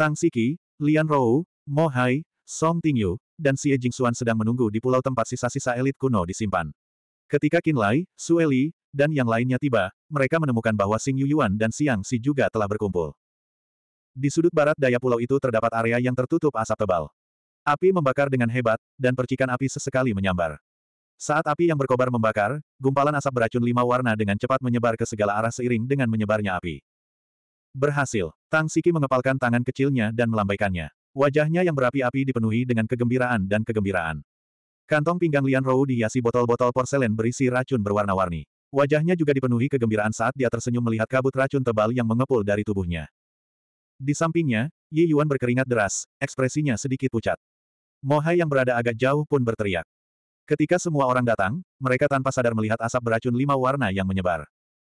Tang Siki, Lian Rou, Mo Hai, Song Tingyu, dan Xie Jingxuan sedang menunggu di pulau tempat sisa-sisa elit kuno disimpan. Ketika Qin Lai, Su Eli, dan yang lainnya tiba, mereka menemukan bahwa Xing Yuyuan dan Xiang Si juga telah berkumpul. Di sudut barat daya pulau itu terdapat area yang tertutup asap tebal. Api membakar dengan hebat, dan percikan api sesekali menyambar. Saat api yang berkobar membakar, gumpalan asap beracun lima warna dengan cepat menyebar ke segala arah seiring dengan menyebarnya api. Berhasil. Tang Siki mengepalkan tangan kecilnya dan melambaikannya. Wajahnya yang berapi-api dipenuhi dengan kegembiraan dan kegembiraan. Kantong pinggang Lian Rou dihiasi botol-botol porselen berisi racun berwarna-warni. Wajahnya juga dipenuhi kegembiraan saat dia tersenyum melihat kabut racun tebal yang mengepul dari tubuhnya. Di sampingnya, Ye Yuan berkeringat deras, ekspresinya sedikit pucat. Mohai yang berada agak jauh pun berteriak. Ketika semua orang datang, mereka tanpa sadar melihat asap beracun lima warna yang menyebar.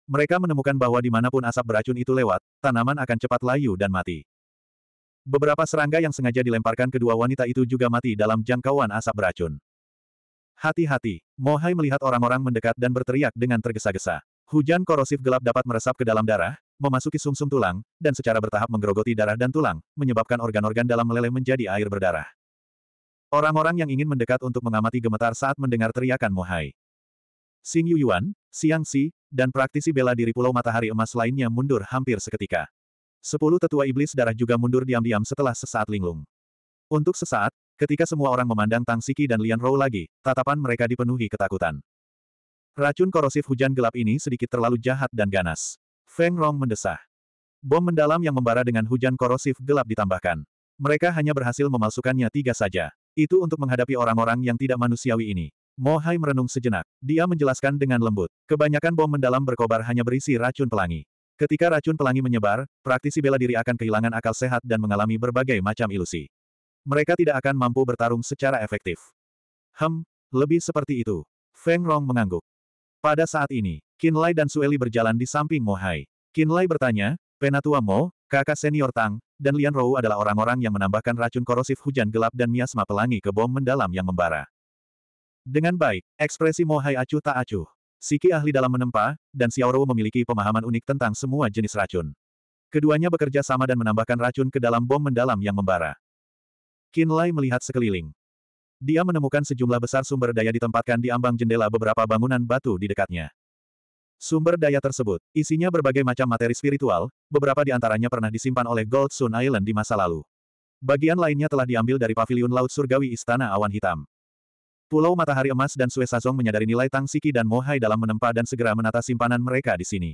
Mereka menemukan bahwa dimanapun asap beracun itu lewat, tanaman akan cepat layu dan mati. Beberapa serangga yang sengaja dilemparkan kedua wanita itu juga mati dalam jangkauan asap beracun. Hati-hati, Mohai melihat orang-orang mendekat dan berteriak dengan tergesa-gesa. Hujan korosif gelap dapat meresap ke dalam darah, memasuki sumsum -sum tulang, dan secara bertahap menggerogoti darah dan tulang, menyebabkan organ-organ dalam meleleh menjadi air berdarah. Orang-orang yang ingin mendekat untuk mengamati gemetar saat mendengar teriakan Mohai. Xing Yuyuan, Siang Si, dan praktisi bela diri Pulau Matahari Emas lainnya mundur hampir seketika. Sepuluh tetua iblis darah juga mundur diam-diam setelah sesaat linglung. Untuk sesaat, ketika semua orang memandang Tang Siki dan Lian Rou lagi, tatapan mereka dipenuhi ketakutan. Racun korosif hujan gelap ini sedikit terlalu jahat dan ganas. Feng Rong mendesah. Bom mendalam yang membara dengan hujan korosif gelap ditambahkan. Mereka hanya berhasil memalsukannya tiga saja. Itu untuk menghadapi orang-orang yang tidak manusiawi ini. Mohai merenung sejenak. Dia menjelaskan dengan lembut. Kebanyakan bom mendalam berkobar hanya berisi racun pelangi. Ketika racun pelangi menyebar, praktisi bela diri akan kehilangan akal sehat dan mengalami berbagai macam ilusi. Mereka tidak akan mampu bertarung secara efektif. Hem, lebih seperti itu. Feng Rong mengangguk. Pada saat ini, Qin Lai dan Sueli berjalan di samping Mohai. Hai. Lai bertanya, Penatua Mo, kakak senior Tang, dan Lian Rou adalah orang-orang yang menambahkan racun korosif hujan gelap dan miasma pelangi ke bom mendalam yang membara. Dengan baik, ekspresi Mohai acuh tak acuh. Siki ahli dalam menempa, dan Xiaoro memiliki pemahaman unik tentang semua jenis racun. Keduanya bekerja sama dan menambahkan racun ke dalam bom mendalam yang membara. Qin Lai melihat sekeliling. Dia menemukan sejumlah besar sumber daya ditempatkan di ambang jendela beberapa bangunan batu di dekatnya. Sumber daya tersebut, isinya berbagai macam materi spiritual, beberapa di antaranya pernah disimpan oleh Gold Sun Island di masa lalu. Bagian lainnya telah diambil dari paviliun laut surgawi Istana Awan Hitam. Pulau Matahari Emas dan Sue Sazong menyadari nilai Tang Siki dan Mohai dalam menempa dan segera menata simpanan mereka di sini.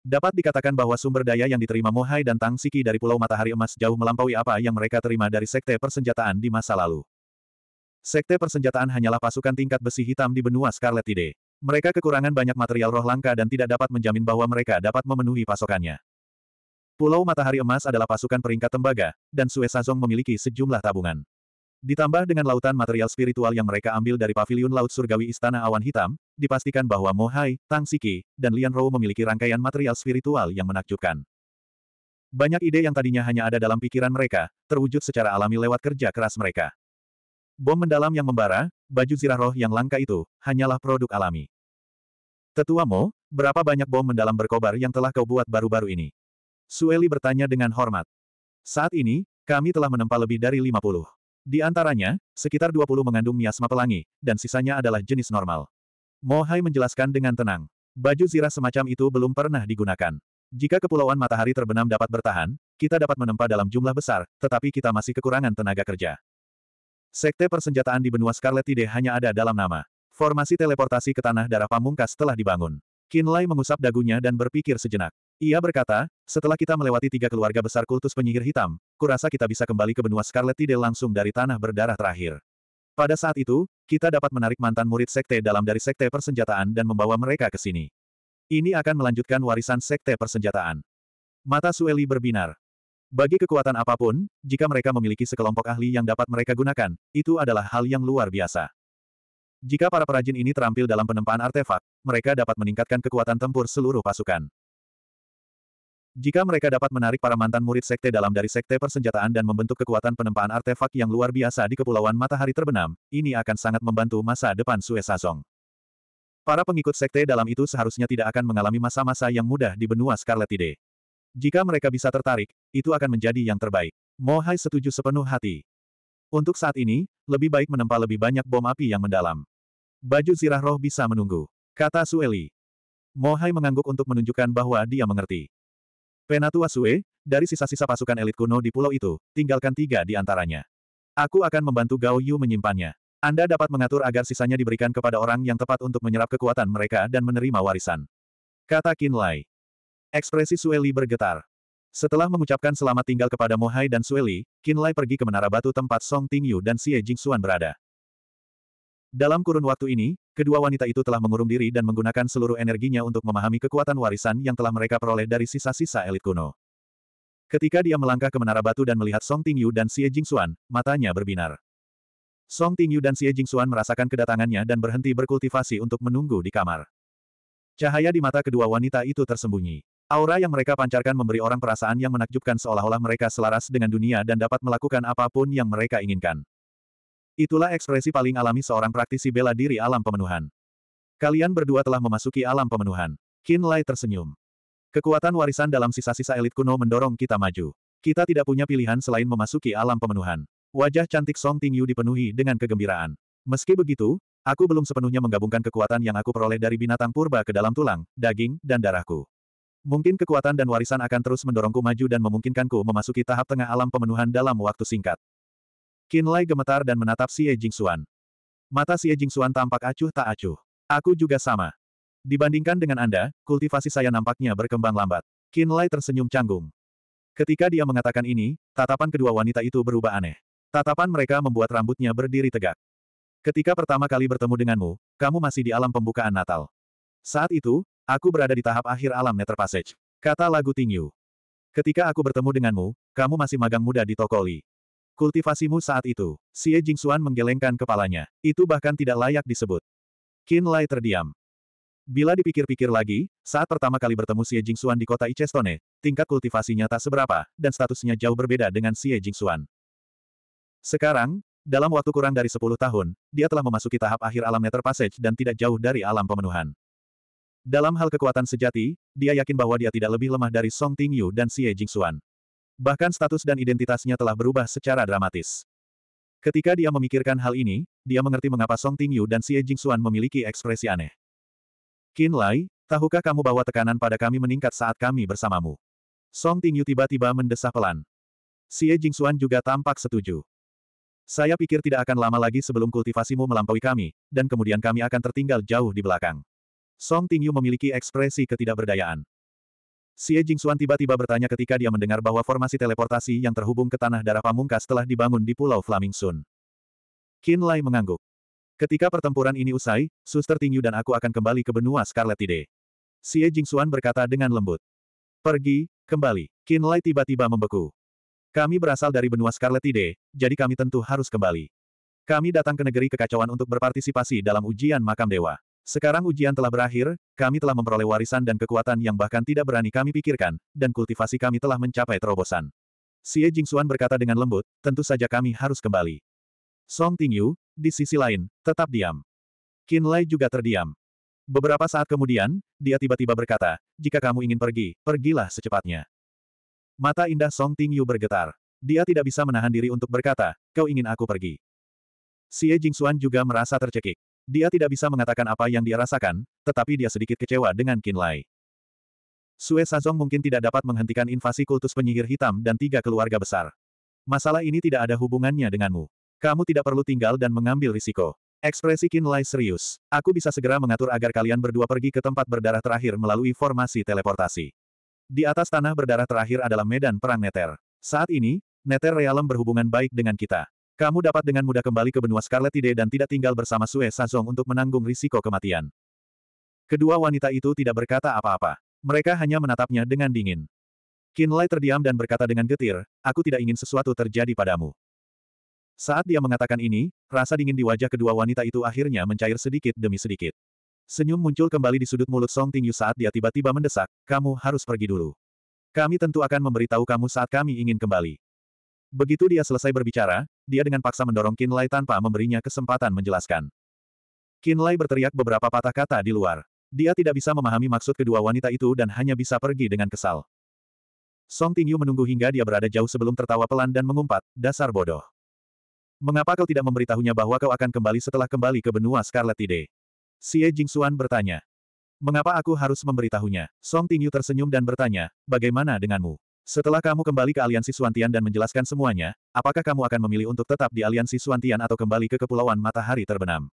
Dapat dikatakan bahwa sumber daya yang diterima Mohai dan Tang Siki dari Pulau Matahari Emas jauh melampaui apa yang mereka terima dari Sekte Persenjataan di masa lalu. Sekte Persenjataan hanyalah pasukan tingkat besi hitam di benua Scarlet Tide. Mereka kekurangan banyak material roh langka dan tidak dapat menjamin bahwa mereka dapat memenuhi pasokannya. Pulau Matahari Emas adalah pasukan peringkat tembaga, dan Sue Sazong memiliki sejumlah tabungan. Ditambah dengan lautan material spiritual yang mereka ambil dari paviliun Laut Surgawi Istana Awan Hitam, dipastikan bahwa Mohai, Tang Siki, dan Lian Rou memiliki rangkaian material spiritual yang menakjubkan. Banyak ide yang tadinya hanya ada dalam pikiran mereka, terwujud secara alami lewat kerja keras mereka. Bom mendalam yang membara, baju zirah roh yang langka itu, hanyalah produk alami. Tetua Mo, berapa banyak bom mendalam berkobar yang telah kau buat baru-baru ini? Sueli bertanya dengan hormat. Saat ini, kami telah menempa lebih dari 50. Di antaranya, sekitar 20 mengandung miasma pelangi, dan sisanya adalah jenis normal. Mohai menjelaskan dengan tenang. Baju zirah semacam itu belum pernah digunakan. Jika kepulauan matahari terbenam dapat bertahan, kita dapat menempa dalam jumlah besar, tetapi kita masih kekurangan tenaga kerja. Sekte persenjataan di benua Scarlet tidak hanya ada dalam nama. Formasi teleportasi ke tanah darah pamungkas telah dibangun. Kinlay mengusap dagunya dan berpikir sejenak. Ia berkata, setelah kita melewati tiga keluarga besar kultus penyihir hitam, kurasa kita bisa kembali ke benua Scarlet Tide langsung dari tanah berdarah terakhir. Pada saat itu, kita dapat menarik mantan murid sekte dalam dari sekte persenjataan dan membawa mereka ke sini. Ini akan melanjutkan warisan sekte persenjataan. Mata Sueli berbinar. Bagi kekuatan apapun, jika mereka memiliki sekelompok ahli yang dapat mereka gunakan, itu adalah hal yang luar biasa. Jika para perajin ini terampil dalam penempaan artefak, mereka dapat meningkatkan kekuatan tempur seluruh pasukan. Jika mereka dapat menarik para mantan murid sekte dalam dari sekte persenjataan dan membentuk kekuatan penempaan artefak yang luar biasa di Kepulauan Matahari Terbenam, ini akan sangat membantu masa depan Sue Sazong. Para pengikut sekte dalam itu seharusnya tidak akan mengalami masa-masa yang mudah di benua Scarlet Tide. Jika mereka bisa tertarik, itu akan menjadi yang terbaik. Mohai setuju sepenuh hati. Untuk saat ini, lebih baik menempa lebih banyak bom api yang mendalam. Baju zirah roh bisa menunggu, kata Sueli. Mohai mengangguk untuk menunjukkan bahwa dia mengerti. Penatua Sue, dari sisa-sisa pasukan elit kuno di pulau itu, tinggalkan tiga di antaranya. Aku akan membantu Gao Yu menyimpannya. Anda dapat mengatur agar sisanya diberikan kepada orang yang tepat untuk menyerap kekuatan mereka dan menerima warisan. Kata Qin Lai. Ekspresi Li bergetar. Setelah mengucapkan selamat tinggal kepada Mohai dan Sueli, Qin Lai pergi ke menara batu tempat Song Tingyu dan Xie Jingxuan berada. Dalam kurun waktu ini, kedua wanita itu telah mengurung diri dan menggunakan seluruh energinya untuk memahami kekuatan warisan yang telah mereka peroleh dari sisa-sisa elit kuno. Ketika dia melangkah ke menara batu dan melihat Song Tingyu dan Xie Jingxuan, matanya berbinar. Song Tingyu dan Xie Jingxuan merasakan kedatangannya dan berhenti berkultivasi untuk menunggu di kamar. Cahaya di mata kedua wanita itu tersembunyi. Aura yang mereka pancarkan memberi orang perasaan yang menakjubkan seolah-olah mereka selaras dengan dunia dan dapat melakukan apapun yang mereka inginkan. Itulah ekspresi paling alami seorang praktisi bela diri alam pemenuhan. Kalian berdua telah memasuki alam pemenuhan. Qin Lai tersenyum. Kekuatan warisan dalam sisa-sisa elit kuno mendorong kita maju. Kita tidak punya pilihan selain memasuki alam pemenuhan. Wajah cantik Song Tingyu dipenuhi dengan kegembiraan. Meski begitu, aku belum sepenuhnya menggabungkan kekuatan yang aku peroleh dari binatang purba ke dalam tulang, daging, dan darahku. Mungkin kekuatan dan warisan akan terus mendorongku maju dan memungkinkanku memasuki tahap tengah alam pemenuhan dalam waktu singkat. Kinlay gemetar dan menatap si Jingxuan. Mata si Jingxuan tampak acuh tak acuh. Aku juga sama. Dibandingkan dengan Anda, kultivasi saya nampaknya berkembang lambat. Kinlay tersenyum canggung. Ketika dia mengatakan ini, tatapan kedua wanita itu berubah aneh. Tatapan mereka membuat rambutnya berdiri tegak. Ketika pertama kali bertemu denganmu, kamu masih di alam pembukaan Natal. Saat itu, aku berada di tahap akhir alam Nether Passage. Kata lagu Tingyu. Ketika aku bertemu denganmu, kamu masih magang muda di Tokoli. Kultivasimu saat itu, Xie Jingxuan menggelengkan kepalanya. Itu bahkan tidak layak disebut. Qin Lai terdiam. Bila dipikir-pikir lagi, saat pertama kali bertemu Xie Jingxuan di kota Icestone, tingkat kultivasinya tak seberapa, dan statusnya jauh berbeda dengan Xie Jingxuan. Sekarang, dalam waktu kurang dari 10 tahun, dia telah memasuki tahap akhir alam Nether Passage dan tidak jauh dari alam pemenuhan. Dalam hal kekuatan sejati, dia yakin bahwa dia tidak lebih lemah dari Song Tingyu dan Xie Jingxuan. Bahkan status dan identitasnya telah berubah secara dramatis. Ketika dia memikirkan hal ini, dia mengerti mengapa Song Tingyu dan Xie Jingxuan memiliki ekspresi aneh. Qin Lai, tahukah kamu bahwa tekanan pada kami meningkat saat kami bersamamu? Song Tingyu tiba-tiba mendesah pelan. Xie Jingxuan juga tampak setuju. Saya pikir tidak akan lama lagi sebelum kultivasimu melampaui kami, dan kemudian kami akan tertinggal jauh di belakang. Song Tingyu memiliki ekspresi ketidakberdayaan. Xie Jingxuan tiba-tiba bertanya ketika dia mendengar bahwa formasi teleportasi yang terhubung ke tanah darah pamungkas telah dibangun di Pulau Flaming Sun. Qin Lai mengangguk. Ketika pertempuran ini usai, Suster Tingyu dan aku akan kembali ke benua Scarlet Tide. Xie Jingxuan berkata dengan lembut. Pergi, kembali. Qin Lai tiba-tiba membeku. Kami berasal dari benua Scarlet Tide, jadi kami tentu harus kembali. Kami datang ke negeri kekacauan untuk berpartisipasi dalam ujian makam dewa. Sekarang ujian telah berakhir, kami telah memperoleh warisan dan kekuatan yang bahkan tidak berani kami pikirkan, dan kultivasi kami telah mencapai terobosan. Xie Jingxuan berkata dengan lembut, tentu saja kami harus kembali. Song Tingyu, di sisi lain, tetap diam. Qin Lai juga terdiam. Beberapa saat kemudian, dia tiba-tiba berkata, jika kamu ingin pergi, pergilah secepatnya. Mata indah Song Tingyu bergetar. Dia tidak bisa menahan diri untuk berkata, kau ingin aku pergi. Xie Jingxuan juga merasa tercekik. Dia tidak bisa mengatakan apa yang dia rasakan, tetapi dia sedikit kecewa dengan Kinlay. Lai. Sue Sazong mungkin tidak dapat menghentikan invasi kultus penyihir hitam dan tiga keluarga besar. Masalah ini tidak ada hubungannya denganmu. Kamu tidak perlu tinggal dan mengambil risiko. Ekspresi Kinlay serius. Aku bisa segera mengatur agar kalian berdua pergi ke tempat berdarah terakhir melalui formasi teleportasi. Di atas tanah berdarah terakhir adalah medan perang Neter. Saat ini, Neter Realem berhubungan baik dengan kita. Kamu dapat dengan mudah kembali ke benua Scarlet Tide dan tidak tinggal bersama Sue Sazong untuk menanggung risiko kematian. Kedua wanita itu tidak berkata apa-apa. Mereka hanya menatapnya dengan dingin. Kinlay terdiam dan berkata dengan getir, aku tidak ingin sesuatu terjadi padamu. Saat dia mengatakan ini, rasa dingin di wajah kedua wanita itu akhirnya mencair sedikit demi sedikit. Senyum muncul kembali di sudut mulut Song Tingyu saat dia tiba-tiba mendesak, kamu harus pergi dulu. Kami tentu akan memberitahu kamu saat kami ingin kembali. Begitu dia selesai berbicara, dia dengan paksa mendorong Kinlay tanpa memberinya kesempatan menjelaskan. Kinlay berteriak beberapa patah kata di luar. Dia tidak bisa memahami maksud kedua wanita itu dan hanya bisa pergi dengan kesal. Song Tingyu menunggu hingga dia berada jauh sebelum tertawa pelan dan mengumpat, dasar bodoh. Mengapa kau tidak memberitahunya bahwa kau akan kembali setelah kembali ke benua Scarlet Tide? Xie Jingxuan bertanya. Mengapa aku harus memberitahunya? Song Tingyu tersenyum dan bertanya, bagaimana denganmu? Setelah kamu kembali ke aliansi Suantian dan menjelaskan semuanya, apakah kamu akan memilih untuk tetap di aliansi Suantian atau kembali ke Kepulauan Matahari Terbenam?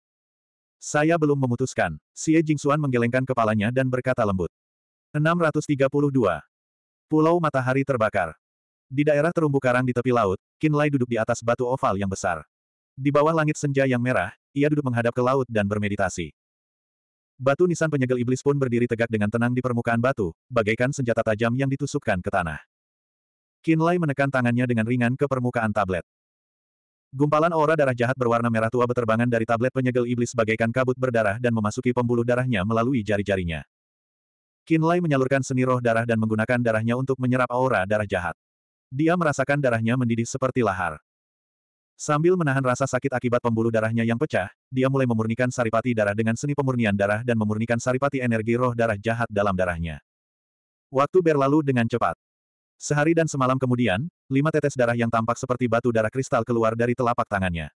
Saya belum memutuskan. Xie Jingxuan menggelengkan kepalanya dan berkata lembut. 632. Pulau Matahari Terbakar. Di daerah terumbu karang di tepi laut, Qin Lai duduk di atas batu oval yang besar. Di bawah langit senja yang merah, ia duduk menghadap ke laut dan bermeditasi. Batu nisan penyegel iblis pun berdiri tegak dengan tenang di permukaan batu, bagaikan senjata tajam yang ditusukkan ke tanah. Kinlay menekan tangannya dengan ringan ke permukaan tablet. Gumpalan aura darah jahat berwarna merah tua beterbangan dari tablet penyegel iblis bagaikan kabut berdarah dan memasuki pembuluh darahnya melalui jari-jarinya. Kinlay menyalurkan seni roh darah dan menggunakan darahnya untuk menyerap aura darah jahat. Dia merasakan darahnya mendidih seperti lahar. Sambil menahan rasa sakit akibat pembuluh darahnya yang pecah, dia mulai memurnikan saripati darah dengan seni pemurnian darah dan memurnikan saripati energi roh darah jahat dalam darahnya. Waktu berlalu dengan cepat. Sehari dan semalam kemudian, lima tetes darah yang tampak seperti batu darah kristal keluar dari telapak tangannya.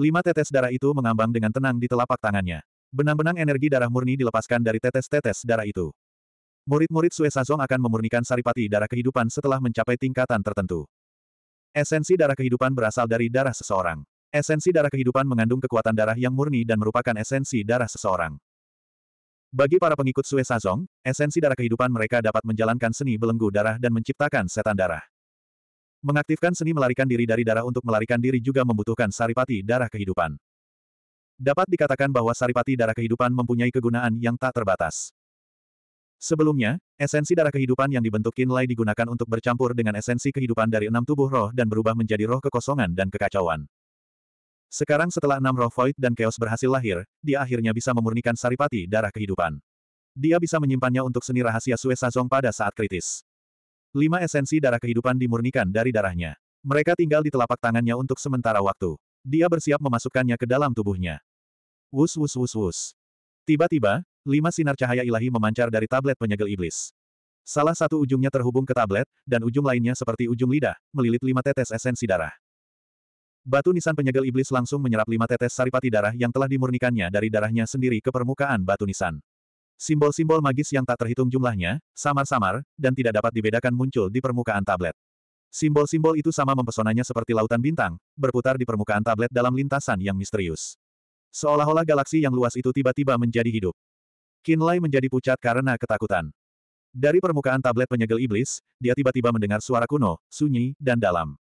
Lima tetes darah itu mengambang dengan tenang di telapak tangannya. Benang-benang energi darah murni dilepaskan dari tetes-tetes darah itu. Murid-murid Sue Sazong akan memurnikan saripati darah kehidupan setelah mencapai tingkatan tertentu. Esensi darah kehidupan berasal dari darah seseorang. Esensi darah kehidupan mengandung kekuatan darah yang murni dan merupakan esensi darah seseorang. Bagi para pengikut Sue Sazong, esensi darah kehidupan mereka dapat menjalankan seni belenggu darah dan menciptakan setan darah. Mengaktifkan seni melarikan diri dari darah untuk melarikan diri juga membutuhkan saripati darah kehidupan. Dapat dikatakan bahwa saripati darah kehidupan mempunyai kegunaan yang tak terbatas. Sebelumnya, esensi darah kehidupan yang dibentuk kinlay digunakan untuk bercampur dengan esensi kehidupan dari enam tubuh roh dan berubah menjadi roh kekosongan dan kekacauan. Sekarang setelah enam roh void dan chaos berhasil lahir, dia akhirnya bisa memurnikan saripati darah kehidupan. Dia bisa menyimpannya untuk seni rahasia Sue Sazong pada saat kritis. Lima esensi darah kehidupan dimurnikan dari darahnya. Mereka tinggal di telapak tangannya untuk sementara waktu. Dia bersiap memasukkannya ke dalam tubuhnya. Wus wus wus wus. Tiba-tiba, lima sinar cahaya ilahi memancar dari tablet penyegel iblis. Salah satu ujungnya terhubung ke tablet, dan ujung lainnya seperti ujung lidah, melilit lima tetes esensi darah. Batu nisan penyegel iblis langsung menyerap lima tetes saripati darah yang telah dimurnikannya dari darahnya sendiri ke permukaan batu nisan. Simbol-simbol magis yang tak terhitung jumlahnya, samar-samar, dan tidak dapat dibedakan muncul di permukaan tablet. Simbol-simbol itu sama mempesonanya seperti lautan bintang, berputar di permukaan tablet dalam lintasan yang misterius. Seolah-olah galaksi yang luas itu tiba-tiba menjadi hidup. Kinlay menjadi pucat karena ketakutan. Dari permukaan tablet penyegel iblis, dia tiba-tiba mendengar suara kuno, sunyi, dan dalam.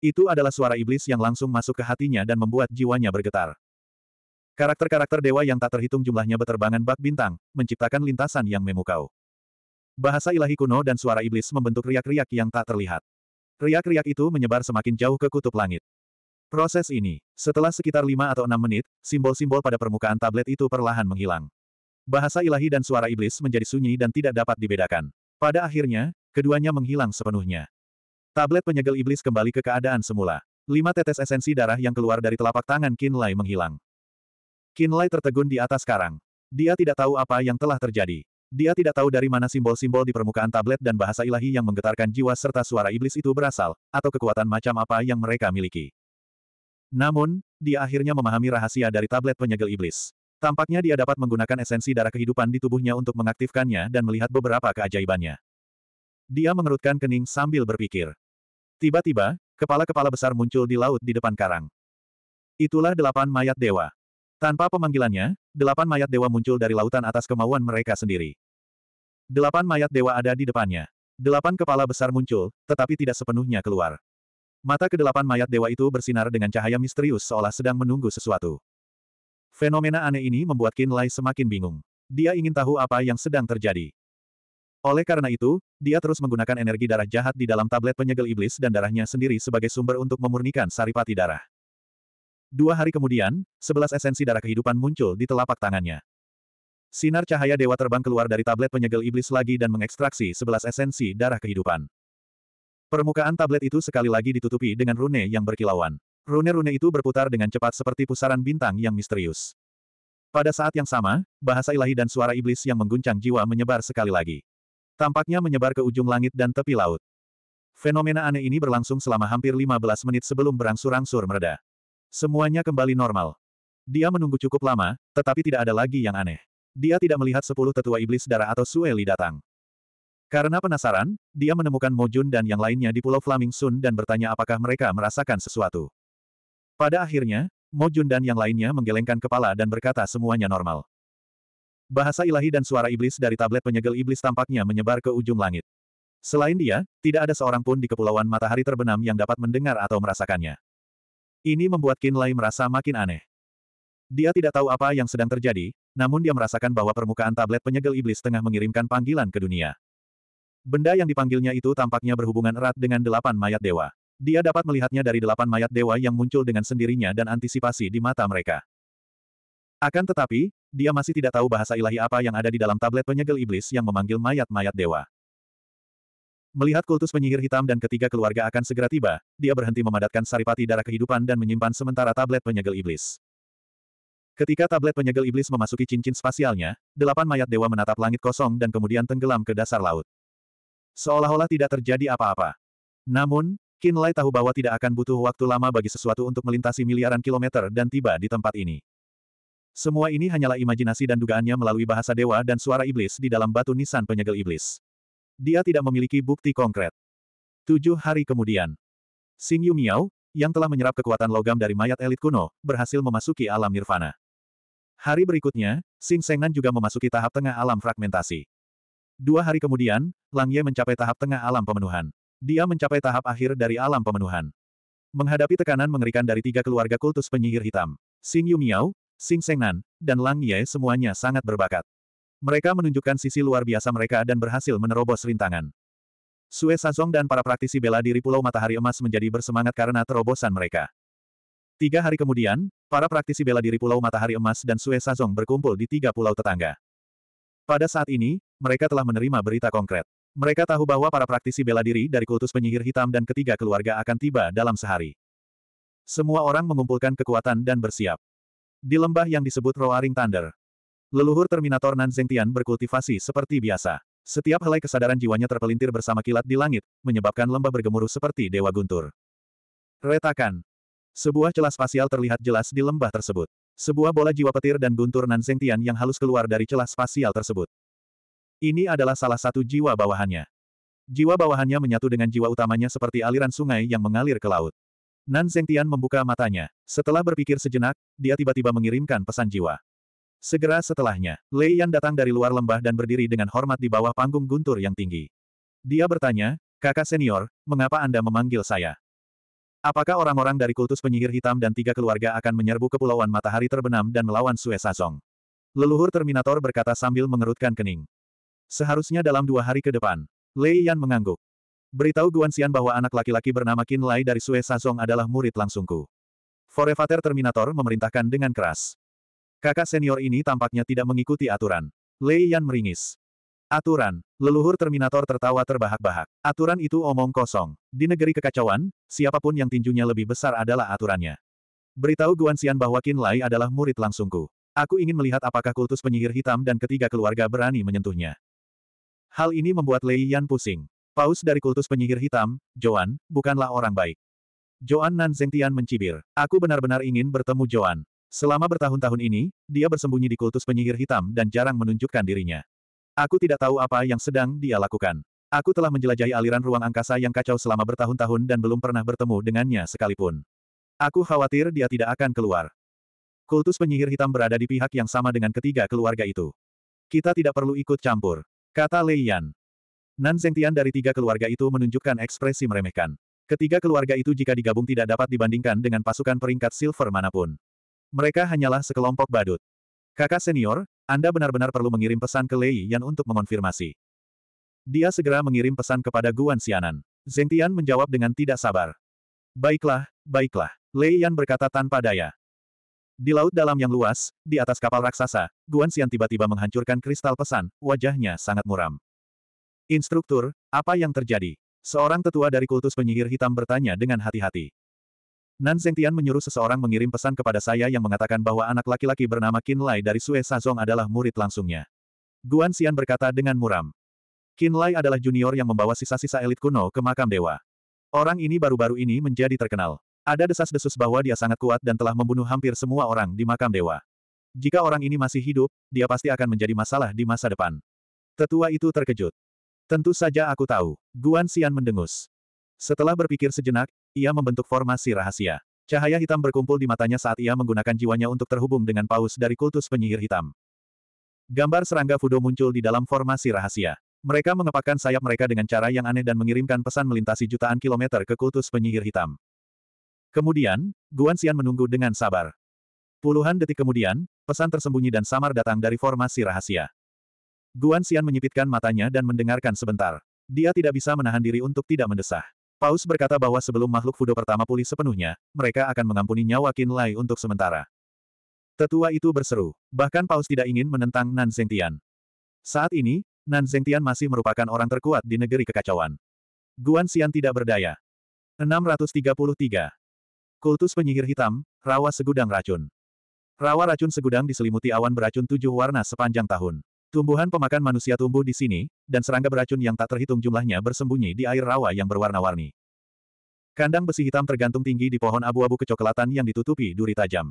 Itu adalah suara iblis yang langsung masuk ke hatinya dan membuat jiwanya bergetar. Karakter-karakter dewa yang tak terhitung jumlahnya beterbangan bak bintang, menciptakan lintasan yang memukau. Bahasa ilahi kuno dan suara iblis membentuk riak-riak yang tak terlihat. Riak-riak itu menyebar semakin jauh ke kutub langit. Proses ini, setelah sekitar lima atau enam menit, simbol-simbol pada permukaan tablet itu perlahan menghilang. Bahasa ilahi dan suara iblis menjadi sunyi dan tidak dapat dibedakan. Pada akhirnya, keduanya menghilang sepenuhnya. Tablet penyegel iblis kembali ke keadaan semula. Lima tetes esensi darah yang keluar dari telapak tangan Kinlay menghilang. Kinlay tertegun di atas karang. Dia tidak tahu apa yang telah terjadi. Dia tidak tahu dari mana simbol-simbol di permukaan tablet dan bahasa ilahi yang menggetarkan jiwa serta suara iblis itu berasal, atau kekuatan macam apa yang mereka miliki. Namun, dia akhirnya memahami rahasia dari tablet penyegel iblis. Tampaknya dia dapat menggunakan esensi darah kehidupan di tubuhnya untuk mengaktifkannya dan melihat beberapa keajaibannya. Dia mengerutkan kening sambil berpikir. Tiba-tiba, kepala-kepala besar muncul di laut di depan karang. Itulah delapan mayat dewa. Tanpa pemanggilannya, delapan mayat dewa muncul dari lautan atas kemauan mereka sendiri. Delapan mayat dewa ada di depannya. Delapan kepala besar muncul, tetapi tidak sepenuhnya keluar. Mata kedelapan mayat dewa itu bersinar dengan cahaya misterius seolah sedang menunggu sesuatu. Fenomena aneh ini membuat Kinlay semakin bingung. Dia ingin tahu apa yang sedang terjadi. Oleh karena itu, dia terus menggunakan energi darah jahat di dalam tablet penyegel iblis dan darahnya sendiri sebagai sumber untuk memurnikan saripati darah. Dua hari kemudian, sebelas esensi darah kehidupan muncul di telapak tangannya. Sinar cahaya dewa terbang keluar dari tablet penyegel iblis lagi dan mengekstraksi sebelas esensi darah kehidupan. Permukaan tablet itu sekali lagi ditutupi dengan rune yang berkilauan. Rune-rune itu berputar dengan cepat seperti pusaran bintang yang misterius. Pada saat yang sama, bahasa ilahi dan suara iblis yang mengguncang jiwa menyebar sekali lagi. Tampaknya menyebar ke ujung langit dan tepi laut. Fenomena aneh ini berlangsung selama hampir 15 menit sebelum berangsur-angsur mereda. Semuanya kembali normal. Dia menunggu cukup lama, tetapi tidak ada lagi yang aneh. Dia tidak melihat sepuluh tetua iblis darah atau Sueli datang. Karena penasaran, dia menemukan Mojun dan yang lainnya di Pulau Flaming Sun dan bertanya apakah mereka merasakan sesuatu. Pada akhirnya, Mojun dan yang lainnya menggelengkan kepala dan berkata semuanya normal. Bahasa ilahi dan suara iblis dari tablet penyegel iblis tampaknya menyebar ke ujung langit. Selain dia, tidak ada seorang pun di kepulauan matahari terbenam yang dapat mendengar atau merasakannya. Ini membuat Lai merasa makin aneh. Dia tidak tahu apa yang sedang terjadi, namun dia merasakan bahwa permukaan tablet penyegel iblis tengah mengirimkan panggilan ke dunia. Benda yang dipanggilnya itu tampaknya berhubungan erat dengan delapan mayat dewa. Dia dapat melihatnya dari delapan mayat dewa yang muncul dengan sendirinya dan antisipasi di mata mereka. Akan tetapi, dia masih tidak tahu bahasa ilahi apa yang ada di dalam tablet penyegel iblis yang memanggil mayat-mayat dewa. Melihat kultus penyihir hitam dan ketiga keluarga akan segera tiba, dia berhenti memadatkan saripati darah kehidupan dan menyimpan sementara tablet penyegel iblis. Ketika tablet penyegel iblis memasuki cincin spasialnya, delapan mayat dewa menatap langit kosong dan kemudian tenggelam ke dasar laut. Seolah-olah tidak terjadi apa-apa. Namun, Kinlay tahu bahwa tidak akan butuh waktu lama bagi sesuatu untuk melintasi miliaran kilometer dan tiba di tempat ini. Semua ini hanyalah imajinasi dan dugaannya melalui bahasa dewa dan suara iblis di dalam batu nisan penyegel iblis. Dia tidak memiliki bukti konkret. Tujuh hari kemudian, Xing Yu Miao, yang telah menyerap kekuatan logam dari mayat elit kuno, berhasil memasuki alam nirvana. Hari berikutnya, Xing Sengnan juga memasuki tahap tengah alam fragmentasi. Dua hari kemudian, Lang Ye mencapai tahap tengah alam pemenuhan. Dia mencapai tahap akhir dari alam pemenuhan. Menghadapi tekanan mengerikan dari tiga keluarga kultus penyihir hitam, Xing Yu Miao, Sing Sengnan, dan Lang Ye semuanya sangat berbakat. Mereka menunjukkan sisi luar biasa mereka dan berhasil menerobos rintangan. Sue Sazong dan para praktisi bela diri Pulau Matahari Emas menjadi bersemangat karena terobosan mereka. Tiga hari kemudian, para praktisi bela diri Pulau Matahari Emas dan Sue Sazong berkumpul di tiga pulau tetangga. Pada saat ini, mereka telah menerima berita konkret. Mereka tahu bahwa para praktisi bela diri dari kultus penyihir hitam dan ketiga keluarga akan tiba dalam sehari. Semua orang mengumpulkan kekuatan dan bersiap. Di lembah yang disebut Roaring Thunder, leluhur Terminator Nan Tian berkultivasi seperti biasa. Setiap helai kesadaran jiwanya terpelintir bersama kilat di langit, menyebabkan lembah bergemuruh seperti dewa guntur. Retakan. Sebuah celah spasial terlihat jelas di lembah tersebut. Sebuah bola jiwa petir dan guntur Nan Tian yang halus keluar dari celah spasial tersebut. Ini adalah salah satu jiwa bawahannya. Jiwa bawahannya menyatu dengan jiwa utamanya seperti aliran sungai yang mengalir ke laut. Nan Tian membuka matanya. Setelah berpikir sejenak, dia tiba-tiba mengirimkan pesan jiwa. Segera setelahnya, Lei Yan datang dari luar lembah dan berdiri dengan hormat di bawah panggung guntur yang tinggi. Dia bertanya, kakak senior, mengapa Anda memanggil saya? Apakah orang-orang dari kultus penyihir hitam dan tiga keluarga akan menyerbu kepulauan matahari terbenam dan melawan Sue Sazong? Leluhur Terminator berkata sambil mengerutkan kening. Seharusnya dalam dua hari ke depan. Lei Yan mengangguk. Beritahu Guan Xian bahwa anak laki-laki bernama Qin Lai dari Sue Sazong adalah murid langsungku. Forevater Terminator memerintahkan dengan keras. Kakak senior ini tampaknya tidak mengikuti aturan. Lei Yan meringis. Aturan, leluhur Terminator tertawa terbahak-bahak. Aturan itu omong kosong. Di negeri kekacauan, siapapun yang tinjunya lebih besar adalah aturannya. Beritahu Guan Xian bahwa Qin Lai adalah murid langsungku. Aku ingin melihat apakah kultus penyihir hitam dan ketiga keluarga berani menyentuhnya. Hal ini membuat Lei Yan pusing. Paus dari kultus penyihir hitam, Joan, bukanlah orang baik. Joan Nan Zengtian mencibir. Aku benar-benar ingin bertemu Joan. Selama bertahun-tahun ini, dia bersembunyi di kultus penyihir hitam dan jarang menunjukkan dirinya. Aku tidak tahu apa yang sedang dia lakukan. Aku telah menjelajahi aliran ruang angkasa yang kacau selama bertahun-tahun dan belum pernah bertemu dengannya sekalipun. Aku khawatir dia tidak akan keluar. Kultus penyihir hitam berada di pihak yang sama dengan ketiga keluarga itu. Kita tidak perlu ikut campur. Kata Lei Yan. Nan Zengtian dari tiga keluarga itu menunjukkan ekspresi meremehkan. Ketiga keluarga itu jika digabung tidak dapat dibandingkan dengan pasukan peringkat silver manapun. Mereka hanyalah sekelompok badut. Kakak senior, Anda benar-benar perlu mengirim pesan ke Lei Yan untuk mengonfirmasi. Dia segera mengirim pesan kepada Guan Xianan. Zengtian menjawab dengan tidak sabar. Baiklah, baiklah, Lei Yan berkata tanpa daya. Di laut dalam yang luas, di atas kapal raksasa, Guan Xian tiba-tiba menghancurkan kristal pesan, wajahnya sangat muram. Instruktur, apa yang terjadi? Seorang tetua dari kultus penyihir hitam bertanya dengan hati-hati. Nan Zengtian menyuruh seseorang mengirim pesan kepada saya yang mengatakan bahwa anak laki-laki bernama Qin Lai dari Sue Sazong adalah murid langsungnya. Guan Xian berkata dengan muram. Qin Lai adalah junior yang membawa sisa-sisa elit kuno ke makam dewa. Orang ini baru-baru ini menjadi terkenal. Ada desas-desus bahwa dia sangat kuat dan telah membunuh hampir semua orang di makam dewa. Jika orang ini masih hidup, dia pasti akan menjadi masalah di masa depan. Tetua itu terkejut. Tentu saja aku tahu. Guan Xian mendengus. Setelah berpikir sejenak, ia membentuk formasi rahasia. Cahaya hitam berkumpul di matanya saat ia menggunakan jiwanya untuk terhubung dengan paus dari kultus penyihir hitam. Gambar serangga Fudo muncul di dalam formasi rahasia. Mereka mengepakkan sayap mereka dengan cara yang aneh dan mengirimkan pesan melintasi jutaan kilometer ke kultus penyihir hitam. Kemudian, Guan Xian menunggu dengan sabar. Puluhan detik kemudian, pesan tersembunyi dan samar datang dari formasi rahasia. Guan Xian menyipitkan matanya dan mendengarkan sebentar. Dia tidak bisa menahan diri untuk tidak mendesah. Paus berkata bahwa sebelum makhluk Fudo pertama pulih sepenuhnya, mereka akan mengampuni nyawa Qin Lai untuk sementara. Tetua itu berseru. Bahkan Paus tidak ingin menentang Nan Zengtian. Saat ini, Nan Zengtian masih merupakan orang terkuat di negeri kekacauan. Guan Xian tidak berdaya. 633. Kultus penyihir hitam, rawa segudang racun. Rawa racun segudang diselimuti awan beracun tujuh warna sepanjang tahun. Tumbuhan pemakan manusia tumbuh di sini, dan serangga beracun yang tak terhitung jumlahnya bersembunyi di air rawa yang berwarna-warni. Kandang besi hitam tergantung tinggi di pohon abu-abu kecoklatan yang ditutupi duri tajam.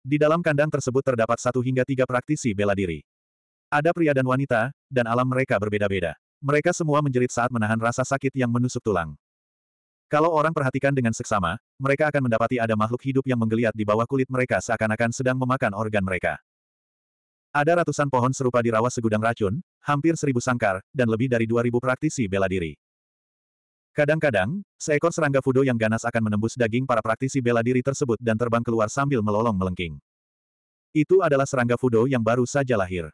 Di dalam kandang tersebut terdapat satu hingga tiga praktisi bela diri. Ada pria dan wanita, dan alam mereka berbeda-beda. Mereka semua menjerit saat menahan rasa sakit yang menusuk tulang. Kalau orang perhatikan dengan seksama, mereka akan mendapati ada makhluk hidup yang menggeliat di bawah kulit mereka seakan-akan sedang memakan organ mereka. Ada ratusan pohon serupa di rawa segudang racun, hampir seribu sangkar, dan lebih dari dua ribu praktisi bela diri. Kadang-kadang, seekor serangga fudo yang ganas akan menembus daging para praktisi bela diri tersebut dan terbang keluar sambil melolong melengking. Itu adalah serangga fudo yang baru saja lahir.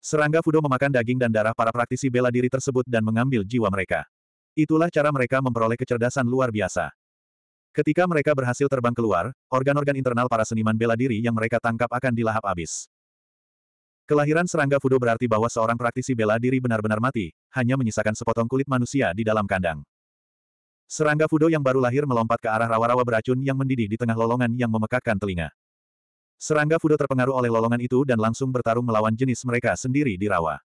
Serangga fudo memakan daging dan darah para praktisi bela diri tersebut dan mengambil jiwa mereka. Itulah cara mereka memperoleh kecerdasan luar biasa. Ketika mereka berhasil terbang keluar, organ-organ internal para seniman bela diri yang mereka tangkap akan dilahap habis. Kelahiran serangga Fudo berarti bahwa seorang praktisi bela diri benar-benar mati, hanya menyisakan sepotong kulit manusia di dalam kandang. Serangga Fudo yang baru lahir melompat ke arah rawa-rawa beracun yang mendidih di tengah lolongan yang memekakkan telinga. Serangga Fudo terpengaruh oleh lolongan itu dan langsung bertarung melawan jenis mereka sendiri di rawa.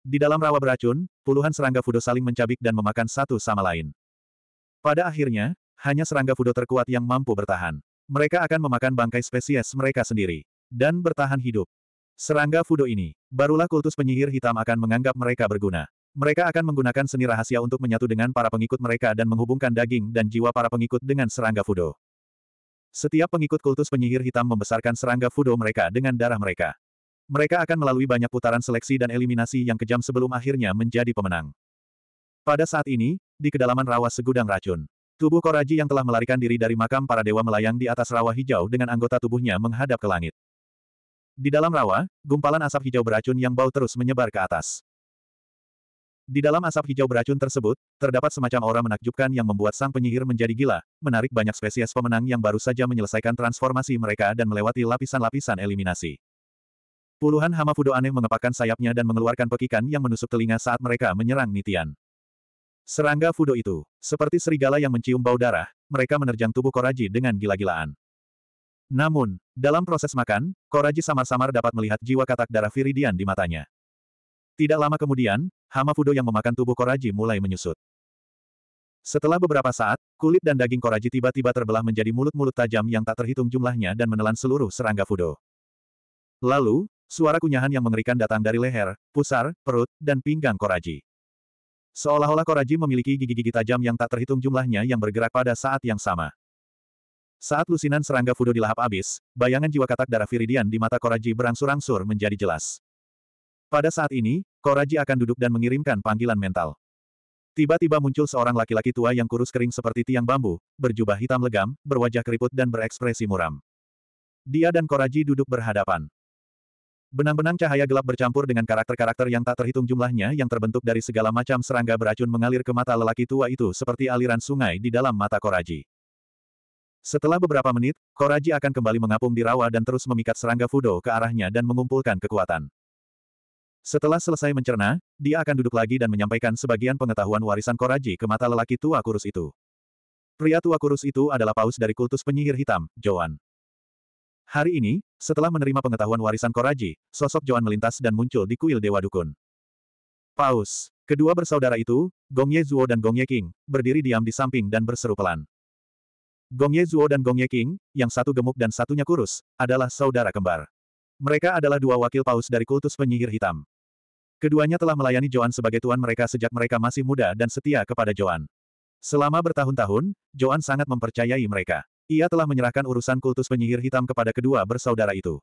Di dalam rawa beracun, puluhan serangga Fudo saling mencabik dan memakan satu sama lain. Pada akhirnya, hanya serangga Fudo terkuat yang mampu bertahan. Mereka akan memakan bangkai spesies mereka sendiri. Dan bertahan hidup. Serangga Fudo ini, barulah kultus penyihir hitam akan menganggap mereka berguna. Mereka akan menggunakan seni rahasia untuk menyatu dengan para pengikut mereka dan menghubungkan daging dan jiwa para pengikut dengan serangga Fudo. Setiap pengikut kultus penyihir hitam membesarkan serangga Fudo mereka dengan darah mereka. Mereka akan melalui banyak putaran seleksi dan eliminasi yang kejam sebelum akhirnya menjadi pemenang. Pada saat ini, di kedalaman rawa segudang racun, tubuh Koraji yang telah melarikan diri dari makam para dewa melayang di atas rawa hijau dengan anggota tubuhnya menghadap ke langit. Di dalam rawa, gumpalan asap hijau beracun yang bau terus menyebar ke atas. Di dalam asap hijau beracun tersebut, terdapat semacam aura menakjubkan yang membuat sang penyihir menjadi gila, menarik banyak spesies pemenang yang baru saja menyelesaikan transformasi mereka dan melewati lapisan-lapisan eliminasi. Puluhan hama fudo aneh mengepakkan sayapnya dan mengeluarkan pekikan yang menusuk telinga saat mereka menyerang Nitian. Serangga fudo itu, seperti serigala yang mencium bau darah, mereka menerjang tubuh Koraji dengan gila-gilaan. Namun, dalam proses makan, Koraji samar-samar dapat melihat jiwa katak darah Viridian di matanya. Tidak lama kemudian, hama fudo yang memakan tubuh Koraji mulai menyusut. Setelah beberapa saat, kulit dan daging Koraji tiba-tiba terbelah menjadi mulut-mulut tajam yang tak terhitung jumlahnya dan menelan seluruh serangga Fudo. Lalu, suara kunyahan yang mengerikan datang dari leher, pusar, perut, dan pinggang Koraji. Seolah-olah Koraji memiliki gigi-gigi tajam yang tak terhitung jumlahnya yang bergerak pada saat yang sama. Saat lusinan serangga fudo dilahap abis, bayangan jiwa katak darah Viridian di mata Koraji berangsur-angsur menjadi jelas. Pada saat ini, Koraji akan duduk dan mengirimkan panggilan mental. Tiba-tiba muncul seorang laki-laki tua yang kurus kering seperti tiang bambu, berjubah hitam legam, berwajah keriput dan berekspresi muram. Dia dan Koraji duduk berhadapan. Benang-benang cahaya gelap bercampur dengan karakter-karakter yang tak terhitung jumlahnya yang terbentuk dari segala macam serangga beracun mengalir ke mata lelaki tua itu seperti aliran sungai di dalam mata Koraji. Setelah beberapa menit, Koraji akan kembali mengapung di rawa dan terus memikat serangga Fudo ke arahnya dan mengumpulkan kekuatan. Setelah selesai mencerna, dia akan duduk lagi dan menyampaikan sebagian pengetahuan warisan Koraji ke mata lelaki tua kurus itu. Pria tua kurus itu adalah paus dari kultus penyihir hitam, Joan. Hari ini, setelah menerima pengetahuan warisan Koraji, sosok Joan melintas dan muncul di kuil Dewa Dukun. Paus. Kedua bersaudara itu, Gongye Zuo dan Gongye King, berdiri diam di samping dan berseru pelan. Gong Ye Zuo dan Gong Ye King, yang satu gemuk dan satunya kurus, adalah saudara kembar. Mereka adalah dua wakil paus dari kultus penyihir hitam. Keduanya telah melayani Joan sebagai tuan mereka sejak mereka masih muda dan setia kepada Joan. Selama bertahun-tahun, Joan sangat mempercayai mereka. Ia telah menyerahkan urusan kultus penyihir hitam kepada kedua bersaudara itu.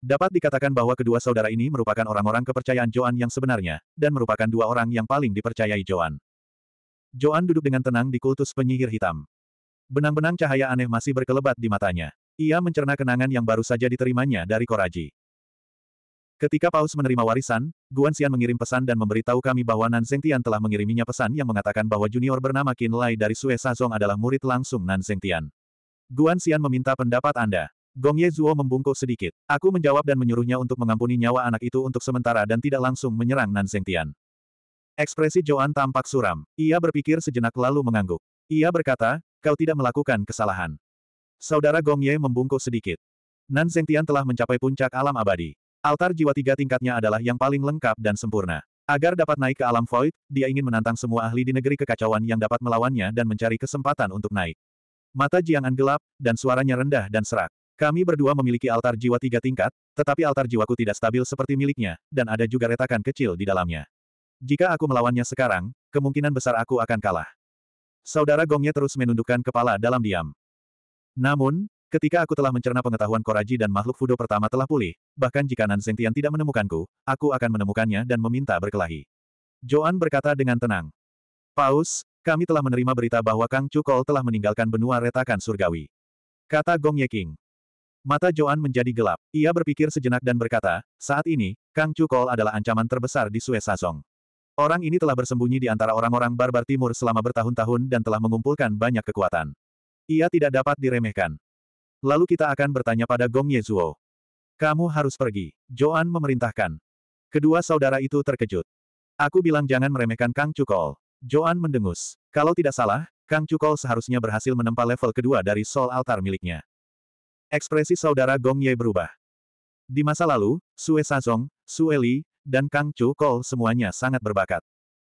Dapat dikatakan bahwa kedua saudara ini merupakan orang-orang kepercayaan Joan yang sebenarnya, dan merupakan dua orang yang paling dipercayai Joan. Joan duduk dengan tenang di kultus penyihir hitam. Benang-benang cahaya aneh masih berkelebat di matanya. Ia mencerna kenangan yang baru saja diterimanya dari Koraji. Ketika Paus menerima warisan, Guan Xian mengirim pesan dan memberitahu kami bahwa Nan Zengtian telah mengiriminya pesan yang mengatakan bahwa junior bernama Qin Lai dari Sue Sazong adalah murid langsung Nan Zengtian. Guan Xian meminta pendapat Anda. Gong Ye Zuo membungkuk sedikit. Aku menjawab dan menyuruhnya untuk mengampuni nyawa anak itu untuk sementara dan tidak langsung menyerang Nan Zengtian. Ekspresi Joan tampak suram. Ia berpikir sejenak lalu mengangguk. Ia berkata, Kau tidak melakukan kesalahan. Saudara Gong Ye membungkuk sedikit. Nan Zengtian telah mencapai puncak alam abadi. Altar jiwa tiga tingkatnya adalah yang paling lengkap dan sempurna. Agar dapat naik ke alam void, dia ingin menantang semua ahli di negeri kekacauan yang dapat melawannya dan mencari kesempatan untuk naik. Mata Jiangan gelap, dan suaranya rendah dan serak. Kami berdua memiliki altar jiwa tiga tingkat, tetapi altar jiwaku tidak stabil seperti miliknya, dan ada juga retakan kecil di dalamnya. Jika aku melawannya sekarang, kemungkinan besar aku akan kalah. Saudara Gongnya terus menundukkan kepala dalam diam. Namun, ketika aku telah mencerna pengetahuan Koraji dan makhluk Fudo pertama telah pulih, bahkan jika Nan Tian tidak menemukanku, aku akan menemukannya dan meminta berkelahi. Joan berkata dengan tenang. Paus, kami telah menerima berita bahwa Kang Cukol telah meninggalkan benua retakan surgawi. Kata Gong Ye King. Mata Joan menjadi gelap. Ia berpikir sejenak dan berkata, saat ini, Kang Cukol adalah ancaman terbesar di Sue Sazong. Orang ini telah bersembunyi di antara orang-orang barbar timur selama bertahun-tahun dan telah mengumpulkan banyak kekuatan. Ia tidak dapat diremehkan. Lalu kita akan bertanya pada Gong Yezuo. Kamu harus pergi, Joan memerintahkan. Kedua saudara itu terkejut. Aku bilang jangan meremehkan Kang Cukol. Joan mendengus. Kalau tidak salah, Kang Cukol seharusnya berhasil menempa level kedua dari Sol Altar miliknya. Ekspresi saudara Gong Ye berubah. Di masa lalu, Sue Sazong, Sue Li, dan Kang Chu Kol semuanya sangat berbakat.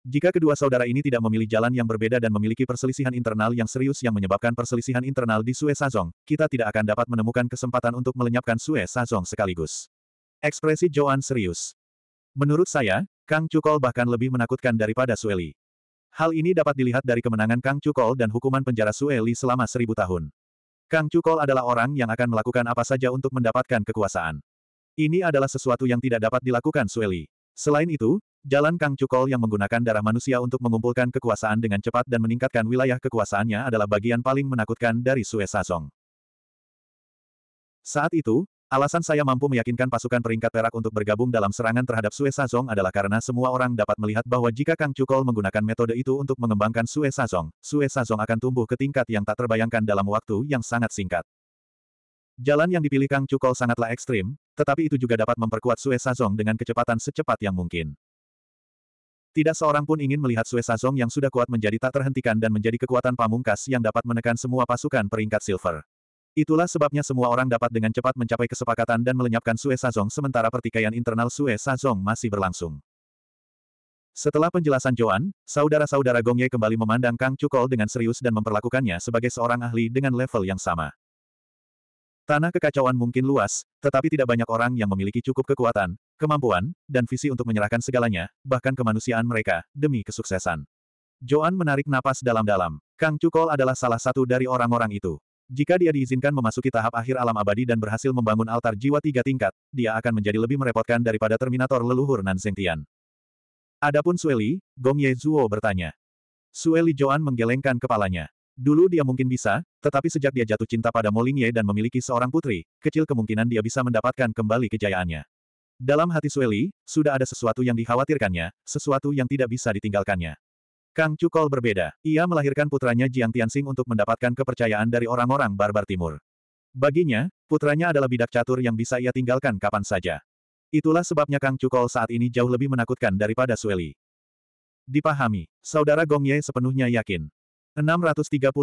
Jika kedua saudara ini tidak memilih jalan yang berbeda dan memiliki perselisihan internal yang serius yang menyebabkan perselisihan internal di Sue Sazong, kita tidak akan dapat menemukan kesempatan untuk melenyapkan Sue Sazong sekaligus. Ekspresi Joan serius. Menurut saya, Kang Cukol bahkan lebih menakutkan daripada Sueli. Hal ini dapat dilihat dari kemenangan Kang Cukol dan hukuman penjara Sueli selama seribu tahun. Kang Cukol adalah orang yang akan melakukan apa saja untuk mendapatkan kekuasaan. Ini adalah sesuatu yang tidak dapat dilakukan Sueli. Selain itu, jalan Kang Cukol yang menggunakan darah manusia untuk mengumpulkan kekuasaan dengan cepat dan meningkatkan wilayah kekuasaannya adalah bagian paling menakutkan dari Sue Sazong. Saat itu, alasan saya mampu meyakinkan pasukan peringkat perak untuk bergabung dalam serangan terhadap Sue Sazong adalah karena semua orang dapat melihat bahwa jika Kang Cukol menggunakan metode itu untuk mengembangkan Sue Sazong, Sue Sazong akan tumbuh ke tingkat yang tak terbayangkan dalam waktu yang sangat singkat. Jalan yang dipilih Kang Cukol sangatlah ekstrim, tetapi itu juga dapat memperkuat Sue Sazong dengan kecepatan secepat yang mungkin. Tidak seorang pun ingin melihat Sue Sazong yang sudah kuat menjadi tak terhentikan dan menjadi kekuatan pamungkas yang dapat menekan semua pasukan peringkat silver. Itulah sebabnya semua orang dapat dengan cepat mencapai kesepakatan dan melenyapkan Sue Sazong sementara pertikaian internal Sue Sazong masih berlangsung. Setelah penjelasan Joan, saudara-saudara Gongye kembali memandang Kang Cukol dengan serius dan memperlakukannya sebagai seorang ahli dengan level yang sama. Tanah kekacauan mungkin luas, tetapi tidak banyak orang yang memiliki cukup kekuatan, kemampuan, dan visi untuk menyerahkan segalanya, bahkan kemanusiaan mereka, demi kesuksesan. Joan menarik napas dalam-dalam. Kang Cukol adalah salah satu dari orang-orang itu. Jika dia diizinkan memasuki tahap akhir alam abadi dan berhasil membangun altar jiwa tiga tingkat, dia akan menjadi lebih merepotkan daripada Terminator leluhur Nanzeng Tian. Adapun Sueli, Gong Ye Zuo bertanya. Sueli Joan menggelengkan kepalanya. Dulu dia mungkin bisa, tetapi sejak dia jatuh cinta pada Molingye dan memiliki seorang putri, kecil kemungkinan dia bisa mendapatkan kembali kejayaannya. Dalam hati Sueli, sudah ada sesuatu yang dikhawatirkannya, sesuatu yang tidak bisa ditinggalkannya. Kang Cukol berbeda. Ia melahirkan putranya Jiang Tianxing untuk mendapatkan kepercayaan dari orang-orang barbar timur. Baginya, putranya adalah bidak catur yang bisa ia tinggalkan kapan saja. Itulah sebabnya Kang Cukol saat ini jauh lebih menakutkan daripada Sueli. Dipahami, saudara Gongye sepenuhnya yakin. 634.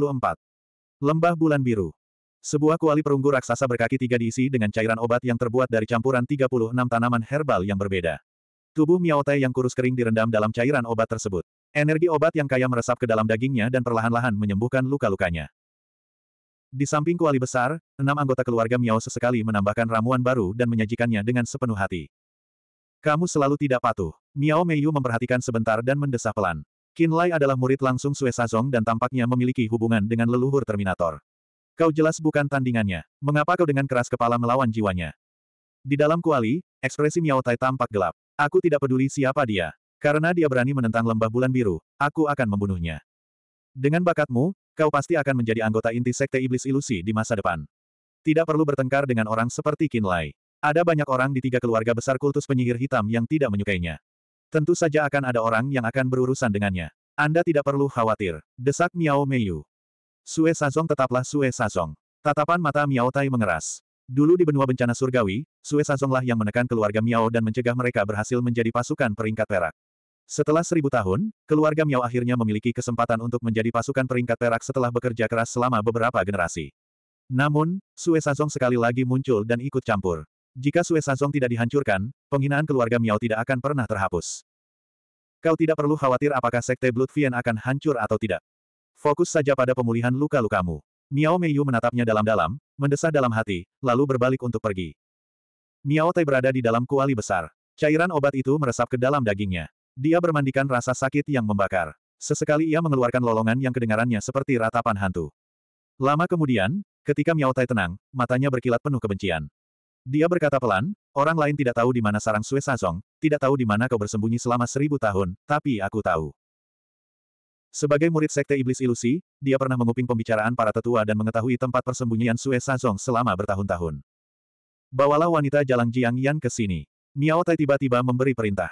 Lembah Bulan Biru. Sebuah kuali perunggu raksasa berkaki tiga diisi dengan cairan obat yang terbuat dari campuran 36 tanaman herbal yang berbeda. Tubuh Miao yang kurus kering direndam dalam cairan obat tersebut. Energi obat yang kaya meresap ke dalam dagingnya dan perlahan-lahan menyembuhkan luka-lukanya. Di samping kuali besar, enam anggota keluarga Miao sesekali menambahkan ramuan baru dan menyajikannya dengan sepenuh hati. Kamu selalu tidak patuh. Miao Meiyu memperhatikan sebentar dan mendesah pelan. Lai adalah murid langsung Sue Sazong dan tampaknya memiliki hubungan dengan leluhur Terminator. Kau jelas bukan tandingannya. Mengapa kau dengan keras kepala melawan jiwanya? Di dalam kuali, ekspresi Miao Tai tampak gelap. Aku tidak peduli siapa dia. Karena dia berani menentang lembah bulan biru, aku akan membunuhnya. Dengan bakatmu, kau pasti akan menjadi anggota inti sekte iblis ilusi di masa depan. Tidak perlu bertengkar dengan orang seperti Qin Lai. Ada banyak orang di tiga keluarga besar kultus penyihir hitam yang tidak menyukainya. Tentu saja akan ada orang yang akan berurusan dengannya. Anda tidak perlu khawatir. Desak Miao Meiyu. Sue Sazong tetaplah Sue Sazong. Tatapan mata Miao Tai mengeras. Dulu di benua bencana surgawi, Sue Sazonglah yang menekan keluarga Miao dan mencegah mereka berhasil menjadi pasukan peringkat perak. Setelah seribu tahun, keluarga Miao akhirnya memiliki kesempatan untuk menjadi pasukan peringkat perak setelah bekerja keras selama beberapa generasi. Namun, Sue Sazong sekali lagi muncul dan ikut campur. Jika Sue Sazong tidak dihancurkan, penghinaan keluarga Miao tidak akan pernah terhapus. Kau tidak perlu khawatir apakah Sekte Blood akan hancur atau tidak. Fokus saja pada pemulihan luka-lukamu. Miao Meiyu menatapnya dalam-dalam, mendesah dalam hati, lalu berbalik untuk pergi. Miao Tai berada di dalam kuali besar. Cairan obat itu meresap ke dalam dagingnya. Dia bermandikan rasa sakit yang membakar. Sesekali ia mengeluarkan lolongan yang kedengarannya seperti ratapan hantu. Lama kemudian, ketika Miao Tai tenang, matanya berkilat penuh kebencian. Dia berkata pelan, orang lain tidak tahu di mana sarang Sue Sazong, tidak tahu di mana kau bersembunyi selama seribu tahun, tapi aku tahu. Sebagai murid Sekte Iblis Ilusi, dia pernah menguping pembicaraan para tetua dan mengetahui tempat persembunyian Sue Sazong selama bertahun-tahun. Bawalah wanita jalang Jiang Yan ke sini. Miao Tai tiba-tiba memberi perintah.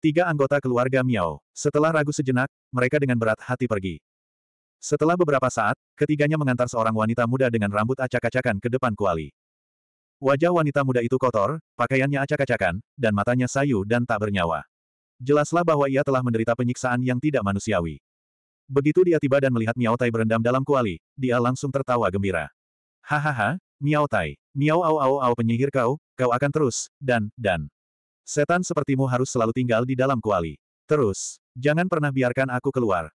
Tiga anggota keluarga Miao. Setelah ragu sejenak, mereka dengan berat hati pergi. Setelah beberapa saat, ketiganya mengantar seorang wanita muda dengan rambut acak-acakan ke depan kuali. Wajah wanita muda itu kotor, pakaiannya acak-acakan, dan matanya sayu dan tak bernyawa. Jelaslah bahwa ia telah menderita penyiksaan yang tidak manusiawi. Begitu dia tiba dan melihat Miao Tai berendam dalam kuali, dia langsung tertawa gembira. Hahaha, Miao Tai, Miao Ao Ao Ao penyihir kau, kau akan terus, dan, dan. Setan sepertimu harus selalu tinggal di dalam kuali. Terus, jangan pernah biarkan aku keluar.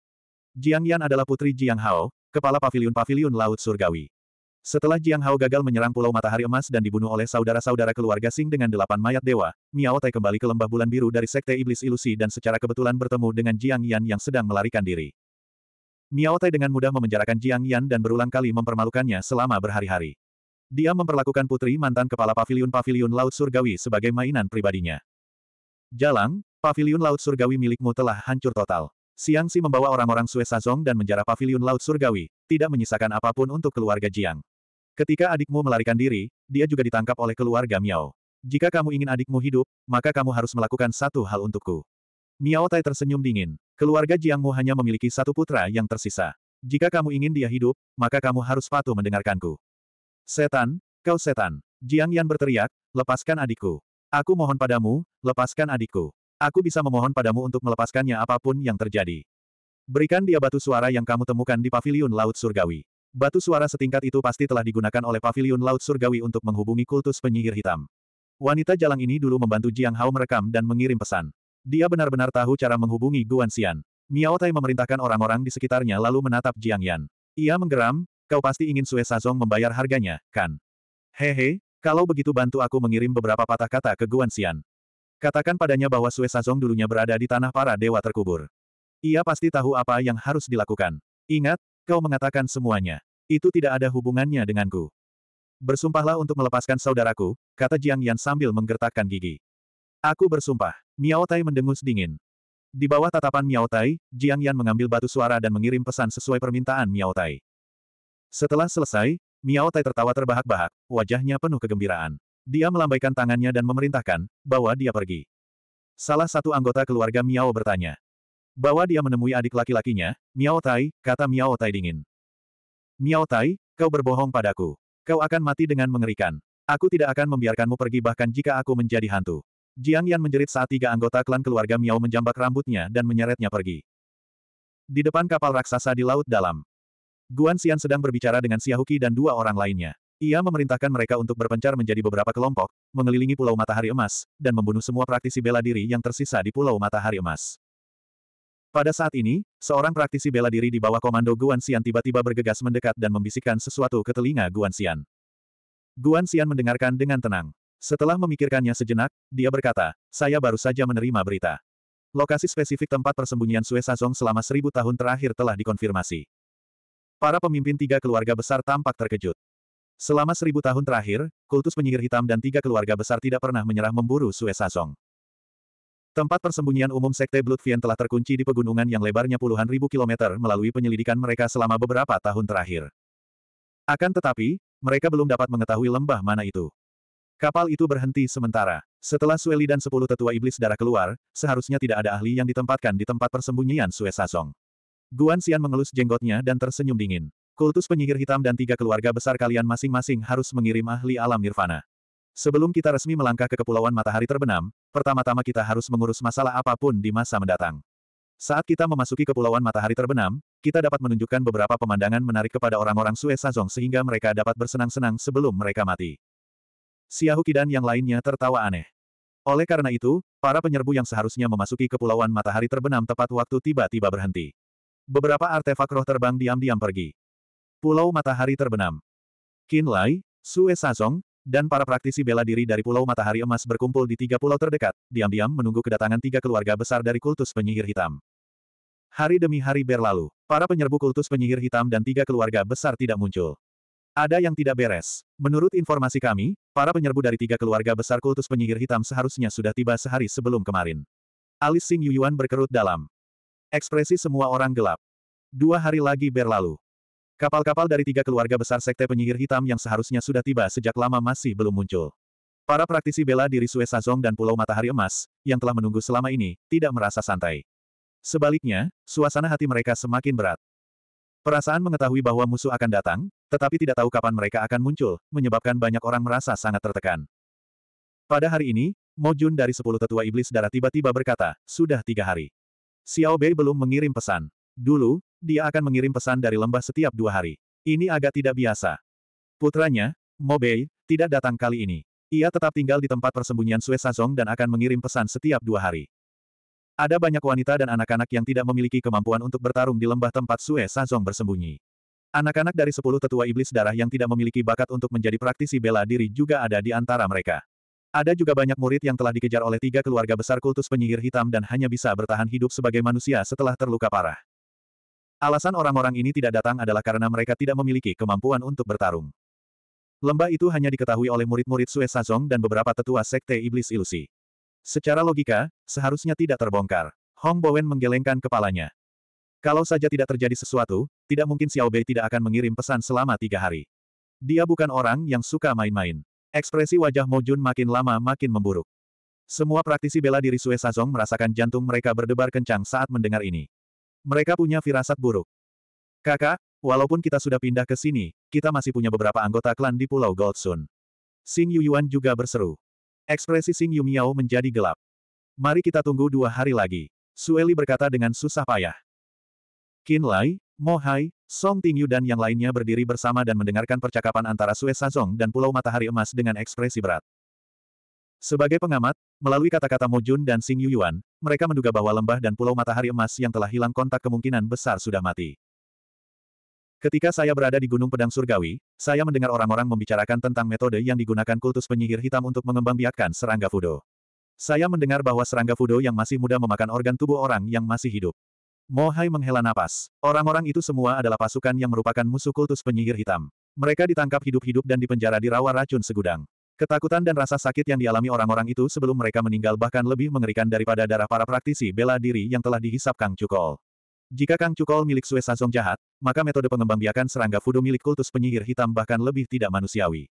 Jiang Yan adalah putri Jiang Hao, kepala pavilion-pavilion Laut Surgawi. Setelah Jiang Hao gagal menyerang Pulau Matahari Emas dan dibunuh oleh saudara-saudara keluarga Sing dengan delapan mayat dewa, Miao Tai kembali ke lembah bulan biru dari Sekte Iblis Ilusi dan secara kebetulan bertemu dengan Jiang Yan yang sedang melarikan diri. Miao Tai dengan mudah memenjarakan Jiang Yan dan berulang kali mempermalukannya selama berhari-hari. Dia memperlakukan putri mantan kepala pavilion-pavilion Laut Surgawi sebagai mainan pribadinya. Jalang, pavilion Laut Surgawi milikmu telah hancur total. Siang Si membawa orang-orang Sue Sazong dan menjara pavilion Laut Surgawi, tidak menyisakan apapun untuk keluarga Jiang. Ketika adikmu melarikan diri, dia juga ditangkap oleh keluarga Miao. Jika kamu ingin adikmu hidup, maka kamu harus melakukan satu hal untukku. Miao Tai tersenyum dingin. Keluarga Jiangmu hanya memiliki satu putra yang tersisa. Jika kamu ingin dia hidup, maka kamu harus patuh mendengarkanku. Setan, kau setan. Jiang Yan berteriak, lepaskan adikku. Aku mohon padamu, lepaskan adikku. Aku bisa memohon padamu untuk melepaskannya apapun yang terjadi. Berikan dia batu suara yang kamu temukan di paviliun Laut Surgawi. Batu suara setingkat itu pasti telah digunakan oleh Paviliun Laut Surgawi untuk menghubungi kultus penyihir hitam. Wanita jalang ini dulu membantu Jiang Hao merekam dan mengirim pesan. Dia benar-benar tahu cara menghubungi Guan Xian. Miao Tai memerintahkan orang-orang di sekitarnya lalu menatap Jiang Yan. Ia menggeram, kau pasti ingin Sue Sazong membayar harganya, kan? Hehe, kalau begitu bantu aku mengirim beberapa patah kata ke Guan Xian. Katakan padanya bahwa Sue Sazong dulunya berada di tanah para dewa terkubur. Ia pasti tahu apa yang harus dilakukan. Ingat, kau mengatakan semuanya. Itu tidak ada hubungannya denganku. Bersumpahlah untuk melepaskan saudaraku, kata Jiang Yan sambil menggertakkan gigi. Aku bersumpah. Miao Tai mendengus dingin. Di bawah tatapan Miao Tai, Jiang Yan mengambil batu suara dan mengirim pesan sesuai permintaan Miao Tai. Setelah selesai, Miao Tai tertawa terbahak-bahak, wajahnya penuh kegembiraan. Dia melambaikan tangannya dan memerintahkan, bahwa dia pergi. Salah satu anggota keluarga Miao bertanya. Bahwa dia menemui adik laki-lakinya, Miao Tai, kata Miao Tai dingin. Miao Tai, kau berbohong padaku. Kau akan mati dengan mengerikan. Aku tidak akan membiarkanmu pergi bahkan jika aku menjadi hantu. Jiang Yan menjerit saat tiga anggota klan keluarga Miao menjambak rambutnya dan menyeretnya pergi. Di depan kapal raksasa di Laut Dalam. Guan Xian sedang berbicara dengan Huki dan dua orang lainnya. Ia memerintahkan mereka untuk berpencar menjadi beberapa kelompok, mengelilingi Pulau Matahari Emas, dan membunuh semua praktisi bela diri yang tersisa di Pulau Matahari Emas. Pada saat ini, seorang praktisi bela diri di bawah komando Guan Xian tiba-tiba bergegas mendekat dan membisikkan sesuatu ke telinga Guan Xian. Guan Xian mendengarkan dengan tenang. Setelah memikirkannya sejenak, dia berkata, saya baru saja menerima berita. Lokasi spesifik tempat persembunyian Sue Sazong selama seribu tahun terakhir telah dikonfirmasi. Para pemimpin tiga keluarga besar tampak terkejut. Selama seribu tahun terakhir, kultus penyihir hitam dan tiga keluarga besar tidak pernah menyerah memburu Sue Sazong. Tempat persembunyian umum Sekte Bloodfiend telah terkunci di pegunungan yang lebarnya puluhan ribu kilometer melalui penyelidikan mereka selama beberapa tahun terakhir. Akan tetapi, mereka belum dapat mengetahui lembah mana itu. Kapal itu berhenti sementara. Setelah Sueli dan sepuluh tetua iblis darah keluar, seharusnya tidak ada ahli yang ditempatkan di tempat persembunyian Sue Sasong. Guan Xian mengelus jenggotnya dan tersenyum dingin. Kultus penyihir hitam dan tiga keluarga besar kalian masing-masing harus mengirim ahli alam nirvana. Sebelum kita resmi melangkah ke Kepulauan Matahari Terbenam, pertama-tama kita harus mengurus masalah apapun di masa mendatang. Saat kita memasuki Kepulauan Matahari Terbenam, kita dapat menunjukkan beberapa pemandangan menarik kepada orang-orang Sue Sazong sehingga mereka dapat bersenang-senang sebelum mereka mati. Xiaohuqi dan yang lainnya tertawa aneh. Oleh karena itu, para penyerbu yang seharusnya memasuki Kepulauan Matahari Terbenam tepat waktu tiba-tiba berhenti. Beberapa artefak roh terbang diam-diam pergi. Pulau Matahari Terbenam. Qin Lai, Sue Sazong, dan para praktisi bela diri dari Pulau Matahari Emas berkumpul di tiga pulau terdekat, diam-diam menunggu kedatangan tiga keluarga besar dari kultus penyihir hitam. Hari demi hari berlalu, para penyerbu kultus penyihir hitam dan tiga keluarga besar tidak muncul. Ada yang tidak beres. Menurut informasi kami, para penyerbu dari tiga keluarga besar kultus penyihir hitam seharusnya sudah tiba sehari sebelum kemarin. Alis Sing Yuyuan berkerut dalam. Ekspresi semua orang gelap. Dua hari lagi berlalu. Kapal-kapal dari tiga keluarga besar Sekte Penyihir Hitam yang seharusnya sudah tiba sejak lama masih belum muncul. Para praktisi bela diri Sue Sazong dan Pulau Matahari Emas, yang telah menunggu selama ini, tidak merasa santai. Sebaliknya, suasana hati mereka semakin berat. Perasaan mengetahui bahwa musuh akan datang, tetapi tidak tahu kapan mereka akan muncul, menyebabkan banyak orang merasa sangat tertekan. Pada hari ini, Mo Jun dari sepuluh tetua iblis darah tiba-tiba berkata, sudah tiga hari. Xiao Bei belum mengirim pesan. Dulu, dia akan mengirim pesan dari lembah setiap dua hari. Ini agak tidak biasa. Putranya, Mobei, tidak datang kali ini. Ia tetap tinggal di tempat persembunyian Sue Sazong dan akan mengirim pesan setiap dua hari. Ada banyak wanita dan anak-anak yang tidak memiliki kemampuan untuk bertarung di lembah tempat Sue Sazong bersembunyi. Anak-anak dari sepuluh tetua iblis darah yang tidak memiliki bakat untuk menjadi praktisi bela diri juga ada di antara mereka. Ada juga banyak murid yang telah dikejar oleh tiga keluarga besar kultus penyihir hitam dan hanya bisa bertahan hidup sebagai manusia setelah terluka parah. Alasan orang-orang ini tidak datang adalah karena mereka tidak memiliki kemampuan untuk bertarung. Lembah itu hanya diketahui oleh murid-murid Sue Sazong dan beberapa tetua sekte iblis ilusi. Secara logika, seharusnya tidak terbongkar. Hong Bowen menggelengkan kepalanya. Kalau saja tidak terjadi sesuatu, tidak mungkin Xiao Bei tidak akan mengirim pesan selama tiga hari. Dia bukan orang yang suka main-main. Ekspresi wajah Mo Jun makin lama makin memburuk. Semua praktisi bela diri Sue Sazong merasakan jantung mereka berdebar kencang saat mendengar ini. Mereka punya firasat buruk. Kakak, walaupun kita sudah pindah ke sini, kita masih punya beberapa anggota klan di Pulau Goldsun. Xing Yuyuan juga berseru. Ekspresi Sing Yu Miao menjadi gelap. Mari kita tunggu dua hari lagi. Sueli berkata dengan susah payah. Qin Lai, Mo Hai, Song Tingyu dan yang lainnya berdiri bersama dan mendengarkan percakapan antara Sue Sazong dan Pulau Matahari Emas dengan ekspresi berat. Sebagai pengamat, melalui kata-kata Mojun dan Xing Yuyuan, mereka menduga bahwa lembah dan pulau matahari emas yang telah hilang kontak kemungkinan besar sudah mati. Ketika saya berada di Gunung Pedang Surgawi, saya mendengar orang-orang membicarakan tentang metode yang digunakan kultus penyihir hitam untuk mengembangbiakkan serangga Fudo. Saya mendengar bahwa serangga Fudo yang masih muda memakan organ tubuh orang yang masih hidup. Mohai menghela napas. Orang-orang itu semua adalah pasukan yang merupakan musuh kultus penyihir hitam. Mereka ditangkap hidup-hidup dan dipenjara di rawa racun segudang. Ketakutan dan rasa sakit yang dialami orang-orang itu sebelum mereka meninggal bahkan lebih mengerikan daripada darah para praktisi bela diri yang telah dihisap Kang Cukol. Jika Kang Cukol milik Sue Sazong jahat, maka metode pengembangbiakan serangga fudo milik kultus penyihir hitam bahkan lebih tidak manusiawi.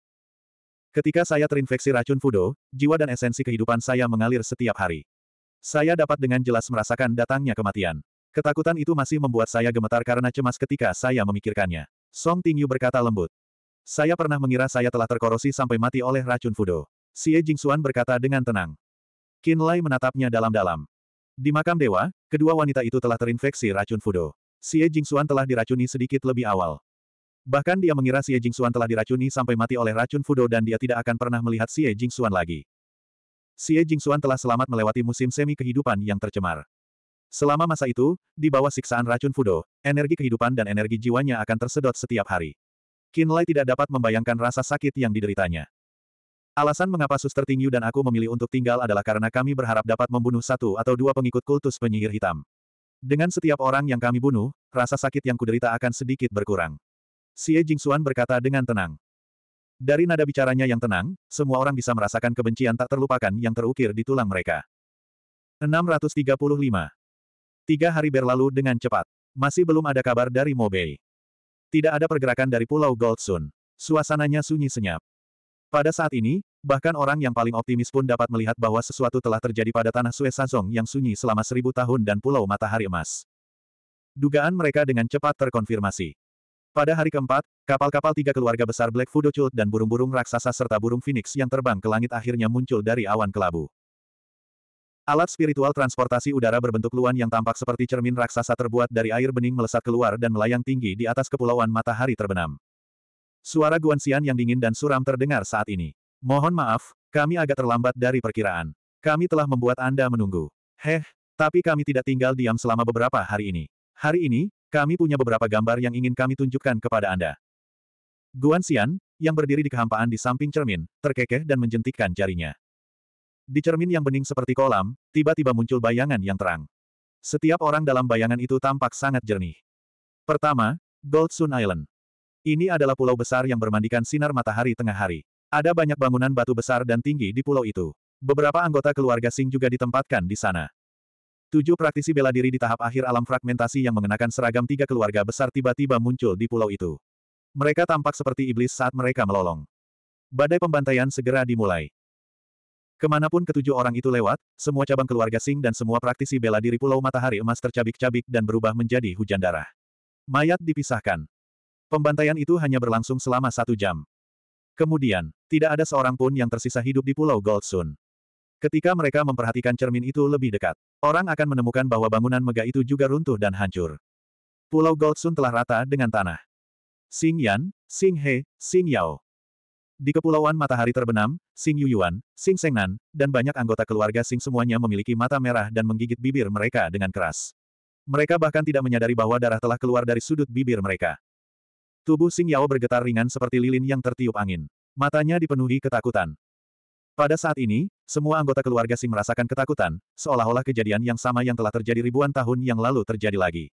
Ketika saya terinfeksi racun fudo, jiwa dan esensi kehidupan saya mengalir setiap hari. Saya dapat dengan jelas merasakan datangnya kematian. Ketakutan itu masih membuat saya gemetar karena cemas ketika saya memikirkannya. Song Tingyu berkata lembut. Saya pernah mengira saya telah terkorosi sampai mati oleh racun Fudo. Xie Jingxuan berkata dengan tenang. Qin Lai menatapnya dalam-dalam. Di makam dewa, kedua wanita itu telah terinfeksi racun Fudo. Xie Jingxuan telah diracuni sedikit lebih awal. Bahkan dia mengira Xie Jingxuan telah diracuni sampai mati oleh racun Fudo dan dia tidak akan pernah melihat Xie Jingxuan lagi. Xie Jingxuan telah selamat melewati musim semi kehidupan yang tercemar. Selama masa itu, di bawah siksaan racun Fudo, energi kehidupan dan energi jiwanya akan tersedot setiap hari. Kinlay tidak dapat membayangkan rasa sakit yang dideritanya. Alasan mengapa Suster Tingyu dan aku memilih untuk tinggal adalah karena kami berharap dapat membunuh satu atau dua pengikut kultus penyihir hitam. Dengan setiap orang yang kami bunuh, rasa sakit yang kuderita akan sedikit berkurang. Xie Jingxuan berkata dengan tenang. Dari nada bicaranya yang tenang, semua orang bisa merasakan kebencian tak terlupakan yang terukir di tulang mereka. 635. Tiga hari berlalu dengan cepat. Masih belum ada kabar dari Mobei. Tidak ada pergerakan dari Pulau Goldsun. Suasananya sunyi senyap. Pada saat ini, bahkan orang yang paling optimis pun dapat melihat bahwa sesuatu telah terjadi pada tanah Suesazong yang sunyi selama seribu tahun dan Pulau Matahari Emas. Dugaan mereka dengan cepat terkonfirmasi. Pada hari keempat, kapal-kapal tiga keluarga besar Black Fudochult dan burung-burung raksasa serta burung phoenix yang terbang ke langit akhirnya muncul dari awan kelabu. Alat spiritual transportasi udara berbentuk luan yang tampak seperti cermin raksasa terbuat dari air bening melesat keluar dan melayang tinggi di atas kepulauan matahari terbenam. Suara Guanxian yang dingin dan suram terdengar saat ini. Mohon maaf, kami agak terlambat dari perkiraan. Kami telah membuat Anda menunggu. Heh, tapi kami tidak tinggal diam selama beberapa hari ini. Hari ini, kami punya beberapa gambar yang ingin kami tunjukkan kepada Anda. Guanxian, yang berdiri di kehampaan di samping cermin, terkekeh dan menjentikkan jarinya. Di cermin yang bening seperti kolam, tiba-tiba muncul bayangan yang terang. Setiap orang dalam bayangan itu tampak sangat jernih. Pertama, Gold Sun Island. Ini adalah pulau besar yang bermandikan sinar matahari tengah hari. Ada banyak bangunan batu besar dan tinggi di pulau itu. Beberapa anggota keluarga Sing juga ditempatkan di sana. Tujuh praktisi bela diri di tahap akhir alam fragmentasi yang mengenakan seragam tiga keluarga besar tiba-tiba muncul di pulau itu. Mereka tampak seperti iblis saat mereka melolong. Badai pembantaian segera dimulai. Kemanapun ketujuh orang itu lewat, semua cabang keluarga Sing dan semua praktisi bela diri Pulau Matahari Emas tercabik-cabik dan berubah menjadi hujan darah. Mayat dipisahkan. Pembantaian itu hanya berlangsung selama satu jam. Kemudian, tidak ada seorang pun yang tersisa hidup di Pulau Goldsun. Ketika mereka memperhatikan cermin itu lebih dekat, orang akan menemukan bahwa bangunan megah itu juga runtuh dan hancur. Pulau Goldsun telah rata dengan tanah. Sing Yan, Sing He, Sing Yao, di Kepulauan Matahari Terbenam, Sing Yuyuan, Sing Sengnan, dan banyak anggota keluarga Sing semuanya memiliki mata merah dan menggigit bibir mereka dengan keras. Mereka bahkan tidak menyadari bahwa darah telah keluar dari sudut bibir mereka. Tubuh Sing Yao bergetar ringan seperti lilin yang tertiup angin. Matanya dipenuhi ketakutan. Pada saat ini, semua anggota keluarga Sing merasakan ketakutan, seolah-olah kejadian yang sama yang telah terjadi ribuan tahun yang lalu terjadi lagi.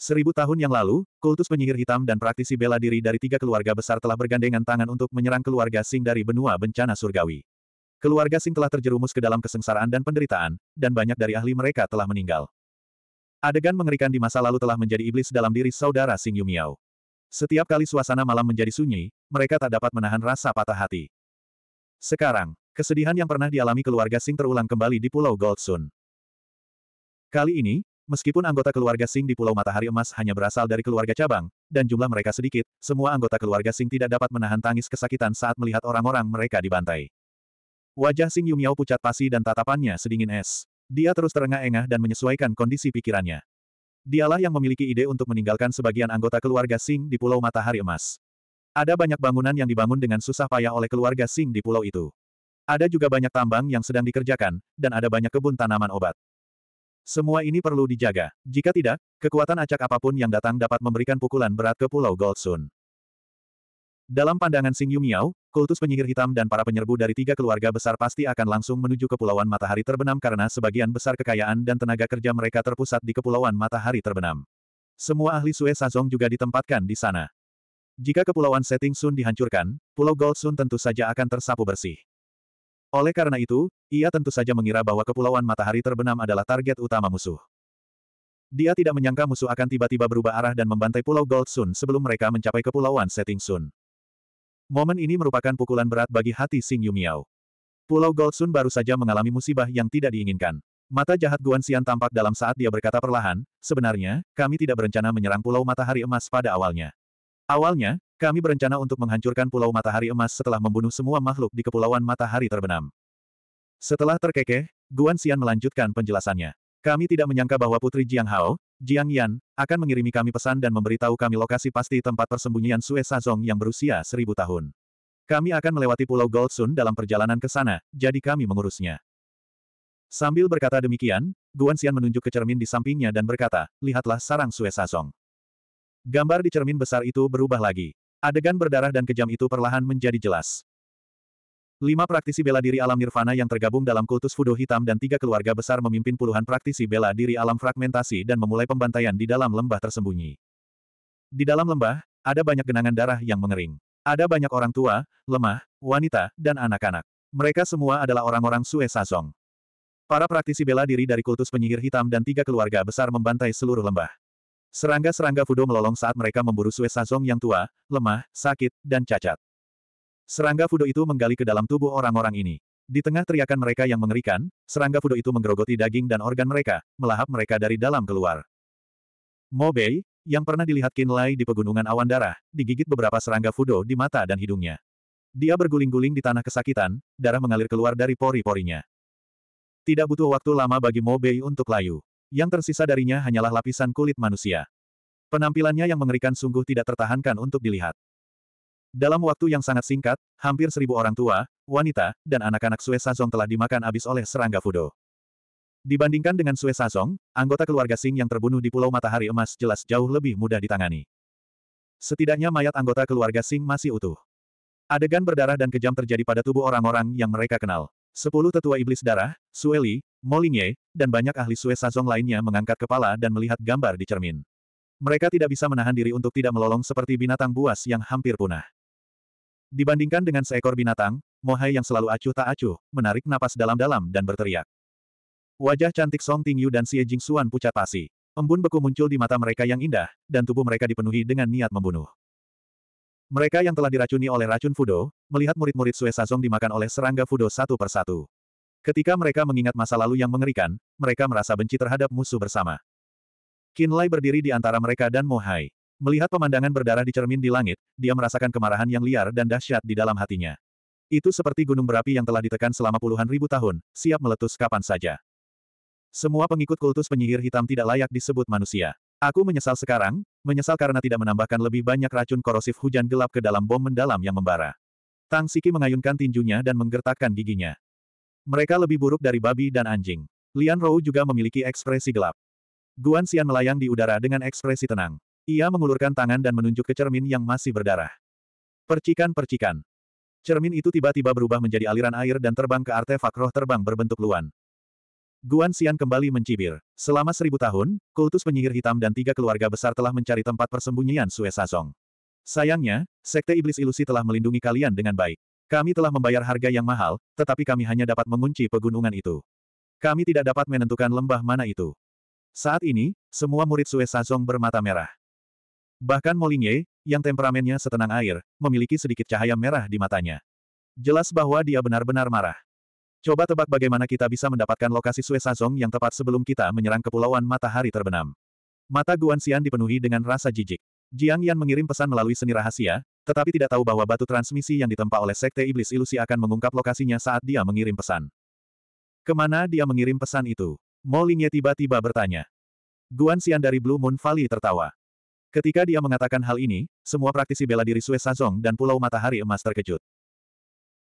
Seribu tahun yang lalu, kultus penyihir hitam dan praktisi bela diri dari tiga keluarga besar telah bergandengan tangan untuk menyerang keluarga Sing dari benua bencana surgawi. Keluarga Sing telah terjerumus ke dalam kesengsaraan dan penderitaan, dan banyak dari ahli mereka telah meninggal. Adegan mengerikan di masa lalu telah menjadi iblis dalam diri saudara Sing Yumiao. Setiap kali suasana malam menjadi sunyi, mereka tak dapat menahan rasa patah hati. Sekarang, kesedihan yang pernah dialami keluarga Sing terulang kembali di Pulau Goldsun. Kali ini, Meskipun anggota keluarga Singh di Pulau Matahari Emas hanya berasal dari keluarga cabang, dan jumlah mereka sedikit, semua anggota keluarga Singh tidak dapat menahan tangis kesakitan saat melihat orang-orang mereka dibantai. Wajah Singh Yumiao pucat pasi dan tatapannya sedingin es. Dia terus terengah-engah dan menyesuaikan kondisi pikirannya. Dialah yang memiliki ide untuk meninggalkan sebagian anggota keluarga Singh di Pulau Matahari Emas. Ada banyak bangunan yang dibangun dengan susah payah oleh keluarga Singh di pulau itu. Ada juga banyak tambang yang sedang dikerjakan, dan ada banyak kebun tanaman obat. Semua ini perlu dijaga. Jika tidak, kekuatan acak apapun yang datang dapat memberikan pukulan berat ke Pulau Goldsun. Dalam pandangan Sing Yumiao, kultus penyihir hitam dan para penyerbu dari tiga keluarga besar pasti akan langsung menuju Kepulauan Matahari Terbenam karena sebagian besar kekayaan dan tenaga kerja mereka terpusat di Kepulauan Matahari Terbenam. Semua ahli Sue Sazong juga ditempatkan di sana. Jika Kepulauan Setting Sun dihancurkan, Pulau Goldsun tentu saja akan tersapu bersih. Oleh karena itu, ia tentu saja mengira bahwa kepulauan matahari terbenam adalah target utama musuh. Dia tidak menyangka musuh akan tiba-tiba berubah arah dan membantai Pulau Gold Sun sebelum mereka mencapai kepulauan Setting Sun. Momen ini merupakan pukulan berat bagi hati Sing Yumiao. Pulau Gold Sun baru saja mengalami musibah yang tidak diinginkan. Mata jahat Guan Xian tampak dalam saat dia berkata perlahan, sebenarnya, kami tidak berencana menyerang Pulau Matahari Emas pada awalnya. Awalnya, kami berencana untuk menghancurkan Pulau Matahari Emas setelah membunuh semua makhluk di Kepulauan Matahari Terbenam. Setelah terkekeh, Guan Xian melanjutkan penjelasannya. Kami tidak menyangka bahwa Putri Jiang Hao, Jiang Yan, akan mengirimi kami pesan dan memberitahu kami lokasi pasti tempat persembunyian Sue Sazong yang berusia seribu tahun. Kami akan melewati Pulau Goldsun dalam perjalanan ke sana, jadi kami mengurusnya. Sambil berkata demikian, Guan Xian menunjuk ke cermin di sampingnya dan berkata, lihatlah sarang Sue Sazong. Gambar di cermin besar itu berubah lagi. Adegan berdarah dan kejam itu perlahan menjadi jelas. Lima praktisi bela diri alam nirvana yang tergabung dalam kultus Fudo Hitam dan tiga keluarga besar memimpin puluhan praktisi bela diri alam fragmentasi dan memulai pembantaian di dalam lembah tersembunyi. Di dalam lembah, ada banyak genangan darah yang mengering. Ada banyak orang tua, lemah, wanita, dan anak-anak. Mereka semua adalah orang-orang Sue Sazong. Para praktisi bela diri dari kultus penyihir hitam dan tiga keluarga besar membantai seluruh lembah. Serangga-serangga Fudo melolong saat mereka memburu Sue Sazong yang tua, lemah, sakit, dan cacat. Serangga Fudo itu menggali ke dalam tubuh orang-orang ini. Di tengah teriakan mereka yang mengerikan, serangga Fudo itu menggerogoti daging dan organ mereka, melahap mereka dari dalam keluar. Mobei, yang pernah dilihat Lai di pegunungan awan darah, digigit beberapa serangga Fudo di mata dan hidungnya. Dia berguling-guling di tanah kesakitan, darah mengalir keluar dari pori-porinya. Tidak butuh waktu lama bagi Mobei untuk layu yang tersisa darinya hanyalah lapisan kulit manusia. Penampilannya yang mengerikan sungguh tidak tertahankan untuk dilihat. Dalam waktu yang sangat singkat, hampir seribu orang tua, wanita, dan anak-anak Sue Sazong telah dimakan habis oleh serangga Fudo. Dibandingkan dengan Sue Sazong, anggota keluarga Sing yang terbunuh di Pulau Matahari Emas jelas jauh lebih mudah ditangani. Setidaknya mayat anggota keluarga Sing masih utuh. Adegan berdarah dan kejam terjadi pada tubuh orang-orang yang mereka kenal. Sepuluh tetua iblis darah, Sueli, Molinye, dan banyak ahli Sue Sazong lainnya mengangkat kepala dan melihat gambar di cermin. Mereka tidak bisa menahan diri untuk tidak melolong seperti binatang buas yang hampir punah. Dibandingkan dengan seekor binatang, Mohai yang selalu acuh tak acuh, menarik napas dalam-dalam dan berteriak. Wajah cantik Song Tingyu dan Xie Xuan pucat pasi. Embun beku muncul di mata mereka yang indah, dan tubuh mereka dipenuhi dengan niat membunuh. Mereka yang telah diracuni oleh racun Fudo, melihat murid-murid Sue Sazong dimakan oleh serangga Fudo satu persatu. Ketika mereka mengingat masa lalu yang mengerikan, mereka merasa benci terhadap musuh bersama. Lai berdiri di antara mereka dan Mohai. Melihat pemandangan berdarah di cermin di langit, dia merasakan kemarahan yang liar dan dahsyat di dalam hatinya. Itu seperti gunung berapi yang telah ditekan selama puluhan ribu tahun, siap meletus kapan saja. Semua pengikut kultus penyihir hitam tidak layak disebut manusia. Aku menyesal sekarang, menyesal karena tidak menambahkan lebih banyak racun korosif hujan gelap ke dalam bom mendalam yang membara. Tang Siki mengayunkan tinjunya dan menggertakkan giginya. Mereka lebih buruk dari babi dan anjing. Lian Rou juga memiliki ekspresi gelap. Guan Xian melayang di udara dengan ekspresi tenang. Ia mengulurkan tangan dan menunjuk ke cermin yang masih berdarah. Percikan-percikan. Cermin itu tiba-tiba berubah menjadi aliran air dan terbang ke artefak roh terbang berbentuk luan. Guan Xian kembali mencibir. Selama seribu tahun, kultus penyihir hitam dan tiga keluarga besar telah mencari tempat persembunyian Sue Sazong. Sayangnya, Sekte Iblis Ilusi telah melindungi kalian dengan baik. Kami telah membayar harga yang mahal, tetapi kami hanya dapat mengunci pegunungan itu. Kami tidak dapat menentukan lembah mana itu. Saat ini, semua murid Sue Sazong bermata merah. Bahkan Molinye, yang temperamennya setenang air, memiliki sedikit cahaya merah di matanya. Jelas bahwa dia benar-benar marah. Coba tebak bagaimana kita bisa mendapatkan lokasi Sazong yang tepat sebelum kita menyerang kepulauan matahari terbenam. Mata Guanxian dipenuhi dengan rasa jijik. Jiang Yan mengirim pesan melalui seni rahasia, tetapi tidak tahu bahwa batu transmisi yang ditempa oleh Sekte Iblis Ilusi akan mengungkap lokasinya saat dia mengirim pesan. Kemana dia mengirim pesan itu? Mo Lingye tiba-tiba bertanya. Guanxian dari Blue Moon Valley tertawa. Ketika dia mengatakan hal ini, semua praktisi bela diri Sazong dan Pulau Matahari Emas terkejut.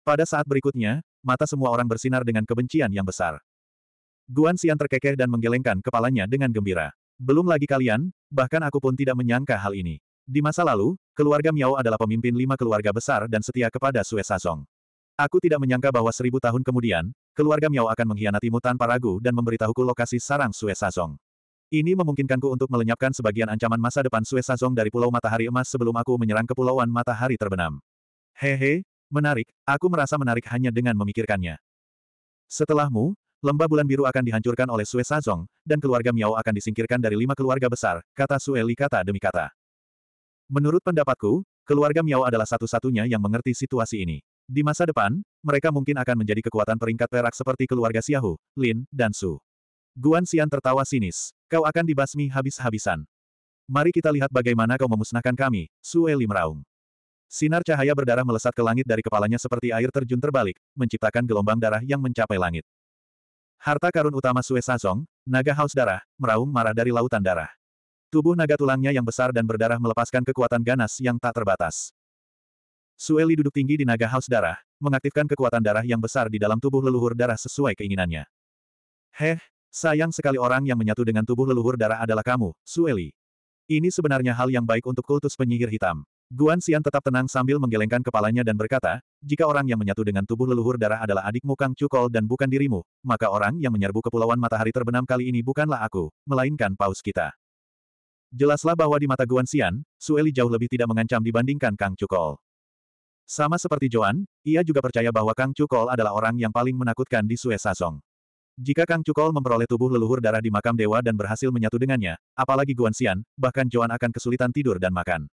Pada saat berikutnya, mata semua orang bersinar dengan kebencian yang besar. Guan Xian terkekeh dan menggelengkan kepalanya dengan gembira. Belum lagi kalian, bahkan aku pun tidak menyangka hal ini. Di masa lalu, keluarga Miao adalah pemimpin lima keluarga besar dan setia kepada Sue Sazong. Aku tidak menyangka bahwa seribu tahun kemudian, keluarga Miao akan mengkhianatimu tanpa ragu dan memberitahuku lokasi sarang Sue Sazong. Ini memungkinkanku untuk melenyapkan sebagian ancaman masa depan Sue Sazong dari Pulau Matahari Emas sebelum aku menyerang Kepulauan Matahari Terbenam. Hehe, Menarik, aku merasa menarik hanya dengan memikirkannya. Setelahmu, lembah bulan biru akan dihancurkan oleh Sue Sazong, dan keluarga Miao akan disingkirkan dari lima keluarga besar, kata Sue Li kata demi kata. Menurut pendapatku, keluarga Miao adalah satu-satunya yang mengerti situasi ini. Di masa depan, mereka mungkin akan menjadi kekuatan peringkat perak seperti keluarga Xiahu, Lin, dan Su. Guan Xian tertawa sinis. Kau akan dibasmi habis-habisan. Mari kita lihat bagaimana kau memusnahkan kami, Sue Li meraung. Sinar cahaya berdarah melesat ke langit dari kepalanya seperti air terjun terbalik, menciptakan gelombang darah yang mencapai langit. Harta karun utama Sue Sazong, naga haus darah, meraung marah dari lautan darah. Tubuh naga tulangnya yang besar dan berdarah melepaskan kekuatan ganas yang tak terbatas. Sueli duduk tinggi di naga haus darah, mengaktifkan kekuatan darah yang besar di dalam tubuh leluhur darah sesuai keinginannya. Heh, sayang sekali orang yang menyatu dengan tubuh leluhur darah adalah kamu, Sueli. Ini sebenarnya hal yang baik untuk kultus penyihir hitam. Guan Xian tetap tenang sambil menggelengkan kepalanya dan berkata, jika orang yang menyatu dengan tubuh leluhur darah adalah adikmu Kang Cukol dan bukan dirimu, maka orang yang menyerbu kepulauan matahari terbenam kali ini bukanlah aku, melainkan paus kita. Jelaslah bahwa di mata Guan Xian, Sueli jauh lebih tidak mengancam dibandingkan Kang Cukol. Sama seperti Joan, ia juga percaya bahwa Kang Cukol adalah orang yang paling menakutkan di Sue Sazong. Jika Kang Cukol memperoleh tubuh leluhur darah di makam dewa dan berhasil menyatu dengannya, apalagi Guan Xian, bahkan Joan akan kesulitan tidur dan makan.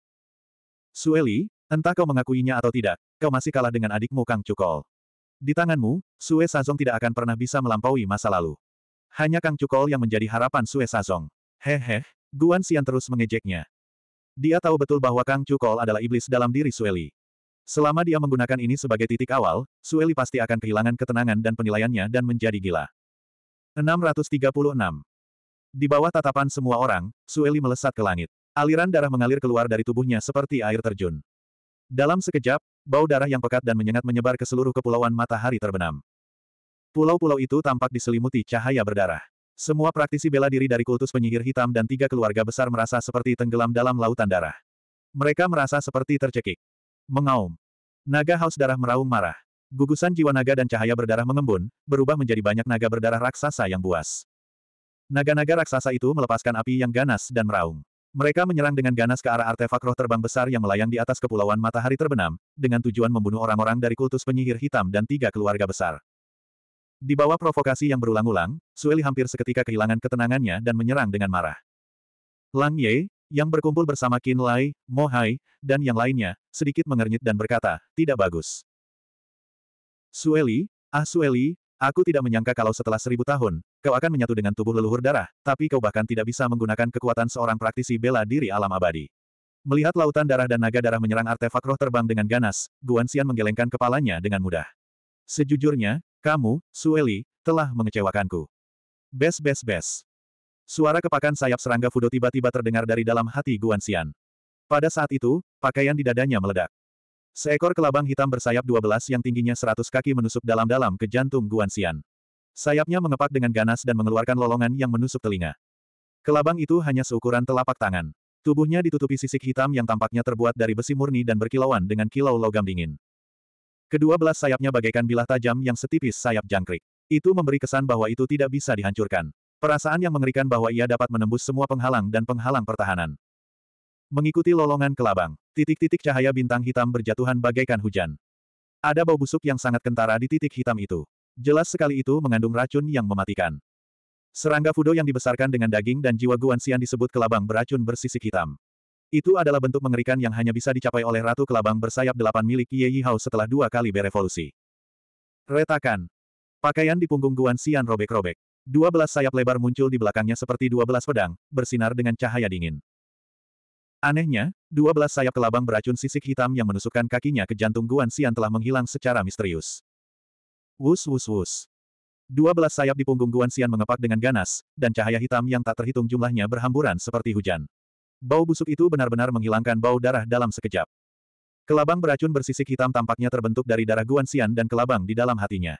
Sueli, entah kau mengakuinya atau tidak, kau masih kalah dengan adikmu Kang Cukol. Di tanganmu, Sue Sazong tidak akan pernah bisa melampaui masa lalu. Hanya Kang Cukol yang menjadi harapan Sue Sazong. Hehe, Guan Xian terus mengejeknya. Dia tahu betul bahwa Kang Cukol adalah iblis dalam diri Sueli. Selama dia menggunakan ini sebagai titik awal, Sueli pasti akan kehilangan ketenangan dan penilaiannya dan menjadi gila. 636. Di bawah tatapan semua orang, Sueli melesat ke langit. Aliran darah mengalir keluar dari tubuhnya seperti air terjun. Dalam sekejap, bau darah yang pekat dan menyengat menyebar ke seluruh kepulauan matahari terbenam. Pulau-pulau itu tampak diselimuti cahaya berdarah. Semua praktisi bela diri dari kultus penyihir hitam dan tiga keluarga besar merasa seperti tenggelam dalam lautan darah. Mereka merasa seperti tercekik. Mengaum. Naga haus darah meraung marah. Gugusan jiwa naga dan cahaya berdarah mengembun, berubah menjadi banyak naga berdarah raksasa yang buas. Naga-naga raksasa itu melepaskan api yang ganas dan meraung. Mereka menyerang dengan ganas ke arah artefak roh terbang besar yang melayang di atas kepulauan matahari terbenam, dengan tujuan membunuh orang-orang dari kultus penyihir hitam dan tiga keluarga besar. Di bawah provokasi yang berulang-ulang, Sueli hampir seketika kehilangan ketenangannya dan menyerang dengan marah. Lang Ye, yang berkumpul bersama Qin Lai, Mo Hai, dan yang lainnya, sedikit mengernyit dan berkata, tidak bagus. Sueli, ah Sueli, Aku tidak menyangka kalau setelah seribu tahun, kau akan menyatu dengan tubuh leluhur darah, tapi kau bahkan tidak bisa menggunakan kekuatan seorang praktisi bela diri alam abadi. Melihat lautan darah dan naga darah menyerang artefak roh terbang dengan ganas, Guan Xian menggelengkan kepalanya dengan mudah. Sejujurnya, kamu, Sueli, telah mengecewakanku. Bes bes bes. Suara kepakan sayap serangga Fudo tiba-tiba terdengar dari dalam hati Guan Xian. Pada saat itu, pakaian di dadanya meledak. Seekor kelabang hitam bersayap 12 yang tingginya 100 kaki menusuk dalam-dalam ke jantung Guanxian. Sayapnya mengepak dengan ganas dan mengeluarkan lolongan yang menusuk telinga. Kelabang itu hanya seukuran telapak tangan. Tubuhnya ditutupi sisik hitam yang tampaknya terbuat dari besi murni dan berkilauan dengan kilau logam dingin. Kedua belas sayapnya bagaikan bilah tajam yang setipis sayap jangkrik. Itu memberi kesan bahwa itu tidak bisa dihancurkan. Perasaan yang mengerikan bahwa ia dapat menembus semua penghalang dan penghalang pertahanan. Mengikuti lolongan kelabang, titik-titik cahaya bintang hitam berjatuhan bagaikan hujan. Ada bau busuk yang sangat kentara di titik hitam itu. Jelas sekali itu mengandung racun yang mematikan. Serangga Fudo yang dibesarkan dengan daging dan jiwa Guan Guanxian disebut kelabang beracun bersisik hitam. Itu adalah bentuk mengerikan yang hanya bisa dicapai oleh Ratu Kelabang bersayap delapan milik Ye Yihao setelah dua kali berevolusi. Retakan. Pakaian di punggung Guan Guanxian robek-robek. Dua belas sayap lebar muncul di belakangnya seperti dua belas pedang, bersinar dengan cahaya dingin. Anehnya, 12 sayap kelabang beracun sisik hitam yang menusukkan kakinya ke jantung Guan Xian telah menghilang secara misterius. Wus wus wus. 12 sayap di punggung Guan Xian mengepak dengan ganas, dan cahaya hitam yang tak terhitung jumlahnya berhamburan seperti hujan. Bau busuk itu benar-benar menghilangkan bau darah dalam sekejap. Kelabang beracun bersisik hitam tampaknya terbentuk dari darah Guan Xian dan kelabang di dalam hatinya.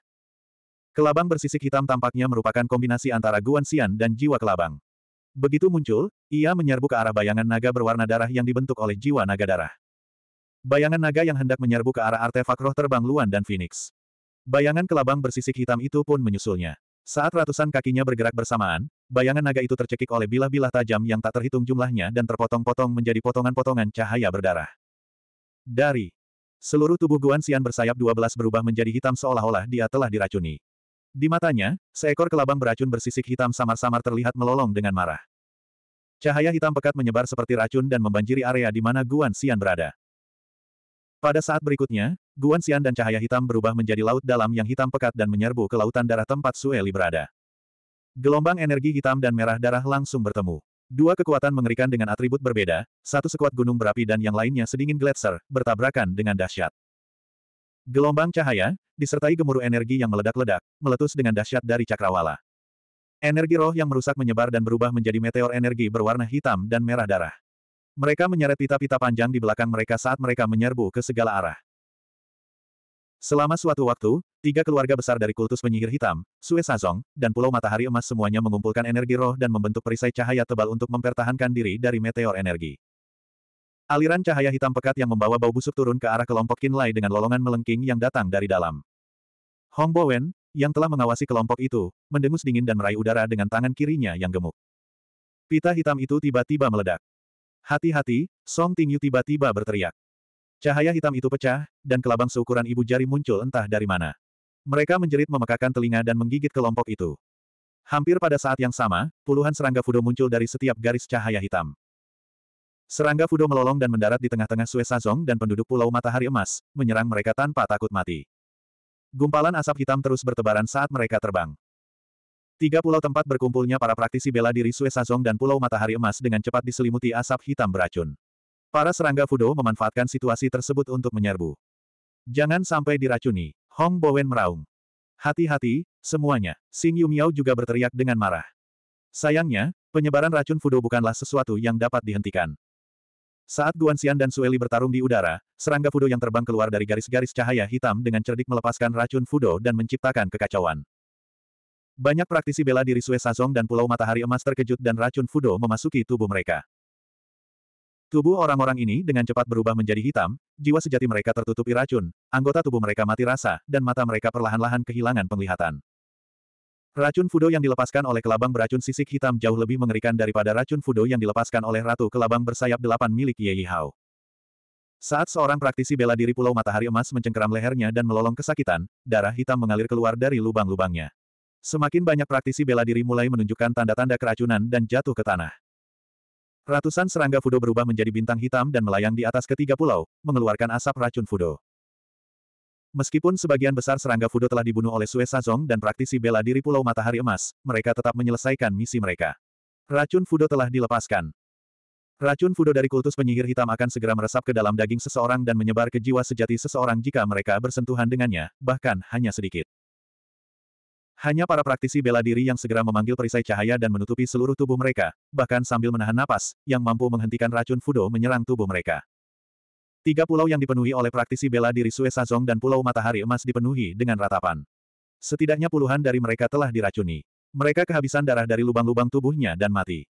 Kelabang bersisik hitam tampaknya merupakan kombinasi antara Guan Xian dan jiwa kelabang. Begitu muncul, ia menyerbu ke arah bayangan naga berwarna darah yang dibentuk oleh jiwa naga darah. Bayangan naga yang hendak menyerbu ke arah artefak roh terbang Luan dan Phoenix. Bayangan kelabang bersisik hitam itu pun menyusulnya. Saat ratusan kakinya bergerak bersamaan, bayangan naga itu tercekik oleh bilah-bilah tajam yang tak terhitung jumlahnya dan terpotong-potong menjadi potongan-potongan cahaya berdarah. Dari seluruh tubuh Guan Xian bersayap 12 berubah menjadi hitam seolah-olah dia telah diracuni. Di matanya, seekor kelabang beracun bersisik hitam samar-samar terlihat melolong dengan marah. Cahaya hitam pekat menyebar seperti racun dan membanjiri area di mana Guan Xian berada. Pada saat berikutnya, Guan Xian dan cahaya hitam berubah menjadi laut dalam yang hitam pekat dan menyerbu ke lautan darah tempat Sueli berada. Gelombang energi hitam dan merah darah langsung bertemu. Dua kekuatan mengerikan dengan atribut berbeda, satu sekuat gunung berapi dan yang lainnya sedingin gletser, bertabrakan dengan dahsyat. Gelombang cahaya, disertai gemuruh energi yang meledak-ledak, meletus dengan dahsyat dari cakrawala. Energi roh yang merusak menyebar dan berubah menjadi meteor energi berwarna hitam dan merah darah. Mereka menyeret pita-pita panjang di belakang mereka saat mereka menyerbu ke segala arah. Selama suatu waktu, tiga keluarga besar dari kultus penyihir hitam, Sue Sazong, dan Pulau Matahari Emas semuanya mengumpulkan energi roh dan membentuk perisai cahaya tebal untuk mempertahankan diri dari meteor energi. Aliran cahaya hitam pekat yang membawa bau busuk turun ke arah kelompok kinlay dengan lolongan melengking yang datang dari dalam. Hong Bowen, yang telah mengawasi kelompok itu, mendengus dingin dan meraih udara dengan tangan kirinya yang gemuk. Pita hitam itu tiba-tiba meledak. Hati-hati, Song Tingyu tiba-tiba berteriak. Cahaya hitam itu pecah, dan kelabang seukuran ibu jari muncul entah dari mana. Mereka menjerit memekakan telinga dan menggigit kelompok itu. Hampir pada saat yang sama, puluhan serangga fudo muncul dari setiap garis cahaya hitam. Serangga Fudo melolong dan mendarat di tengah-tengah Sue Sazong dan penduduk Pulau Matahari Emas, menyerang mereka tanpa takut mati. Gumpalan asap hitam terus bertebaran saat mereka terbang. Tiga pulau tempat berkumpulnya para praktisi bela diri Sue Sazong dan Pulau Matahari Emas dengan cepat diselimuti asap hitam beracun. Para serangga Fudo memanfaatkan situasi tersebut untuk menyerbu. Jangan sampai diracuni, Hong Bowen meraung. Hati-hati, semuanya, Sing Yumiao juga berteriak dengan marah. Sayangnya, penyebaran racun Fudo bukanlah sesuatu yang dapat dihentikan. Saat Xian dan Sueli bertarung di udara, serangga Fudo yang terbang keluar dari garis-garis cahaya hitam dengan cerdik melepaskan racun Fudo dan menciptakan kekacauan. Banyak praktisi bela diri Sue Sazong dan Pulau Matahari Emas terkejut dan racun Fudo memasuki tubuh mereka. Tubuh orang-orang ini dengan cepat berubah menjadi hitam, jiwa sejati mereka tertutupi racun, anggota tubuh mereka mati rasa, dan mata mereka perlahan-lahan kehilangan penglihatan. Racun Fudo yang dilepaskan oleh kelabang beracun sisik hitam jauh lebih mengerikan daripada racun Fudo yang dilepaskan oleh Ratu Kelabang Bersayap Delapan milik Ye Hao. Saat seorang praktisi bela diri Pulau Matahari Emas mencengkeram lehernya dan melolong kesakitan, darah hitam mengalir keluar dari lubang-lubangnya. Semakin banyak praktisi bela diri mulai menunjukkan tanda-tanda keracunan dan jatuh ke tanah. Ratusan serangga Fudo berubah menjadi bintang hitam dan melayang di atas ketiga pulau, mengeluarkan asap racun Fudo. Meskipun sebagian besar serangga Fudo telah dibunuh oleh Sue Sazong dan praktisi bela diri Pulau Matahari Emas, mereka tetap menyelesaikan misi mereka. Racun Fudo telah dilepaskan. Racun Fudo dari kultus penyihir hitam akan segera meresap ke dalam daging seseorang dan menyebar ke jiwa sejati seseorang jika mereka bersentuhan dengannya, bahkan hanya sedikit. Hanya para praktisi bela diri yang segera memanggil perisai cahaya dan menutupi seluruh tubuh mereka, bahkan sambil menahan napas, yang mampu menghentikan racun Fudo menyerang tubuh mereka. Tiga pulau yang dipenuhi oleh praktisi bela diri Sue Sazong dan Pulau Matahari Emas dipenuhi dengan ratapan. Setidaknya puluhan dari mereka telah diracuni. Mereka kehabisan darah dari lubang-lubang tubuhnya dan mati.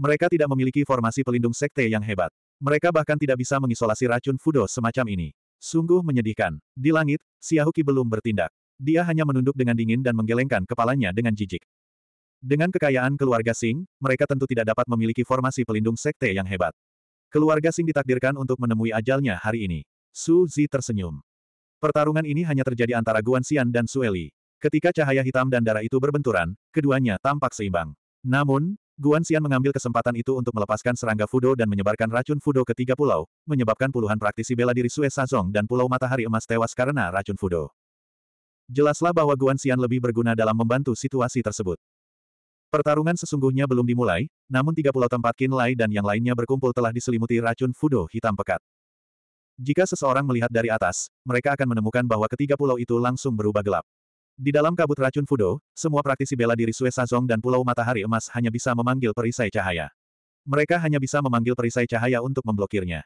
Mereka tidak memiliki formasi pelindung sekte yang hebat. Mereka bahkan tidak bisa mengisolasi racun Fudo semacam ini. Sungguh menyedihkan. Di langit, Siahuki belum bertindak. Dia hanya menunduk dengan dingin dan menggelengkan kepalanya dengan jijik. Dengan kekayaan keluarga Sing, mereka tentu tidak dapat memiliki formasi pelindung sekte yang hebat. Keluarga Sing ditakdirkan untuk menemui ajalnya hari ini. Su Zi tersenyum. Pertarungan ini hanya terjadi antara Guan Xian dan Su Sueli. Ketika cahaya hitam dan darah itu berbenturan, keduanya tampak seimbang. Namun, Guan Xian mengambil kesempatan itu untuk melepaskan serangga Fudo dan menyebarkan racun Fudo ke tiga pulau, menyebabkan puluhan praktisi bela diri Sue Sazong dan Pulau Matahari Emas tewas karena racun Fudo. Jelaslah bahwa Guan Xian lebih berguna dalam membantu situasi tersebut. Pertarungan sesungguhnya belum dimulai, namun tiga pulau tempat Qin Lai dan yang lainnya berkumpul telah diselimuti racun Fudo hitam pekat. Jika seseorang melihat dari atas, mereka akan menemukan bahwa ketiga pulau itu langsung berubah gelap. Di dalam kabut racun Fudo, semua praktisi bela diri Sue Sazong dan Pulau Matahari Emas hanya bisa memanggil perisai cahaya. Mereka hanya bisa memanggil perisai cahaya untuk memblokirnya.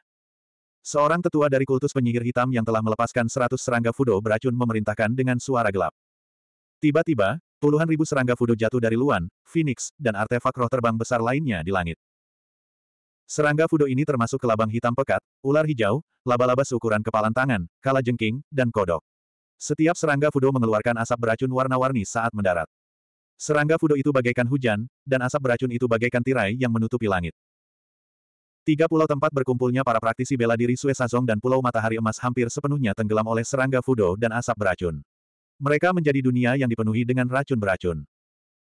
Seorang tetua dari kultus penyihir hitam yang telah melepaskan seratus serangga Fudo beracun memerintahkan dengan suara gelap. Tiba-tiba, Puluhan ribu serangga fudo jatuh dari Luan, Phoenix, dan artefak roh terbang besar lainnya di langit. Serangga fudo ini termasuk kelabang hitam pekat, ular hijau, laba-laba seukuran kepalan tangan, kala jengking, dan kodok. Setiap serangga fudo mengeluarkan asap beracun warna-warni saat mendarat. Serangga fudo itu bagaikan hujan, dan asap beracun itu bagaikan tirai yang menutupi langit. Tiga pulau tempat berkumpulnya para praktisi bela diri Sue Sazong dan Pulau Matahari Emas hampir sepenuhnya tenggelam oleh serangga Fudo dan asap beracun. Mereka menjadi dunia yang dipenuhi dengan racun beracun.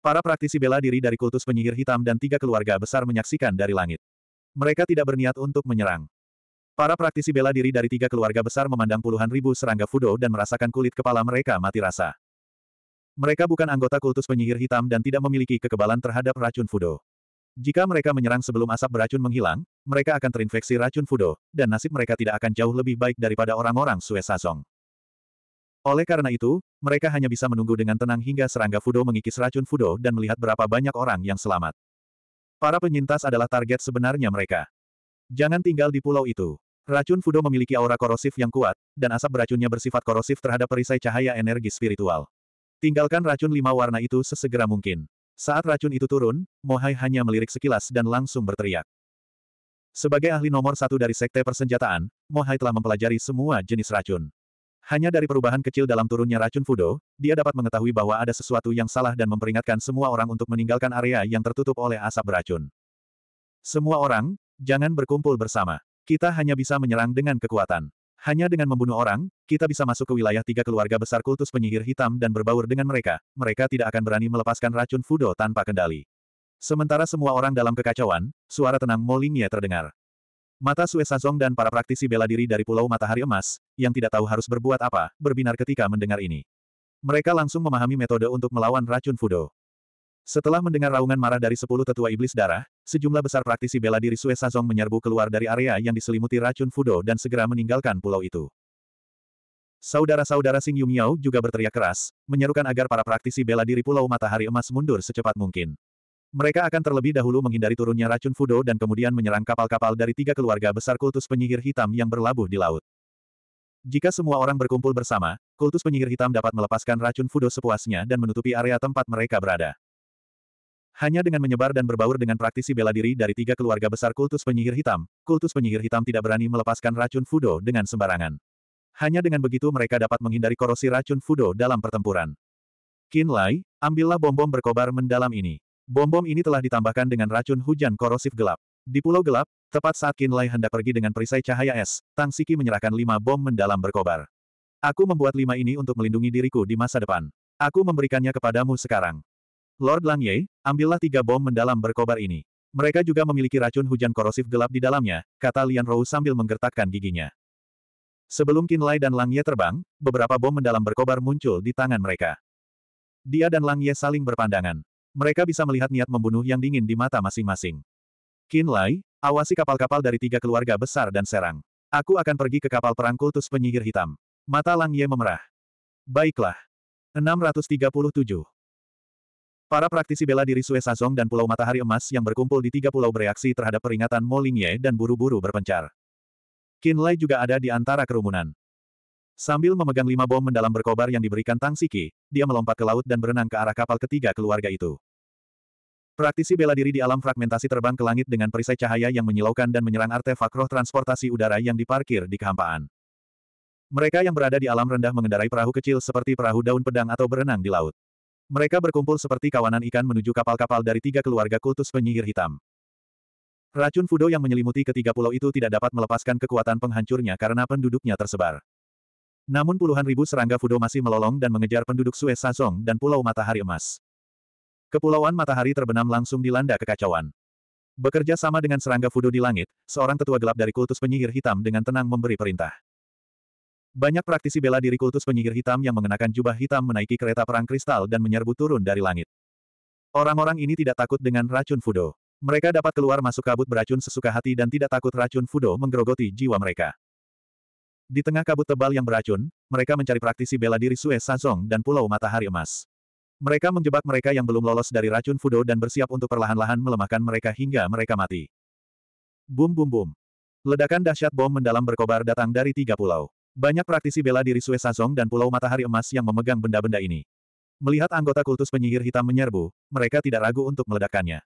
Para praktisi bela diri dari kultus penyihir hitam dan tiga keluarga besar menyaksikan dari langit. Mereka tidak berniat untuk menyerang. Para praktisi bela diri dari tiga keluarga besar memandang puluhan ribu serangga Fudo dan merasakan kulit kepala mereka mati rasa. Mereka bukan anggota kultus penyihir hitam dan tidak memiliki kekebalan terhadap racun Fudo. Jika mereka menyerang sebelum asap beracun menghilang, mereka akan terinfeksi racun Fudo, dan nasib mereka tidak akan jauh lebih baik daripada orang-orang Sue Sazong. Oleh karena itu, mereka hanya bisa menunggu dengan tenang hingga serangga Fudo mengikis racun Fudo dan melihat berapa banyak orang yang selamat. Para penyintas adalah target sebenarnya mereka. Jangan tinggal di pulau itu. Racun Fudo memiliki aura korosif yang kuat, dan asap beracunnya bersifat korosif terhadap perisai cahaya energi spiritual. Tinggalkan racun lima warna itu sesegera mungkin. Saat racun itu turun, Mohai hanya melirik sekilas dan langsung berteriak. Sebagai ahli nomor satu dari Sekte Persenjataan, Mohai telah mempelajari semua jenis racun. Hanya dari perubahan kecil dalam turunnya racun Fudo, dia dapat mengetahui bahwa ada sesuatu yang salah dan memperingatkan semua orang untuk meninggalkan area yang tertutup oleh asap beracun. Semua orang, jangan berkumpul bersama. Kita hanya bisa menyerang dengan kekuatan. Hanya dengan membunuh orang, kita bisa masuk ke wilayah tiga keluarga besar kultus penyihir hitam dan berbaur dengan mereka. Mereka tidak akan berani melepaskan racun Fudo tanpa kendali. Sementara semua orang dalam kekacauan, suara tenang Molingye terdengar. Mata Sue Sazong dan para praktisi bela diri dari Pulau Matahari Emas, yang tidak tahu harus berbuat apa, berbinar ketika mendengar ini. Mereka langsung memahami metode untuk melawan racun Fudo. Setelah mendengar raungan marah dari sepuluh tetua iblis darah, sejumlah besar praktisi bela diri Sue Sazong menyerbu keluar dari area yang diselimuti racun Fudo dan segera meninggalkan pulau itu. Saudara-saudara Sing Yumiao juga berteriak keras, menyerukan agar para praktisi bela diri Pulau Matahari Emas mundur secepat mungkin. Mereka akan terlebih dahulu menghindari turunnya racun Fudo dan kemudian menyerang kapal-kapal dari tiga keluarga besar kultus penyihir hitam yang berlabuh di laut. Jika semua orang berkumpul bersama, kultus penyihir hitam dapat melepaskan racun Fudo sepuasnya dan menutupi area tempat mereka berada. Hanya dengan menyebar dan berbaur dengan praktisi bela diri dari tiga keluarga besar kultus penyihir hitam, kultus penyihir hitam tidak berani melepaskan racun Fudo dengan sembarangan. Hanya dengan begitu mereka dapat menghindari korosi racun Fudo dalam pertempuran. Kinlay, ambillah bom-bom berkobar mendalam ini. Bom-bom ini telah ditambahkan dengan racun hujan korosif gelap. Di pulau gelap, tepat saat Kinlay hendak pergi dengan perisai cahaya es, Tang Siki menyerahkan lima bom mendalam berkobar. Aku membuat lima ini untuk melindungi diriku di masa depan. Aku memberikannya kepadamu sekarang. Lord Langye, ambillah tiga bom mendalam berkobar ini. Mereka juga memiliki racun hujan korosif gelap di dalamnya, kata Lian Rou sambil menggertakkan giginya. Sebelum Kinlay dan Langye terbang, beberapa bom mendalam berkobar muncul di tangan mereka. Dia dan Langye saling berpandangan mereka bisa melihat niat membunuh yang dingin di mata masing-masing. Qin Lai, awasi kapal-kapal dari tiga keluarga besar dan serang. Aku akan pergi ke kapal perang kultus penyihir hitam. Mata Lang Ye memerah. Baiklah. 637. Para praktisi bela diri Sue Sazong dan Pulau Matahari Emas yang berkumpul di tiga pulau bereaksi terhadap peringatan Mo Ling Ye dan buru-buru berpencar. Qin Lai juga ada di antara kerumunan. Sambil memegang lima bom mendalam berkobar yang diberikan Tang Siki, dia melompat ke laut dan berenang ke arah kapal ketiga keluarga itu. Praktisi bela diri di alam fragmentasi terbang ke langit dengan perisai cahaya yang menyilaukan dan menyerang artefak roh transportasi udara yang diparkir di kehampaan. Mereka yang berada di alam rendah mengendarai perahu kecil seperti perahu daun pedang atau berenang di laut. Mereka berkumpul seperti kawanan ikan menuju kapal-kapal dari tiga keluarga kultus penyihir hitam. Racun Fudo yang menyelimuti ketiga pulau itu tidak dapat melepaskan kekuatan penghancurnya karena penduduknya tersebar. Namun puluhan ribu serangga Fudo masih melolong dan mengejar penduduk Suez Sazong dan Pulau Matahari Emas. Kepulauan matahari terbenam langsung dilanda kekacauan. Bekerja sama dengan serangga fudo di langit, seorang tetua gelap dari kultus penyihir hitam dengan tenang memberi perintah. Banyak praktisi bela diri kultus penyihir hitam yang mengenakan jubah hitam menaiki kereta perang kristal dan menyerbu turun dari langit. Orang-orang ini tidak takut dengan racun fudo. Mereka dapat keluar masuk kabut beracun sesuka hati dan tidak takut racun fudo menggerogoti jiwa mereka. Di tengah kabut tebal yang beracun, mereka mencari praktisi bela diri Sue Sazong dan Pulau Matahari Emas. Mereka menjebak mereka yang belum lolos dari racun Fudo dan bersiap untuk perlahan-lahan melemahkan mereka hingga mereka mati. Bum bum bum. Ledakan dahsyat bom mendalam berkobar datang dari tiga pulau. Banyak praktisi bela diri Sue Sazong dan Pulau Matahari Emas yang memegang benda-benda ini. Melihat anggota kultus penyihir hitam menyerbu, mereka tidak ragu untuk meledakkannya.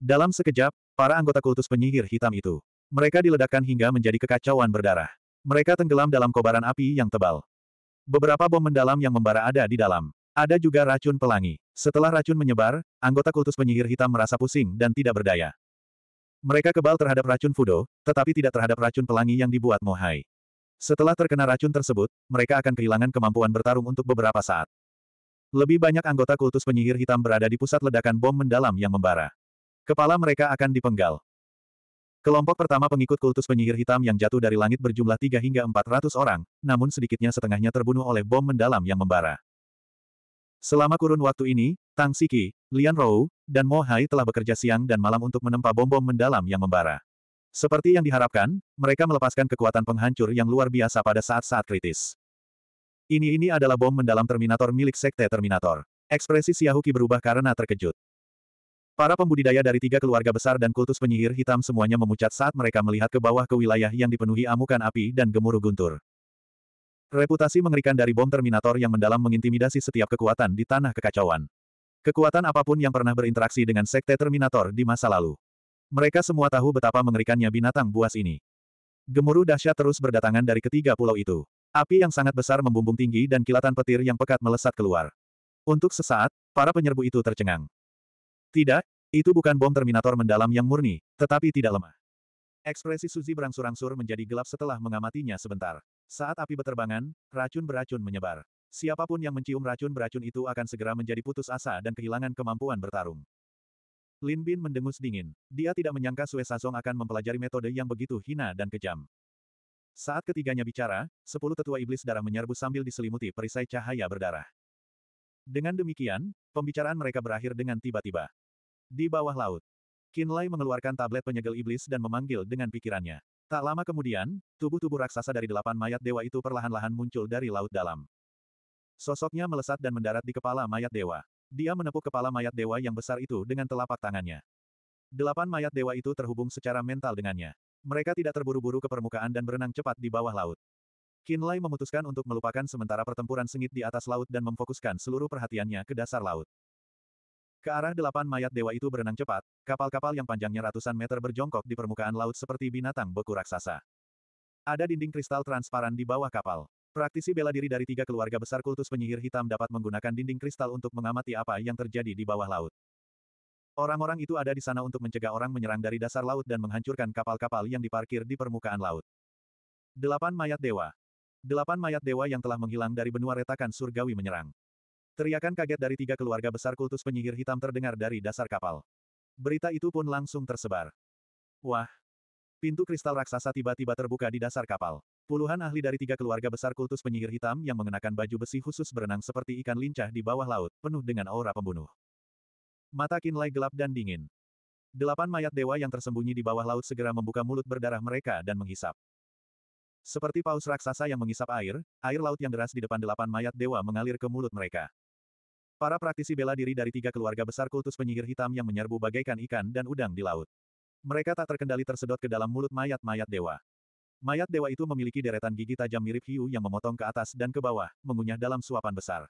Dalam sekejap, para anggota kultus penyihir hitam itu. Mereka diledakkan hingga menjadi kekacauan berdarah. Mereka tenggelam dalam kobaran api yang tebal. Beberapa bom mendalam yang membara ada di dalam. Ada juga racun pelangi. Setelah racun menyebar, anggota kultus penyihir hitam merasa pusing dan tidak berdaya. Mereka kebal terhadap racun Fudo, tetapi tidak terhadap racun pelangi yang dibuat Mohai. Setelah terkena racun tersebut, mereka akan kehilangan kemampuan bertarung untuk beberapa saat. Lebih banyak anggota kultus penyihir hitam berada di pusat ledakan bom mendalam yang membara. Kepala mereka akan dipenggal. Kelompok pertama pengikut kultus penyihir hitam yang jatuh dari langit berjumlah 3 hingga 400 orang, namun sedikitnya setengahnya terbunuh oleh bom mendalam yang membara. Selama kurun waktu ini, Tang Siki, Lian Rou, dan Mo Hai telah bekerja siang dan malam untuk menempa bom-bom mendalam yang membara. Seperti yang diharapkan, mereka melepaskan kekuatan penghancur yang luar biasa pada saat-saat kritis. Ini-ini adalah bom mendalam Terminator milik Sekte Terminator. Ekspresi Siahuki berubah karena terkejut. Para pembudidaya dari tiga keluarga besar dan kultus penyihir hitam semuanya memucat saat mereka melihat ke bawah ke wilayah yang dipenuhi amukan api dan gemuruh guntur. Reputasi mengerikan dari bom Terminator yang mendalam mengintimidasi setiap kekuatan di tanah kekacauan. Kekuatan apapun yang pernah berinteraksi dengan Sekte Terminator di masa lalu. Mereka semua tahu betapa mengerikannya binatang buas ini. Gemuruh dahsyat terus berdatangan dari ketiga pulau itu. Api yang sangat besar membumbung tinggi dan kilatan petir yang pekat melesat keluar. Untuk sesaat, para penyerbu itu tercengang. Tidak, itu bukan bom Terminator mendalam yang murni, tetapi tidak lemah. Ekspresi Suzy berangsur-angsur menjadi gelap setelah mengamatinya sebentar. Saat api beterbangan, racun beracun menyebar. Siapapun yang mencium racun beracun itu akan segera menjadi putus asa dan kehilangan kemampuan bertarung. Lin Bin mendengus dingin. Dia tidak menyangka Sue Sazong akan mempelajari metode yang begitu hina dan kejam. Saat ketiganya bicara, sepuluh tetua iblis darah menyerbu sambil diselimuti perisai cahaya berdarah. Dengan demikian, pembicaraan mereka berakhir dengan tiba-tiba. Di bawah laut, Lai mengeluarkan tablet penyegel iblis dan memanggil dengan pikirannya. Tak lama kemudian, tubuh-tubuh raksasa dari delapan mayat dewa itu perlahan-lahan muncul dari laut dalam. Sosoknya melesat dan mendarat di kepala mayat dewa. Dia menepuk kepala mayat dewa yang besar itu dengan telapak tangannya. Delapan mayat dewa itu terhubung secara mental dengannya. Mereka tidak terburu-buru ke permukaan dan berenang cepat di bawah laut. Kinlay memutuskan untuk melupakan sementara pertempuran sengit di atas laut dan memfokuskan seluruh perhatiannya ke dasar laut. Ke arah delapan mayat dewa itu berenang cepat, kapal-kapal yang panjangnya ratusan meter berjongkok di permukaan laut seperti binatang beku raksasa. Ada dinding kristal transparan di bawah kapal. Praktisi bela diri dari tiga keluarga besar kultus penyihir hitam dapat menggunakan dinding kristal untuk mengamati apa yang terjadi di bawah laut. Orang-orang itu ada di sana untuk mencegah orang menyerang dari dasar laut dan menghancurkan kapal-kapal yang diparkir di permukaan laut. Delapan mayat dewa. Delapan mayat dewa yang telah menghilang dari benua retakan surgawi menyerang. Teriakan kaget dari tiga keluarga besar kultus penyihir hitam terdengar dari dasar kapal. Berita itu pun langsung tersebar. Wah! Pintu kristal raksasa tiba-tiba terbuka di dasar kapal. Puluhan ahli dari tiga keluarga besar kultus penyihir hitam yang mengenakan baju besi khusus berenang seperti ikan lincah di bawah laut, penuh dengan aura pembunuh. Mata Kinlay gelap dan dingin. Delapan mayat dewa yang tersembunyi di bawah laut segera membuka mulut berdarah mereka dan menghisap. Seperti paus raksasa yang menghisap air, air laut yang deras di depan delapan mayat dewa mengalir ke mulut mereka. Para praktisi bela diri dari tiga keluarga besar kultus penyihir hitam yang menyerbu bagaikan ikan dan udang di laut. Mereka tak terkendali tersedot ke dalam mulut mayat-mayat dewa. Mayat dewa itu memiliki deretan gigi tajam mirip hiu yang memotong ke atas dan ke bawah, mengunyah dalam suapan besar.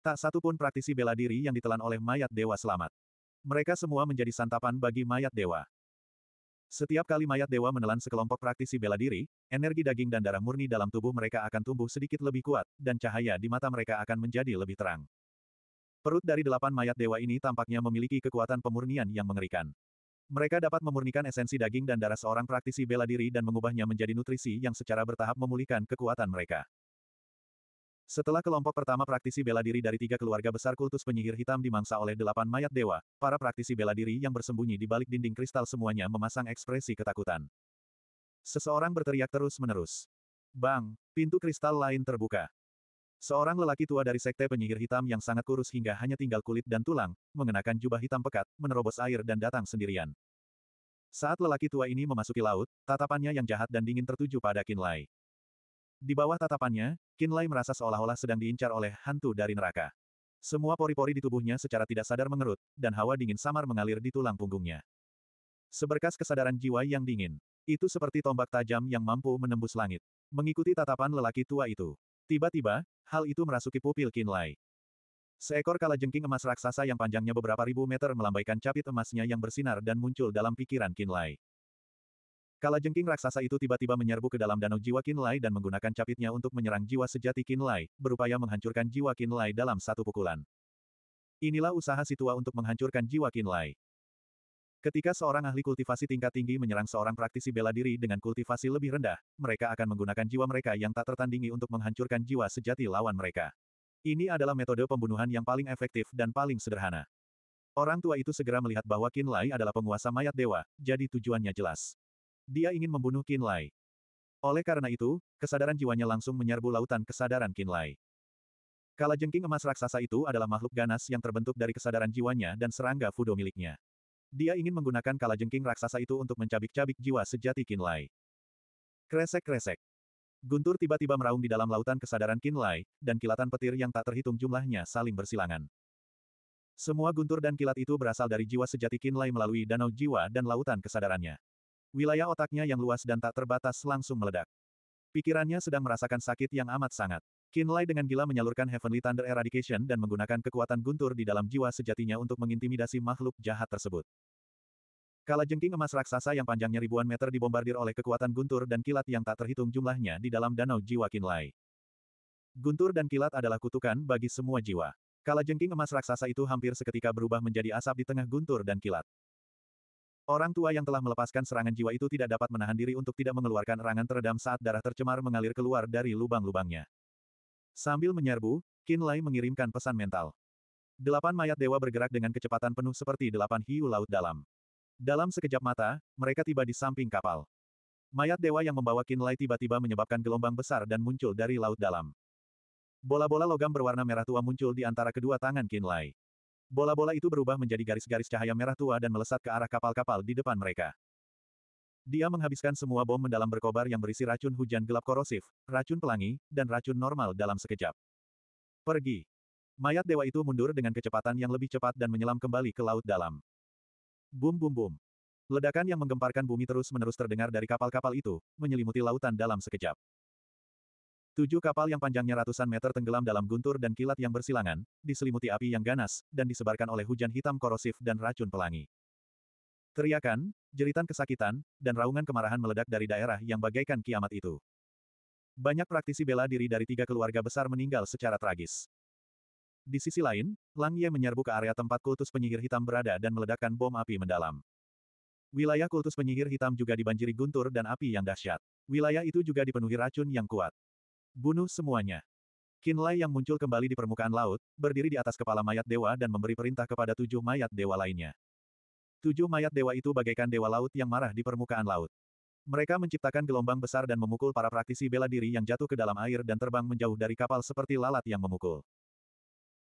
Tak satu pun praktisi bela diri yang ditelan oleh mayat dewa selamat. Mereka semua menjadi santapan bagi mayat dewa. Setiap kali mayat dewa menelan sekelompok praktisi bela diri, energi daging dan darah murni dalam tubuh mereka akan tumbuh sedikit lebih kuat, dan cahaya di mata mereka akan menjadi lebih terang. Perut dari delapan mayat dewa ini tampaknya memiliki kekuatan pemurnian yang mengerikan. Mereka dapat memurnikan esensi daging dan darah seorang praktisi bela diri dan mengubahnya menjadi nutrisi yang secara bertahap memulihkan kekuatan mereka. Setelah kelompok pertama praktisi bela diri dari tiga keluarga besar kultus penyihir hitam dimangsa oleh delapan mayat dewa, para praktisi bela diri yang bersembunyi di balik dinding kristal semuanya memasang ekspresi ketakutan. Seseorang berteriak terus-menerus. Bang, pintu kristal lain terbuka. Seorang lelaki tua dari sekte penyihir hitam yang sangat kurus hingga hanya tinggal kulit dan tulang, mengenakan jubah hitam pekat, menerobos air dan datang sendirian. Saat lelaki tua ini memasuki laut, tatapannya yang jahat dan dingin tertuju pada Kinlay. Di bawah tatapannya, Kinlay merasa seolah-olah sedang diincar oleh hantu dari neraka. Semua pori-pori di tubuhnya secara tidak sadar mengerut, dan hawa dingin samar mengalir di tulang punggungnya. Seberkas kesadaran jiwa yang dingin. Itu seperti tombak tajam yang mampu menembus langit. Mengikuti tatapan lelaki tua itu, Tiba-tiba, hal itu merasuki pupil Kinlay. Seekor kalajengking emas raksasa yang panjangnya beberapa ribu meter melambaikan capit emasnya yang bersinar dan muncul dalam pikiran Kinlay. Kalajengking raksasa itu tiba-tiba menyerbu ke dalam danau jiwa Kinlay dan menggunakan capitnya untuk menyerang jiwa sejati Kinlay, berupaya menghancurkan jiwa Kinlay dalam satu pukulan. Inilah usaha si tua untuk menghancurkan jiwa Kinlay. Ketika seorang ahli kultivasi tingkat tinggi menyerang seorang praktisi bela diri dengan kultivasi lebih rendah, mereka akan menggunakan jiwa mereka yang tak tertandingi untuk menghancurkan jiwa sejati lawan mereka. Ini adalah metode pembunuhan yang paling efektif dan paling sederhana. Orang tua itu segera melihat bahwa Qin Lai adalah penguasa mayat dewa, jadi tujuannya jelas. Dia ingin membunuh Qin Lai. Oleh karena itu, kesadaran jiwanya langsung menyerbu lautan kesadaran Qin Lai. Kalajengking emas raksasa itu adalah makhluk ganas yang terbentuk dari kesadaran jiwanya dan serangga fudo miliknya. Dia ingin menggunakan kalajengking raksasa itu untuk mencabik-cabik jiwa sejati Kinlai. Kresek-kresek. Guntur tiba-tiba meraung di dalam lautan kesadaran Kinlai, dan kilatan petir yang tak terhitung jumlahnya saling bersilangan. Semua guntur dan kilat itu berasal dari jiwa sejati Kinlai melalui danau jiwa dan lautan kesadarannya. Wilayah otaknya yang luas dan tak terbatas langsung meledak. Pikirannya sedang merasakan sakit yang amat sangat. Kinlay dengan gila menyalurkan Heavenly Thunder Eradication dan menggunakan kekuatan guntur di dalam jiwa sejatinya untuk mengintimidasi makhluk jahat tersebut. Kala jengking emas raksasa yang panjangnya ribuan meter dibombardir oleh kekuatan guntur dan kilat yang tak terhitung jumlahnya di dalam danau jiwa Kinlay. Guntur dan kilat adalah kutukan bagi semua jiwa. Kala jengking emas raksasa itu hampir seketika berubah menjadi asap di tengah guntur dan kilat. Orang tua yang telah melepaskan serangan jiwa itu tidak dapat menahan diri untuk tidak mengeluarkan erangan teredam saat darah tercemar mengalir keluar dari lubang-lubangnya. Sambil menyerbu, Qin Lai mengirimkan pesan mental. Delapan mayat dewa bergerak dengan kecepatan penuh seperti delapan hiu laut dalam. Dalam sekejap mata, mereka tiba di samping kapal. Mayat dewa yang membawa Qin Lai tiba-tiba menyebabkan gelombang besar dan muncul dari laut dalam. Bola-bola logam berwarna merah tua muncul di antara kedua tangan Qin Lai. Bola-bola itu berubah menjadi garis-garis cahaya merah tua dan melesat ke arah kapal-kapal di depan mereka. Dia menghabiskan semua bom mendalam berkobar yang berisi racun hujan gelap korosif, racun pelangi, dan racun normal dalam sekejap. Pergi. Mayat dewa itu mundur dengan kecepatan yang lebih cepat dan menyelam kembali ke laut dalam. Bum bum bum. Ledakan yang menggemparkan bumi terus-menerus terdengar dari kapal-kapal itu, menyelimuti lautan dalam sekejap. Tujuh kapal yang panjangnya ratusan meter tenggelam dalam guntur dan kilat yang bersilangan, diselimuti api yang ganas, dan disebarkan oleh hujan hitam korosif dan racun pelangi. Teriakan, jeritan kesakitan, dan raungan kemarahan meledak dari daerah yang bagaikan kiamat itu. Banyak praktisi bela diri dari tiga keluarga besar meninggal secara tragis. Di sisi lain, Lang Ye menyerbu ke area tempat kultus penyihir hitam berada dan meledakkan bom api mendalam. Wilayah kultus penyihir hitam juga dibanjiri guntur dan api yang dahsyat. Wilayah itu juga dipenuhi racun yang kuat. Bunuh semuanya. Qin Lai yang muncul kembali di permukaan laut, berdiri di atas kepala mayat dewa dan memberi perintah kepada tujuh mayat dewa lainnya. Tujuh mayat dewa itu bagaikan dewa laut yang marah di permukaan laut. Mereka menciptakan gelombang besar dan memukul para praktisi bela diri yang jatuh ke dalam air dan terbang menjauh dari kapal seperti lalat yang memukul.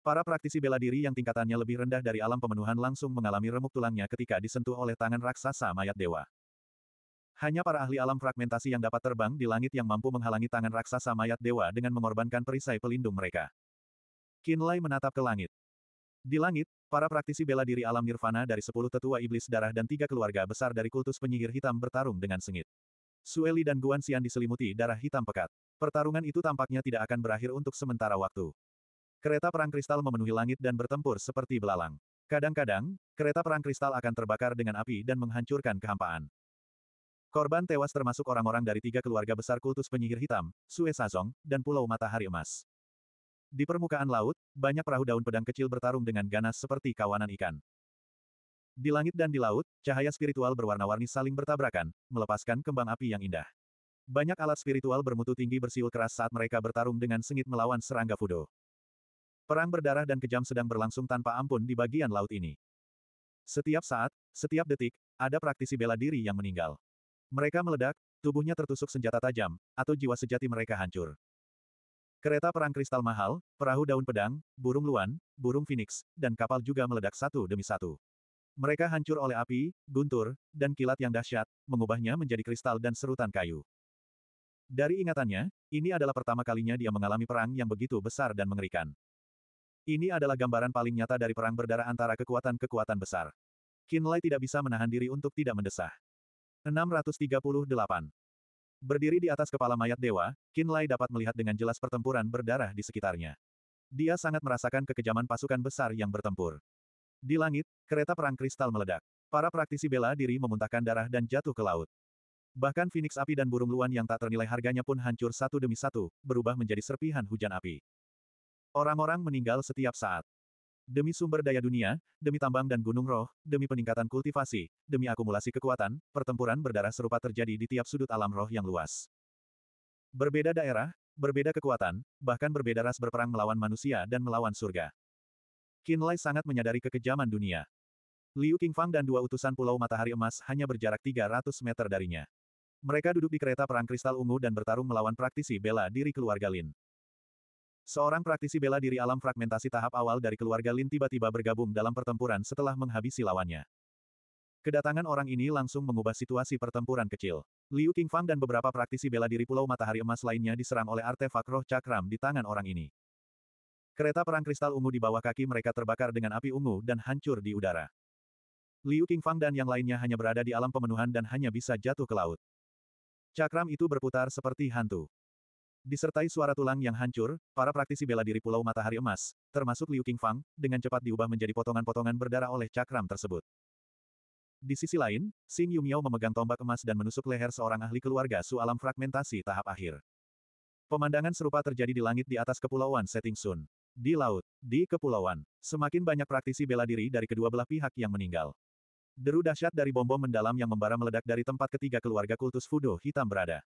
Para praktisi bela diri yang tingkatannya lebih rendah dari alam pemenuhan langsung mengalami remuk tulangnya ketika disentuh oleh tangan raksasa mayat dewa. Hanya para ahli alam fragmentasi yang dapat terbang di langit yang mampu menghalangi tangan raksasa mayat dewa dengan mengorbankan perisai pelindung mereka. Kinlay menatap ke langit. Di langit, para praktisi bela diri alam nirvana dari sepuluh tetua iblis darah dan tiga keluarga besar dari kultus penyihir hitam bertarung dengan sengit. Sueli dan Guan Xian diselimuti darah hitam pekat. Pertarungan itu tampaknya tidak akan berakhir untuk sementara waktu. Kereta perang kristal memenuhi langit dan bertempur seperti belalang. Kadang-kadang, kereta perang kristal akan terbakar dengan api dan menghancurkan kehampaan. Korban tewas termasuk orang-orang dari tiga keluarga besar kultus penyihir hitam, Sue Sazong, dan Pulau Matahari Emas. Di permukaan laut, banyak perahu daun pedang kecil bertarung dengan ganas seperti kawanan ikan. Di langit dan di laut, cahaya spiritual berwarna-warni saling bertabrakan, melepaskan kembang api yang indah. Banyak alat spiritual bermutu tinggi bersiul keras saat mereka bertarung dengan sengit melawan serangga Fudo. Perang berdarah dan kejam sedang berlangsung tanpa ampun di bagian laut ini. Setiap saat, setiap detik, ada praktisi bela diri yang meninggal. Mereka meledak, tubuhnya tertusuk senjata tajam, atau jiwa sejati mereka hancur. Kereta perang kristal mahal, perahu daun pedang, burung luan, burung phoenix, dan kapal juga meledak satu demi satu. Mereka hancur oleh api, guntur, dan kilat yang dahsyat, mengubahnya menjadi kristal dan serutan kayu. Dari ingatannya, ini adalah pertama kalinya dia mengalami perang yang begitu besar dan mengerikan. Ini adalah gambaran paling nyata dari perang berdarah antara kekuatan-kekuatan besar. Kinlay tidak bisa menahan diri untuk tidak mendesah. 638. Berdiri di atas kepala mayat dewa, Kinlay dapat melihat dengan jelas pertempuran berdarah di sekitarnya. Dia sangat merasakan kekejaman pasukan besar yang bertempur. Di langit, kereta perang kristal meledak. Para praktisi bela diri memuntahkan darah dan jatuh ke laut. Bahkan Phoenix api dan burung luan yang tak ternilai harganya pun hancur satu demi satu, berubah menjadi serpihan hujan api. Orang-orang meninggal setiap saat. Demi sumber daya dunia, demi tambang dan gunung roh, demi peningkatan kultivasi, demi akumulasi kekuatan, pertempuran berdarah serupa terjadi di tiap sudut alam roh yang luas. Berbeda daerah, berbeda kekuatan, bahkan berbeda ras berperang melawan manusia dan melawan surga. Qin Lai sangat menyadari kekejaman dunia. Liu Qingfang dan dua utusan Pulau Matahari Emas hanya berjarak 300 meter darinya. Mereka duduk di kereta perang kristal ungu dan bertarung melawan praktisi bela diri keluarga Lin. Seorang praktisi bela diri alam fragmentasi tahap awal dari keluarga Lin tiba-tiba bergabung dalam pertempuran setelah menghabisi lawannya. Kedatangan orang ini langsung mengubah situasi pertempuran kecil. Liu Qingfang dan beberapa praktisi bela diri Pulau Matahari Emas lainnya diserang oleh artefak roh cakram di tangan orang ini. Kereta perang kristal ungu di bawah kaki mereka terbakar dengan api ungu dan hancur di udara. Liu Qingfang dan yang lainnya hanya berada di alam pemenuhan dan hanya bisa jatuh ke laut. Cakram itu berputar seperti hantu. Disertai suara tulang yang hancur, para praktisi bela diri Pulau Matahari Emas, termasuk Liu Qingfang, dengan cepat diubah menjadi potongan-potongan berdarah oleh cakram tersebut. Di sisi lain, Xing Yumiao memegang tombak emas dan menusuk leher seorang ahli keluarga Su Alam fragmentasi tahap akhir. Pemandangan serupa terjadi di langit di atas kepulauan Setting Sun. Di laut, di kepulauan, semakin banyak praktisi bela diri dari kedua belah pihak yang meninggal. Deru dahsyat dari bom-bom mendalam yang membara meledak dari tempat ketiga keluarga kultus Fudo hitam berada.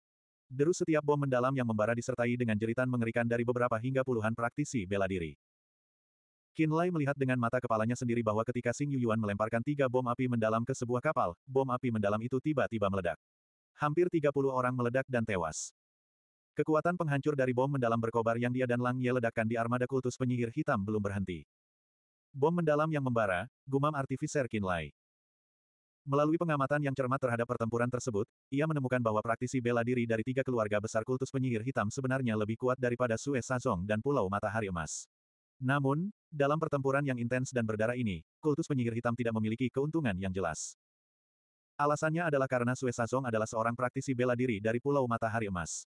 Deru setiap bom mendalam yang membara disertai dengan jeritan mengerikan dari beberapa hingga puluhan praktisi bela diri. Qin Lai melihat dengan mata kepalanya sendiri bahwa ketika Xing Yuyuan melemparkan tiga bom api mendalam ke sebuah kapal, bom api mendalam itu tiba-tiba meledak. Hampir 30 orang meledak dan tewas. Kekuatan penghancur dari bom mendalam berkobar yang dia dan Lang Ye ledakkan di armada kultus penyihir hitam belum berhenti. Bom mendalam yang membara, gumam artifiser Qin Lai. Melalui pengamatan yang cermat terhadap pertempuran tersebut, ia menemukan bahwa praktisi bela diri dari tiga keluarga besar kultus penyihir hitam sebenarnya lebih kuat daripada Sue Sazong dan Pulau Matahari Emas. Namun, dalam pertempuran yang intens dan berdarah ini, kultus penyihir hitam tidak memiliki keuntungan yang jelas. Alasannya adalah karena Sue Sazong adalah seorang praktisi bela diri dari Pulau Matahari Emas.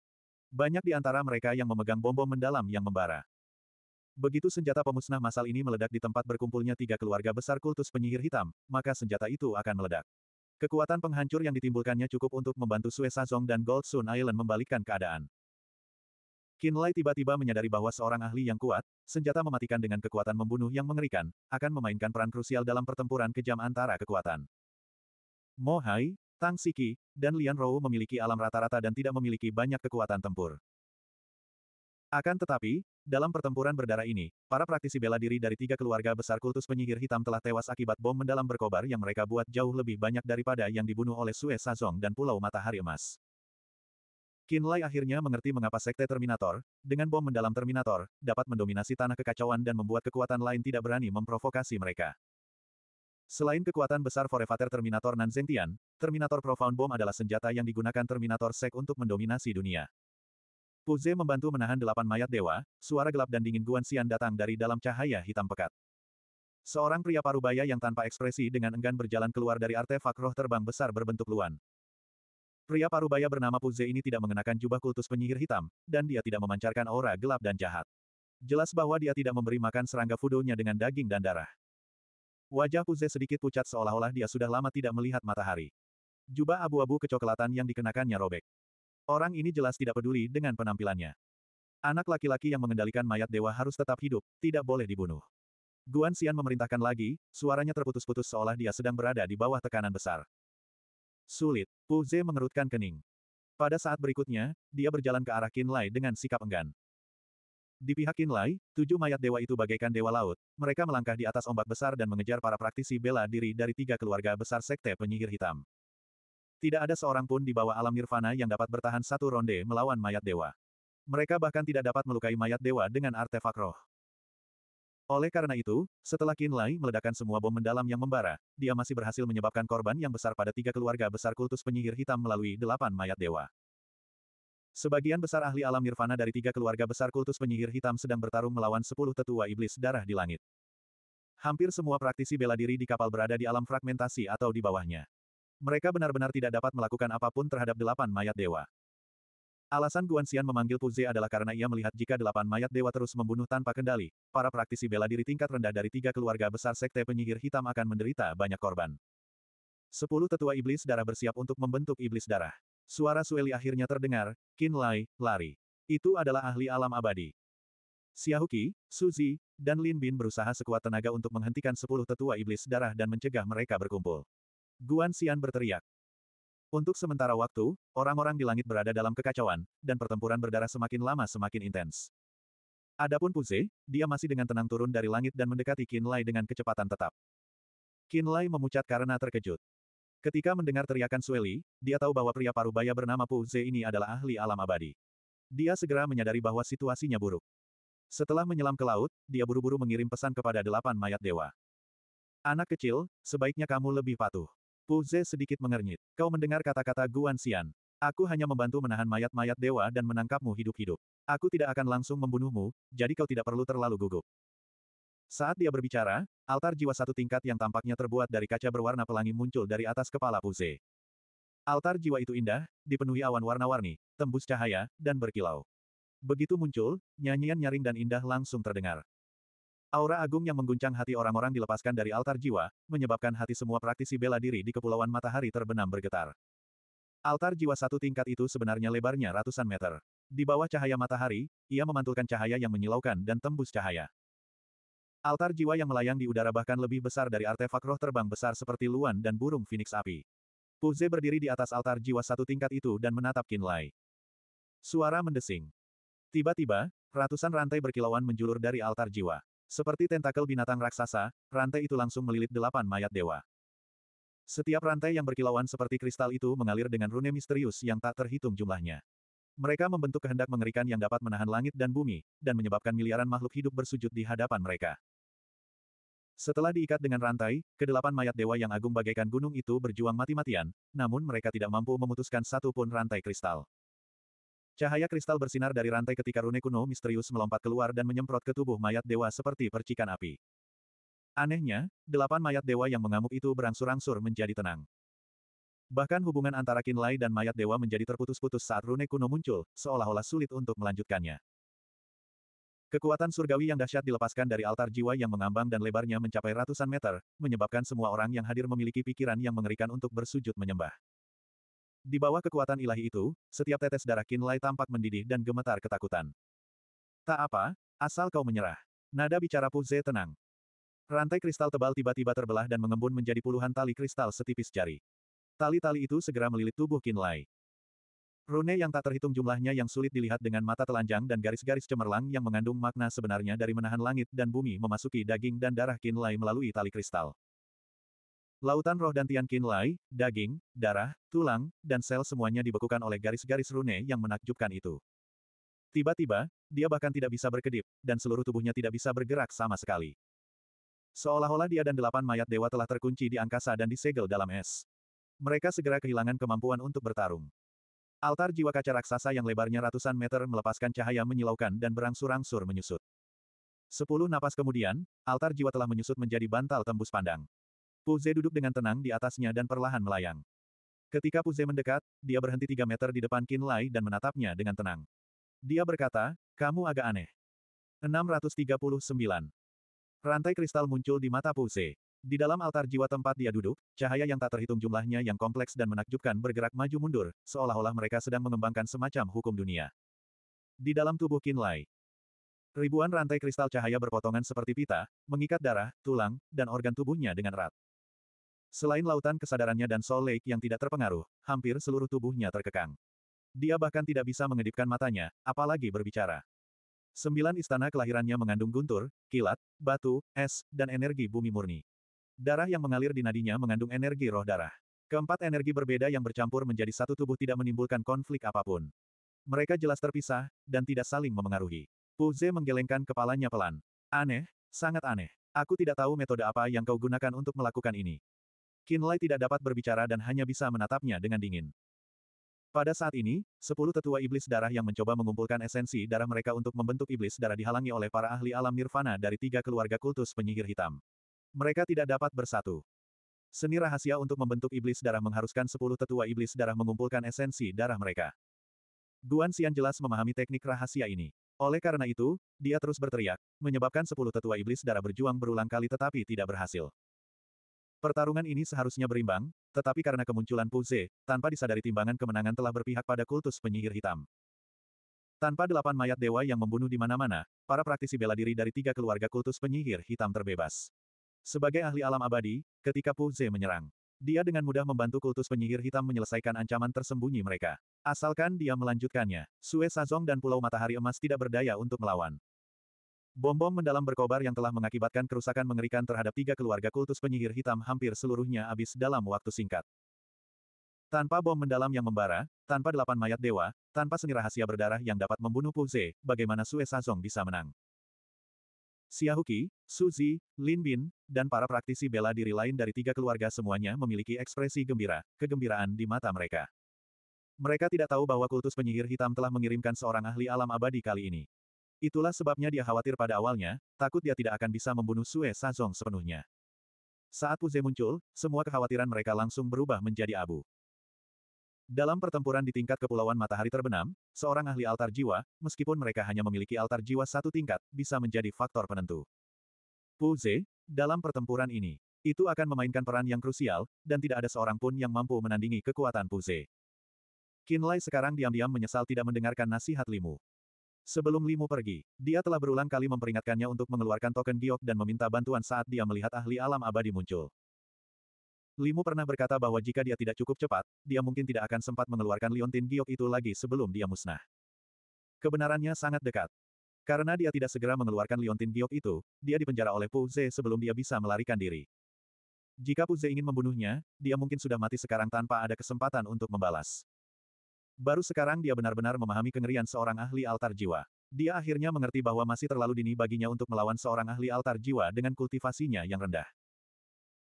Banyak di antara mereka yang memegang bom-bom mendalam yang membara. Begitu senjata pemusnah masal ini meledak di tempat berkumpulnya tiga keluarga besar kultus penyihir hitam, maka senjata itu akan meledak. Kekuatan penghancur yang ditimbulkannya cukup untuk membantu Sue Sazong dan Gold Sun Island membalikkan keadaan. Kinlay tiba-tiba menyadari bahwa seorang ahli yang kuat, senjata mematikan dengan kekuatan membunuh yang mengerikan, akan memainkan peran krusial dalam pertempuran kejam antara kekuatan. Mohai, Tang Siki, dan Lian Rou memiliki alam rata-rata dan tidak memiliki banyak kekuatan tempur. Akan tetapi, dalam pertempuran berdarah ini, para praktisi bela diri dari tiga keluarga besar kultus penyihir hitam telah tewas akibat bom mendalam berkobar yang mereka buat jauh lebih banyak daripada yang dibunuh oleh Sue Sazong dan Pulau Matahari Emas. Lai akhirnya mengerti mengapa Sekte Terminator, dengan bom mendalam Terminator, dapat mendominasi tanah kekacauan dan membuat kekuatan lain tidak berani memprovokasi mereka. Selain kekuatan besar Forevater Terminator Nanzentian, Terminator Profound Bomb adalah senjata yang digunakan Terminator Sek untuk mendominasi dunia. Ze membantu menahan delapan mayat dewa, suara gelap dan dingin Guan Xian datang dari dalam cahaya hitam pekat. Seorang pria parubaya yang tanpa ekspresi dengan enggan berjalan keluar dari artefak roh terbang besar berbentuk luan. Pria parubaya bernama Puze ini tidak mengenakan jubah kultus penyihir hitam, dan dia tidak memancarkan aura gelap dan jahat. Jelas bahwa dia tidak memberi makan serangga fudonya dengan daging dan darah. Wajah Puze sedikit pucat seolah-olah dia sudah lama tidak melihat matahari. Jubah abu-abu kecoklatan yang dikenakannya robek. Orang ini jelas tidak peduli dengan penampilannya. Anak laki-laki yang mengendalikan mayat dewa harus tetap hidup, tidak boleh dibunuh. Guan Xian memerintahkan lagi, suaranya terputus-putus seolah dia sedang berada di bawah tekanan besar. Sulit, Pu Zhe mengerutkan kening. Pada saat berikutnya, dia berjalan ke arah Qin Lai dengan sikap enggan. Di pihak Qin Lai, tujuh mayat dewa itu bagaikan dewa laut, mereka melangkah di atas ombak besar dan mengejar para praktisi bela diri dari tiga keluarga besar sekte penyihir hitam. Tidak ada seorang pun di bawah alam nirvana yang dapat bertahan satu ronde melawan mayat dewa. Mereka bahkan tidak dapat melukai mayat dewa dengan artefak roh. Oleh karena itu, setelah Lai meledakkan semua bom mendalam yang membara, dia masih berhasil menyebabkan korban yang besar pada tiga keluarga besar kultus penyihir hitam melalui delapan mayat dewa. Sebagian besar ahli alam nirvana dari tiga keluarga besar kultus penyihir hitam sedang bertarung melawan sepuluh tetua iblis darah di langit. Hampir semua praktisi bela diri di kapal berada di alam fragmentasi atau di bawahnya. Mereka benar-benar tidak dapat melakukan apapun terhadap delapan mayat dewa. Alasan Guan Xian memanggil Puze adalah karena ia melihat jika delapan mayat dewa terus membunuh tanpa kendali, para praktisi bela diri tingkat rendah dari tiga keluarga besar sekte penyihir hitam akan menderita banyak korban. Sepuluh tetua iblis darah bersiap untuk membentuk iblis darah. Suara Sueli akhirnya terdengar, Qin Lai, lari. Itu adalah ahli alam abadi. Xiaoqi, Suzi, dan Lin Bin berusaha sekuat tenaga untuk menghentikan sepuluh tetua iblis darah dan mencegah mereka berkumpul. Guan Xian berteriak. Untuk sementara waktu, orang-orang di langit berada dalam kekacauan, dan pertempuran berdarah semakin lama semakin intens. Adapun Puze, dia masih dengan tenang turun dari langit dan mendekati Qin Lai dengan kecepatan tetap. Qin Lai memucat karena terkejut. Ketika mendengar teriakan Sueli, dia tahu bahwa pria Baya bernama Puze ini adalah ahli alam abadi. Dia segera menyadari bahwa situasinya buruk. Setelah menyelam ke laut, dia buru-buru mengirim pesan kepada delapan mayat dewa. Anak kecil, sebaiknya kamu lebih patuh. Pu Ze sedikit mengernyit. Kau mendengar kata-kata Guan Xian. Aku hanya membantu menahan mayat-mayat dewa dan menangkapmu hidup-hidup. Aku tidak akan langsung membunuhmu, jadi kau tidak perlu terlalu gugup. Saat dia berbicara, altar jiwa satu tingkat yang tampaknya terbuat dari kaca berwarna pelangi muncul dari atas kepala Pu Ze. Altar jiwa itu indah, dipenuhi awan warna-warni, tembus cahaya, dan berkilau. Begitu muncul, nyanyian nyaring dan indah langsung terdengar. Aura agung yang mengguncang hati orang-orang dilepaskan dari altar jiwa, menyebabkan hati semua praktisi bela diri di Kepulauan Matahari terbenam bergetar. Altar jiwa satu tingkat itu sebenarnya lebarnya ratusan meter. Di bawah cahaya matahari, ia memantulkan cahaya yang menyilaukan dan tembus cahaya. Altar jiwa yang melayang di udara bahkan lebih besar dari artefak roh terbang besar seperti Luan dan burung Phoenix api. Puze berdiri di atas altar jiwa satu tingkat itu dan menatap Kinlay. Suara mendesing. Tiba-tiba, ratusan rantai berkilauan menjulur dari altar jiwa. Seperti tentakel binatang raksasa, rantai itu langsung melilit delapan mayat dewa. Setiap rantai yang berkilauan seperti kristal itu mengalir dengan rune misterius yang tak terhitung jumlahnya. Mereka membentuk kehendak mengerikan yang dapat menahan langit dan bumi, dan menyebabkan miliaran makhluk hidup bersujud di hadapan mereka. Setelah diikat dengan rantai, kedelapan mayat dewa yang agung bagaikan gunung itu berjuang mati-matian, namun mereka tidak mampu memutuskan satu pun rantai kristal. Cahaya kristal bersinar dari rantai ketika rune kuno misterius melompat keluar dan menyemprot ke tubuh mayat dewa seperti percikan api. Anehnya, delapan mayat dewa yang mengamuk itu berangsur-angsur menjadi tenang. Bahkan hubungan antara Kinlai dan mayat dewa menjadi terputus-putus saat rune kuno muncul, seolah-olah sulit untuk melanjutkannya. Kekuatan surgawi yang dahsyat dilepaskan dari altar jiwa yang mengambang dan lebarnya mencapai ratusan meter, menyebabkan semua orang yang hadir memiliki pikiran yang mengerikan untuk bersujud menyembah. Di bawah kekuatan ilahi itu, setiap tetes darah Kinlay tampak mendidih dan gemetar ketakutan. Tak apa, asal kau menyerah. Nada bicara Puze Ze tenang. Rantai kristal tebal tiba-tiba terbelah dan mengembun menjadi puluhan tali kristal setipis jari. Tali-tali itu segera melilit tubuh Kinlay. Rune yang tak terhitung jumlahnya yang sulit dilihat dengan mata telanjang dan garis-garis cemerlang yang mengandung makna sebenarnya dari menahan langit dan bumi memasuki daging dan darah Kinlay melalui tali kristal. Lautan roh dan tian Qin Lai, daging, darah, tulang, dan sel semuanya dibekukan oleh garis-garis rune yang menakjubkan itu. Tiba-tiba, dia bahkan tidak bisa berkedip, dan seluruh tubuhnya tidak bisa bergerak sama sekali. Seolah-olah dia dan delapan mayat dewa telah terkunci di angkasa dan disegel dalam es. Mereka segera kehilangan kemampuan untuk bertarung. Altar jiwa kaca raksasa yang lebarnya ratusan meter melepaskan cahaya menyilaukan dan berangsur-angsur menyusut. Sepuluh napas kemudian, altar jiwa telah menyusut menjadi bantal tembus pandang. Puze duduk dengan tenang di atasnya dan perlahan melayang. Ketika Puze mendekat, dia berhenti tiga meter di depan Qin Lai dan menatapnya dengan tenang. Dia berkata, kamu agak aneh. 639. Rantai kristal muncul di mata Puze. Di dalam altar jiwa tempat dia duduk, cahaya yang tak terhitung jumlahnya yang kompleks dan menakjubkan bergerak maju mundur, seolah-olah mereka sedang mengembangkan semacam hukum dunia. Di dalam tubuh Lai. ribuan rantai kristal cahaya berpotongan seperti pita, mengikat darah, tulang, dan organ tubuhnya dengan erat. Selain lautan kesadarannya dan Soul Lake yang tidak terpengaruh, hampir seluruh tubuhnya terkekang. Dia bahkan tidak bisa mengedipkan matanya, apalagi berbicara. Sembilan istana kelahirannya mengandung guntur, kilat, batu, es, dan energi bumi murni. Darah yang mengalir di nadinya mengandung energi roh darah. Keempat energi berbeda yang bercampur menjadi satu tubuh tidak menimbulkan konflik apapun. Mereka jelas terpisah, dan tidak saling memengaruhi. Puze menggelengkan kepalanya pelan. Aneh, sangat aneh. Aku tidak tahu metode apa yang kau gunakan untuk melakukan ini. Kinlay tidak dapat berbicara dan hanya bisa menatapnya dengan dingin. Pada saat ini, sepuluh tetua iblis darah yang mencoba mengumpulkan esensi darah mereka untuk membentuk iblis darah dihalangi oleh para ahli alam nirvana dari tiga keluarga kultus penyihir hitam. Mereka tidak dapat bersatu. Seni rahasia untuk membentuk iblis darah mengharuskan sepuluh tetua iblis darah mengumpulkan esensi darah mereka. Guan Xian jelas memahami teknik rahasia ini. Oleh karena itu, dia terus berteriak, menyebabkan sepuluh tetua iblis darah berjuang berulang kali tetapi tidak berhasil. Pertarungan ini seharusnya berimbang, tetapi karena kemunculan Puze, tanpa disadari timbangan kemenangan telah berpihak pada kultus penyihir hitam. Tanpa delapan mayat dewa yang membunuh di mana-mana, para praktisi bela diri dari tiga keluarga kultus penyihir hitam terbebas. Sebagai ahli alam abadi, ketika Puze menyerang, dia dengan mudah membantu kultus penyihir hitam menyelesaikan ancaman tersembunyi mereka. Asalkan dia melanjutkannya, Sue Sazong dan Pulau Matahari Emas tidak berdaya untuk melawan. Bom-bom mendalam berkobar yang telah mengakibatkan kerusakan mengerikan terhadap tiga keluarga kultus penyihir hitam hampir seluruhnya habis dalam waktu singkat. Tanpa bom mendalam yang membara, tanpa delapan mayat dewa, tanpa seni rahasia berdarah yang dapat membunuh Puze, bagaimana Sue Sazong bisa menang? Siahuki, Suzi, Lin Bin, dan para praktisi bela diri lain dari tiga keluarga semuanya memiliki ekspresi gembira, kegembiraan di mata mereka. Mereka tidak tahu bahwa kultus penyihir hitam telah mengirimkan seorang ahli alam abadi kali ini. Itulah sebabnya dia khawatir pada awalnya, takut dia tidak akan bisa membunuh Sue Sazong sepenuhnya. Saat Puze muncul, semua kekhawatiran mereka langsung berubah menjadi abu. Dalam pertempuran di tingkat Kepulauan Matahari Terbenam, seorang ahli altar jiwa, meskipun mereka hanya memiliki altar jiwa satu tingkat, bisa menjadi faktor penentu. Puze, dalam pertempuran ini, itu akan memainkan peran yang krusial, dan tidak ada seorang pun yang mampu menandingi kekuatan Puze. Kinlay sekarang diam-diam menyesal tidak mendengarkan nasihat Limu. Sebelum Limu pergi, dia telah berulang kali memperingatkannya untuk mengeluarkan token giok dan meminta bantuan saat dia melihat ahli alam abadi muncul. Limu pernah berkata bahwa jika dia tidak cukup cepat, dia mungkin tidak akan sempat mengeluarkan liontin giok itu lagi sebelum dia musnah. Kebenarannya sangat dekat. Karena dia tidak segera mengeluarkan liontin giok itu, dia dipenjara oleh Puze sebelum dia bisa melarikan diri. Jika Puze ingin membunuhnya, dia mungkin sudah mati sekarang tanpa ada kesempatan untuk membalas. Baru sekarang dia benar-benar memahami kengerian seorang ahli altar jiwa. Dia akhirnya mengerti bahwa masih terlalu dini baginya untuk melawan seorang ahli altar jiwa dengan kultivasinya yang rendah.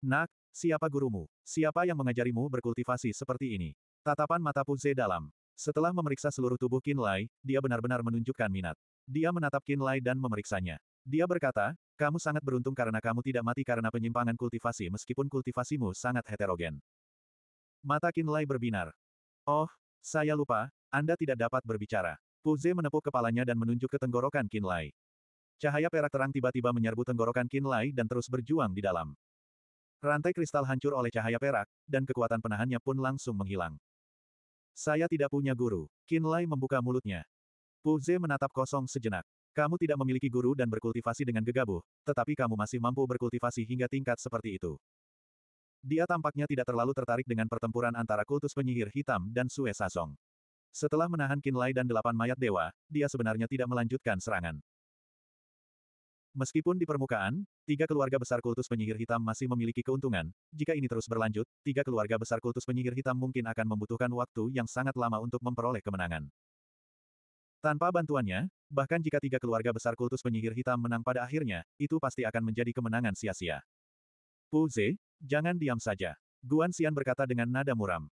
Nak, siapa gurumu? Siapa yang mengajarimu berkultivasi seperti ini? Tatapan mata Puze dalam. Setelah memeriksa seluruh tubuh Qin Lai, dia benar-benar menunjukkan minat. Dia menatap Qin Lai dan memeriksanya. Dia berkata, kamu sangat beruntung karena kamu tidak mati karena penyimpangan kultivasi meskipun kultivasimu sangat heterogen. Mata Qin Lai berbinar. Oh, saya lupa, Anda tidak dapat berbicara. Puze menepuk kepalanya dan menunjuk ke tenggorokan Kinlai. Cahaya perak terang tiba-tiba menyerbu tenggorokan Kinlai dan terus berjuang di dalam. Rantai kristal hancur oleh cahaya perak, dan kekuatan penahannya pun langsung menghilang. Saya tidak punya guru. Kinlai membuka mulutnya. Puze menatap kosong sejenak. Kamu tidak memiliki guru dan berkultivasi dengan gegabah, tetapi kamu masih mampu berkultivasi hingga tingkat seperti itu. Dia tampaknya tidak terlalu tertarik dengan pertempuran antara kultus penyihir hitam dan Sue Sasong. Setelah menahan Kinlay dan delapan mayat dewa, dia sebenarnya tidak melanjutkan serangan. Meskipun di permukaan, tiga keluarga besar kultus penyihir hitam masih memiliki keuntungan, jika ini terus berlanjut, tiga keluarga besar kultus penyihir hitam mungkin akan membutuhkan waktu yang sangat lama untuk memperoleh kemenangan. Tanpa bantuannya, bahkan jika tiga keluarga besar kultus penyihir hitam menang pada akhirnya, itu pasti akan menjadi kemenangan sia-sia. Pu Ze, jangan diam saja. Guan Xian berkata dengan nada muram.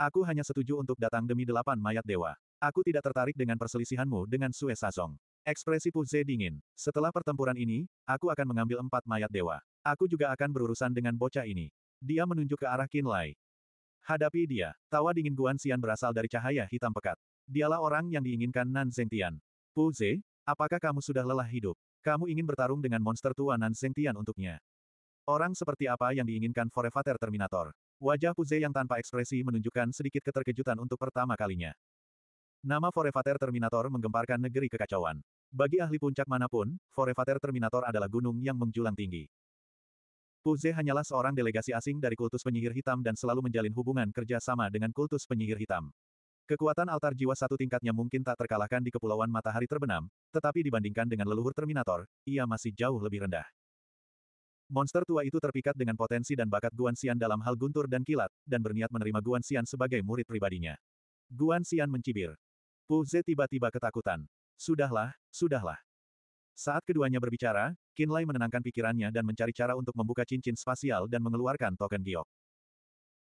Aku hanya setuju untuk datang demi delapan mayat dewa. Aku tidak tertarik dengan perselisihanmu dengan Sue Sazong. Ekspresi Pu Ze dingin. Setelah pertempuran ini, aku akan mengambil empat mayat dewa. Aku juga akan berurusan dengan bocah ini. Dia menunjuk ke arah Qin Lai. Hadapi dia. Tawa dingin Guan Xian berasal dari cahaya hitam pekat. Dialah orang yang diinginkan Nan Zengtian. Pu Ze, apakah kamu sudah lelah hidup? Kamu ingin bertarung dengan monster tua Nan Tian untuknya. Orang seperti apa yang diinginkan Forevater Terminator? Wajah Puze yang tanpa ekspresi menunjukkan sedikit keterkejutan untuk pertama kalinya. Nama Forevater Terminator menggemparkan negeri kekacauan. Bagi ahli puncak manapun, Forevater Terminator adalah gunung yang menjulang tinggi. Puze hanyalah seorang delegasi asing dari kultus penyihir hitam dan selalu menjalin hubungan kerja sama dengan kultus penyihir hitam. Kekuatan altar jiwa satu tingkatnya mungkin tak terkalahkan di Kepulauan Matahari Terbenam, tetapi dibandingkan dengan leluhur Terminator, ia masih jauh lebih rendah. Monster tua itu terpikat dengan potensi dan bakat Guan Xian dalam hal guntur dan kilat, dan berniat menerima Guan Xian sebagai murid pribadinya. Guan Xian mencibir. Pu Ze tiba-tiba ketakutan. Sudahlah, sudahlah. Saat keduanya berbicara, Qin Lai menenangkan pikirannya dan mencari cara untuk membuka cincin spasial dan mengeluarkan token giok.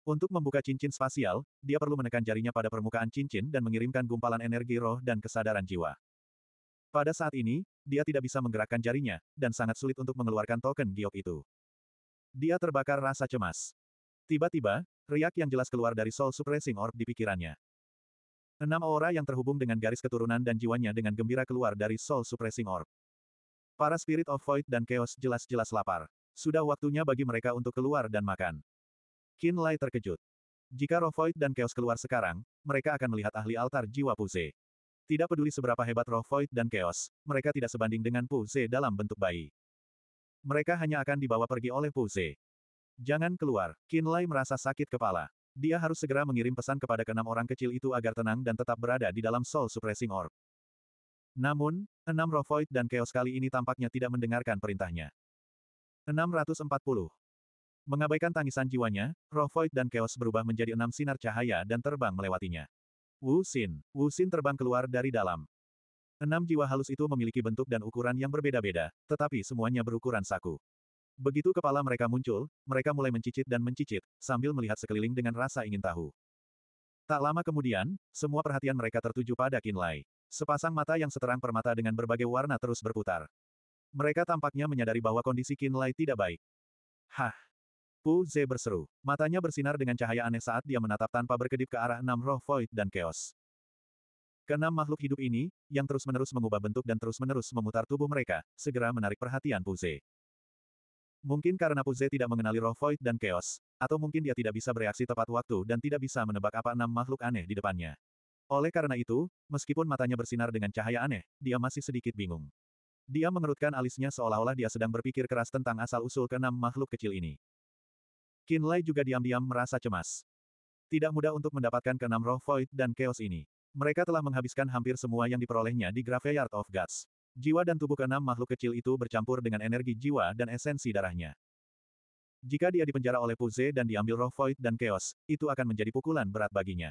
Untuk membuka cincin spasial, dia perlu menekan jarinya pada permukaan cincin dan mengirimkan gumpalan energi roh dan kesadaran jiwa. Pada saat ini, dia tidak bisa menggerakkan jarinya, dan sangat sulit untuk mengeluarkan token giok itu. Dia terbakar rasa cemas. Tiba-tiba, riak yang jelas keluar dari soul suppressing orb di pikirannya. Enam aura yang terhubung dengan garis keturunan dan jiwanya dengan gembira keluar dari soul suppressing orb. Para spirit of void dan chaos jelas-jelas lapar. Sudah waktunya bagi mereka untuk keluar dan makan. Qin Lai terkejut. Jika roh void dan chaos keluar sekarang, mereka akan melihat ahli altar jiwa Puze. Tidak peduli seberapa hebat roh void dan chaos, mereka tidak sebanding dengan Pu dalam bentuk bayi. Mereka hanya akan dibawa pergi oleh Pu Jangan keluar, Qin Lai merasa sakit kepala. Dia harus segera mengirim pesan kepada keenam orang kecil itu agar tenang dan tetap berada di dalam Soul Suppressing Orb. Namun, enam roh void dan chaos kali ini tampaknya tidak mendengarkan perintahnya. 640. Mengabaikan tangisan jiwanya, roh void dan chaos berubah menjadi enam sinar cahaya dan terbang melewatinya. Wu Xin. Wu Xin terbang keluar dari dalam. Enam jiwa halus itu memiliki bentuk dan ukuran yang berbeda-beda, tetapi semuanya berukuran saku. Begitu kepala mereka muncul, mereka mulai mencicit dan mencicit, sambil melihat sekeliling dengan rasa ingin tahu. Tak lama kemudian, semua perhatian mereka tertuju pada Kinlay. Sepasang mata yang seterang permata dengan berbagai warna terus berputar. Mereka tampaknya menyadari bahwa kondisi Kinlay tidak baik. Hah, Pu Ze berseru. Matanya bersinar dengan cahaya aneh saat dia menatap tanpa berkedip ke arah enam roh void dan chaos. Keenam makhluk hidup ini, yang terus-menerus mengubah bentuk dan terus-menerus memutar tubuh mereka, segera menarik perhatian Pu Ze. Mungkin karena Pu Ze tidak mengenali roh void dan chaos, atau mungkin dia tidak bisa bereaksi tepat waktu dan tidak bisa menebak apa enam makhluk aneh di depannya. Oleh karena itu, meskipun matanya bersinar dengan cahaya aneh, dia masih sedikit bingung. Dia mengerutkan alisnya seolah-olah dia sedang berpikir keras tentang asal-usul keenam makhluk kecil ini. Qin Lai juga diam-diam merasa cemas. Tidak mudah untuk mendapatkan keenam roh void dan chaos ini. Mereka telah menghabiskan hampir semua yang diperolehnya di Graveyard of Gods. Jiwa dan tubuh keenam makhluk kecil itu bercampur dengan energi jiwa dan esensi darahnya. Jika dia dipenjara oleh Puze dan diambil roh void dan chaos, itu akan menjadi pukulan berat baginya.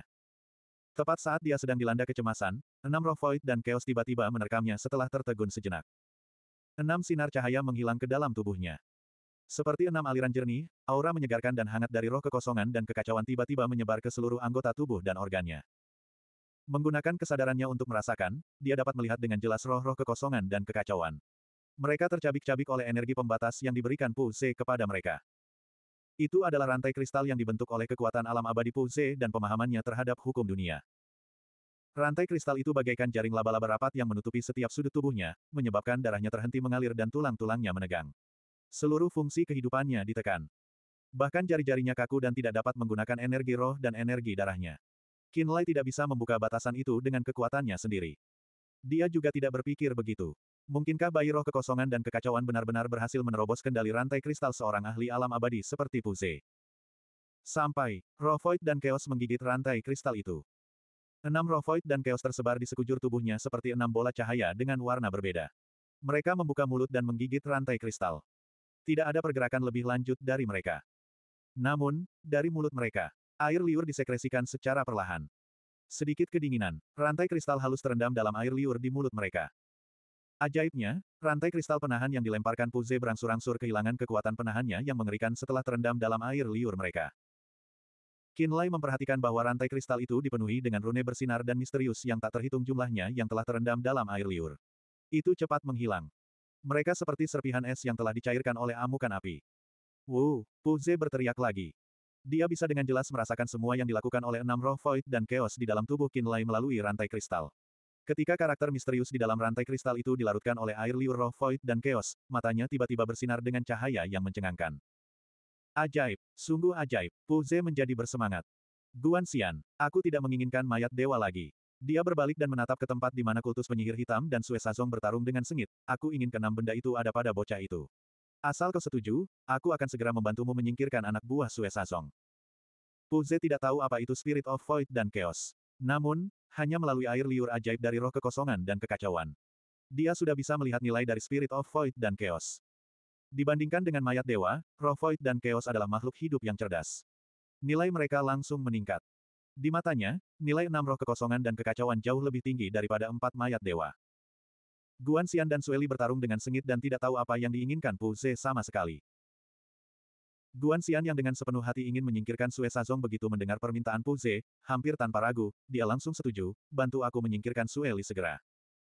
Tepat saat dia sedang dilanda kecemasan, enam roh void dan chaos tiba-tiba menerkamnya setelah tertegun sejenak. Enam sinar cahaya menghilang ke dalam tubuhnya. Seperti enam aliran jernih, aura menyegarkan dan hangat dari roh kekosongan dan kekacauan tiba-tiba menyebar ke seluruh anggota tubuh dan organnya. Menggunakan kesadarannya untuk merasakan, dia dapat melihat dengan jelas roh-roh kekosongan dan kekacauan. Mereka tercabik-cabik oleh energi pembatas yang diberikan Pu Ze kepada mereka. Itu adalah rantai kristal yang dibentuk oleh kekuatan alam abadi Pu Ze dan pemahamannya terhadap hukum dunia. Rantai kristal itu bagaikan jaring laba-laba rapat yang menutupi setiap sudut tubuhnya, menyebabkan darahnya terhenti mengalir dan tulang-tulangnya menegang. Seluruh fungsi kehidupannya ditekan. Bahkan jari-jarinya kaku dan tidak dapat menggunakan energi roh dan energi darahnya. Kinlay tidak bisa membuka batasan itu dengan kekuatannya sendiri. Dia juga tidak berpikir begitu. Mungkinkah bayi roh kekosongan dan kekacauan benar-benar berhasil menerobos kendali rantai kristal seorang ahli alam abadi seperti Puze? Sampai, roh void dan chaos menggigit rantai kristal itu. Enam roh void dan chaos tersebar di sekujur tubuhnya seperti enam bola cahaya dengan warna berbeda. Mereka membuka mulut dan menggigit rantai kristal. Tidak ada pergerakan lebih lanjut dari mereka. Namun, dari mulut mereka, air liur disekresikan secara perlahan. Sedikit kedinginan, rantai kristal halus terendam dalam air liur di mulut mereka. Ajaibnya, rantai kristal penahan yang dilemparkan Puze berangsur-angsur kehilangan kekuatan penahannya yang mengerikan setelah terendam dalam air liur mereka. Kinlay memperhatikan bahwa rantai kristal itu dipenuhi dengan rune bersinar dan misterius yang tak terhitung jumlahnya yang telah terendam dalam air liur. Itu cepat menghilang. Mereka seperti serpihan es yang telah dicairkan oleh amukan api. Wu, Puze berteriak lagi. Dia bisa dengan jelas merasakan semua yang dilakukan oleh enam roh void dan chaos di dalam tubuh Lai melalui rantai kristal. Ketika karakter misterius di dalam rantai kristal itu dilarutkan oleh air liur roh void dan chaos, matanya tiba-tiba bersinar dengan cahaya yang mencengangkan. Ajaib, sungguh ajaib, Pu Ze menjadi bersemangat. Guan Xian, aku tidak menginginkan mayat dewa lagi. Dia berbalik dan menatap ke tempat di mana kultus penyihir hitam dan Sue Sazong bertarung dengan sengit. Aku ingin keenam benda itu ada pada bocah itu. Asal kau setuju, aku akan segera membantumu menyingkirkan anak buah Sue Sazong. Puze tidak tahu apa itu Spirit of Void dan Chaos. Namun, hanya melalui air liur ajaib dari roh kekosongan dan kekacauan. Dia sudah bisa melihat nilai dari Spirit of Void dan Chaos. Dibandingkan dengan mayat dewa, roh Void dan Chaos adalah makhluk hidup yang cerdas. Nilai mereka langsung meningkat. Di matanya, nilai enam roh kekosongan dan kekacauan jauh lebih tinggi daripada empat mayat dewa. Guan Xian dan Sueli bertarung dengan sengit dan tidak tahu apa yang diinginkan Pu Ze sama sekali. Guan Xian yang dengan sepenuh hati ingin menyingkirkan Sue Sazong begitu mendengar permintaan Pu Ze, hampir tanpa ragu, dia langsung setuju, bantu aku menyingkirkan Sueli segera.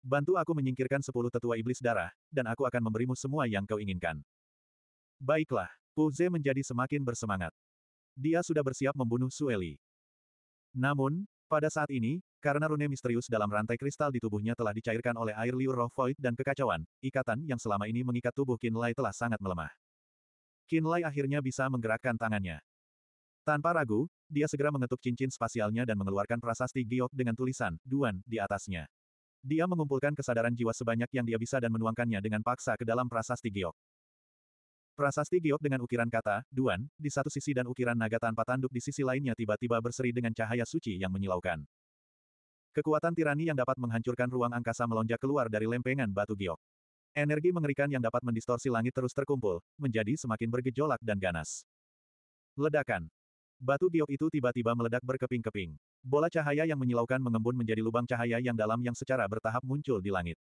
Bantu aku menyingkirkan sepuluh tetua iblis darah, dan aku akan memberimu semua yang kau inginkan. Baiklah, Pu Ze menjadi semakin bersemangat. Dia sudah bersiap membunuh Sueli. Namun, pada saat ini, karena rune misterius dalam rantai kristal di tubuhnya telah dicairkan oleh air liur roh void dan kekacauan, ikatan yang selama ini mengikat tubuh Kinlay telah sangat melemah. Kinlay akhirnya bisa menggerakkan tangannya. Tanpa ragu, dia segera mengetuk cincin spasialnya dan mengeluarkan prasasti giok dengan tulisan, Duan, di atasnya. Dia mengumpulkan kesadaran jiwa sebanyak yang dia bisa dan menuangkannya dengan paksa ke dalam prasasti giok. Prasasti giok dengan ukiran kata, duan, di satu sisi dan ukiran naga tanpa tanduk di sisi lainnya tiba-tiba berseri dengan cahaya suci yang menyilaukan. Kekuatan tirani yang dapat menghancurkan ruang angkasa melonjak keluar dari lempengan batu giok. Energi mengerikan yang dapat mendistorsi langit terus terkumpul, menjadi semakin bergejolak dan ganas. Ledakan. Batu giok itu tiba-tiba meledak berkeping-keping. Bola cahaya yang menyilaukan mengembun menjadi lubang cahaya yang dalam yang secara bertahap muncul di langit.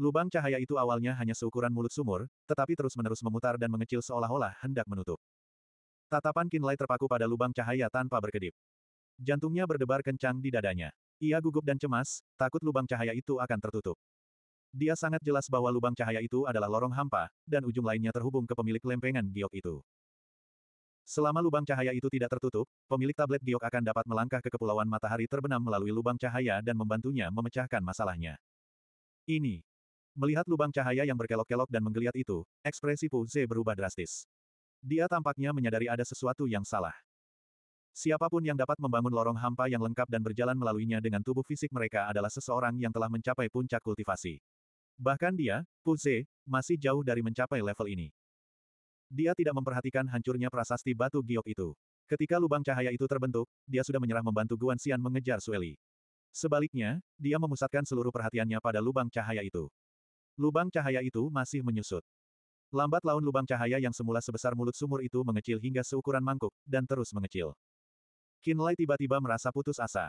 Lubang cahaya itu awalnya hanya seukuran mulut sumur, tetapi terus-menerus memutar dan mengecil seolah-olah hendak menutup. Tatapan Kinlay terpaku pada lubang cahaya tanpa berkedip. Jantungnya berdebar kencang di dadanya. Ia gugup dan cemas, takut lubang cahaya itu akan tertutup. Dia sangat jelas bahwa lubang cahaya itu adalah lorong hampa, dan ujung lainnya terhubung ke pemilik lempengan giok itu. Selama lubang cahaya itu tidak tertutup, pemilik tablet giok akan dapat melangkah ke kepulauan matahari terbenam melalui lubang cahaya dan membantunya memecahkan masalahnya. Ini Melihat lubang cahaya yang berkelok-kelok dan menggeliat itu, ekspresi Pu Ze berubah drastis. Dia tampaknya menyadari ada sesuatu yang salah. Siapapun yang dapat membangun lorong hampa yang lengkap dan berjalan melaluinya dengan tubuh fisik mereka adalah seseorang yang telah mencapai puncak kultivasi. Bahkan dia, Pu Ze, masih jauh dari mencapai level ini. Dia tidak memperhatikan hancurnya prasasti batu giok itu. Ketika lubang cahaya itu terbentuk, dia sudah menyerah membantu Guan Xian mengejar Sueli. Sebaliknya, dia memusatkan seluruh perhatiannya pada lubang cahaya itu. Lubang cahaya itu masih menyusut. Lambat laun lubang cahaya yang semula sebesar mulut sumur itu mengecil hingga seukuran mangkuk, dan terus mengecil. Kinlay tiba-tiba merasa putus asa.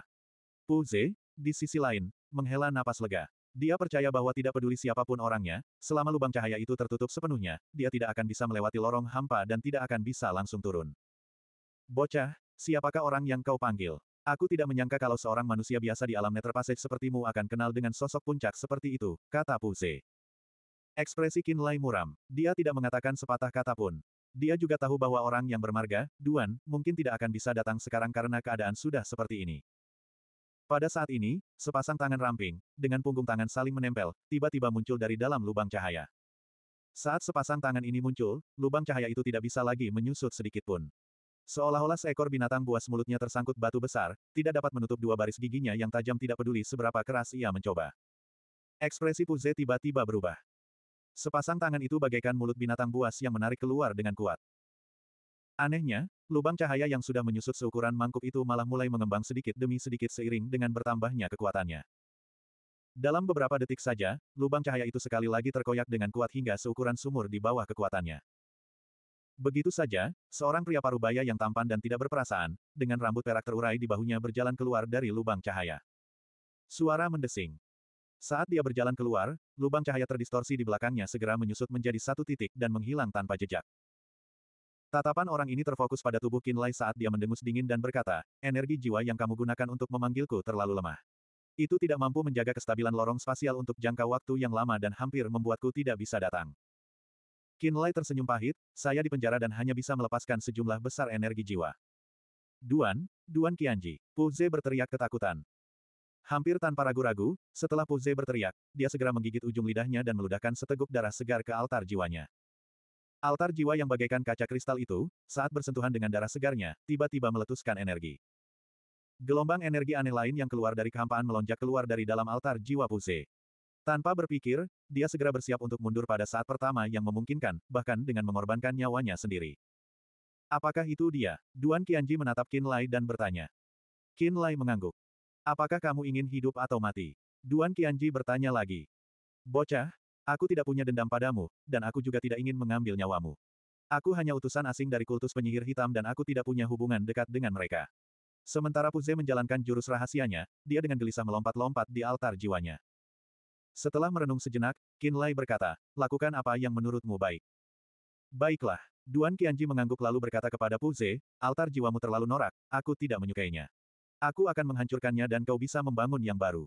Pu di sisi lain, menghela napas lega. Dia percaya bahwa tidak peduli siapapun orangnya, selama lubang cahaya itu tertutup sepenuhnya, dia tidak akan bisa melewati lorong hampa dan tidak akan bisa langsung turun. Bocah, siapakah orang yang kau panggil? Aku tidak menyangka kalau seorang manusia biasa di alam nether passage sepertimu akan kenal dengan sosok puncak seperti itu, kata Puze. Ekspresi Lai muram. Dia tidak mengatakan sepatah kata pun. Dia juga tahu bahwa orang yang bermarga, Duan, mungkin tidak akan bisa datang sekarang karena keadaan sudah seperti ini. Pada saat ini, sepasang tangan ramping, dengan punggung tangan saling menempel, tiba-tiba muncul dari dalam lubang cahaya. Saat sepasang tangan ini muncul, lubang cahaya itu tidak bisa lagi menyusut sedikit pun. Seolah-olah seekor binatang buas mulutnya tersangkut batu besar, tidak dapat menutup dua baris giginya yang tajam tidak peduli seberapa keras ia mencoba. Ekspresi Puze tiba-tiba berubah. Sepasang tangan itu bagaikan mulut binatang buas yang menarik keluar dengan kuat. Anehnya, lubang cahaya yang sudah menyusut seukuran mangkuk itu malah mulai mengembang sedikit demi sedikit seiring dengan bertambahnya kekuatannya. Dalam beberapa detik saja, lubang cahaya itu sekali lagi terkoyak dengan kuat hingga seukuran sumur di bawah kekuatannya. Begitu saja, seorang pria parubaya yang tampan dan tidak berperasaan, dengan rambut perak terurai di bahunya berjalan keluar dari lubang cahaya. Suara mendesing. Saat dia berjalan keluar, lubang cahaya terdistorsi di belakangnya segera menyusut menjadi satu titik dan menghilang tanpa jejak. Tatapan orang ini terfokus pada tubuh Kinlay saat dia mendengus dingin dan berkata, energi jiwa yang kamu gunakan untuk memanggilku terlalu lemah. Itu tidak mampu menjaga kestabilan lorong spasial untuk jangka waktu yang lama dan hampir membuatku tidak bisa datang. Kinlay tersenyum pahit, saya dipenjara dan hanya bisa melepaskan sejumlah besar energi jiwa. Duan, Duan Kianji, Puze berteriak ketakutan. Hampir tanpa ragu-ragu, setelah Puze berteriak, dia segera menggigit ujung lidahnya dan meludahkan seteguk darah segar ke altar jiwanya. Altar jiwa yang bagaikan kaca kristal itu, saat bersentuhan dengan darah segarnya, tiba-tiba meletuskan energi. Gelombang energi aneh lain yang keluar dari kehampaan melonjak keluar dari dalam altar jiwa Puze. Tanpa berpikir, dia segera bersiap untuk mundur pada saat pertama yang memungkinkan, bahkan dengan mengorbankan nyawanya sendiri. Apakah itu dia? Duan Qianji menatap Qin Lai dan bertanya. Qin Lai mengangguk. Apakah kamu ingin hidup atau mati? Duan Qianji bertanya lagi. Bocah, aku tidak punya dendam padamu, dan aku juga tidak ingin mengambil nyawamu. Aku hanya utusan asing dari kultus penyihir hitam dan aku tidak punya hubungan dekat dengan mereka. Sementara Puze menjalankan jurus rahasianya, dia dengan gelisah melompat-lompat di altar jiwanya. Setelah merenung sejenak, Qin Lai berkata, lakukan apa yang menurutmu baik. Baiklah, Duan Qianji mengangguk lalu berkata kepada Puze, altar jiwamu terlalu norak, aku tidak menyukainya. Aku akan menghancurkannya dan kau bisa membangun yang baru.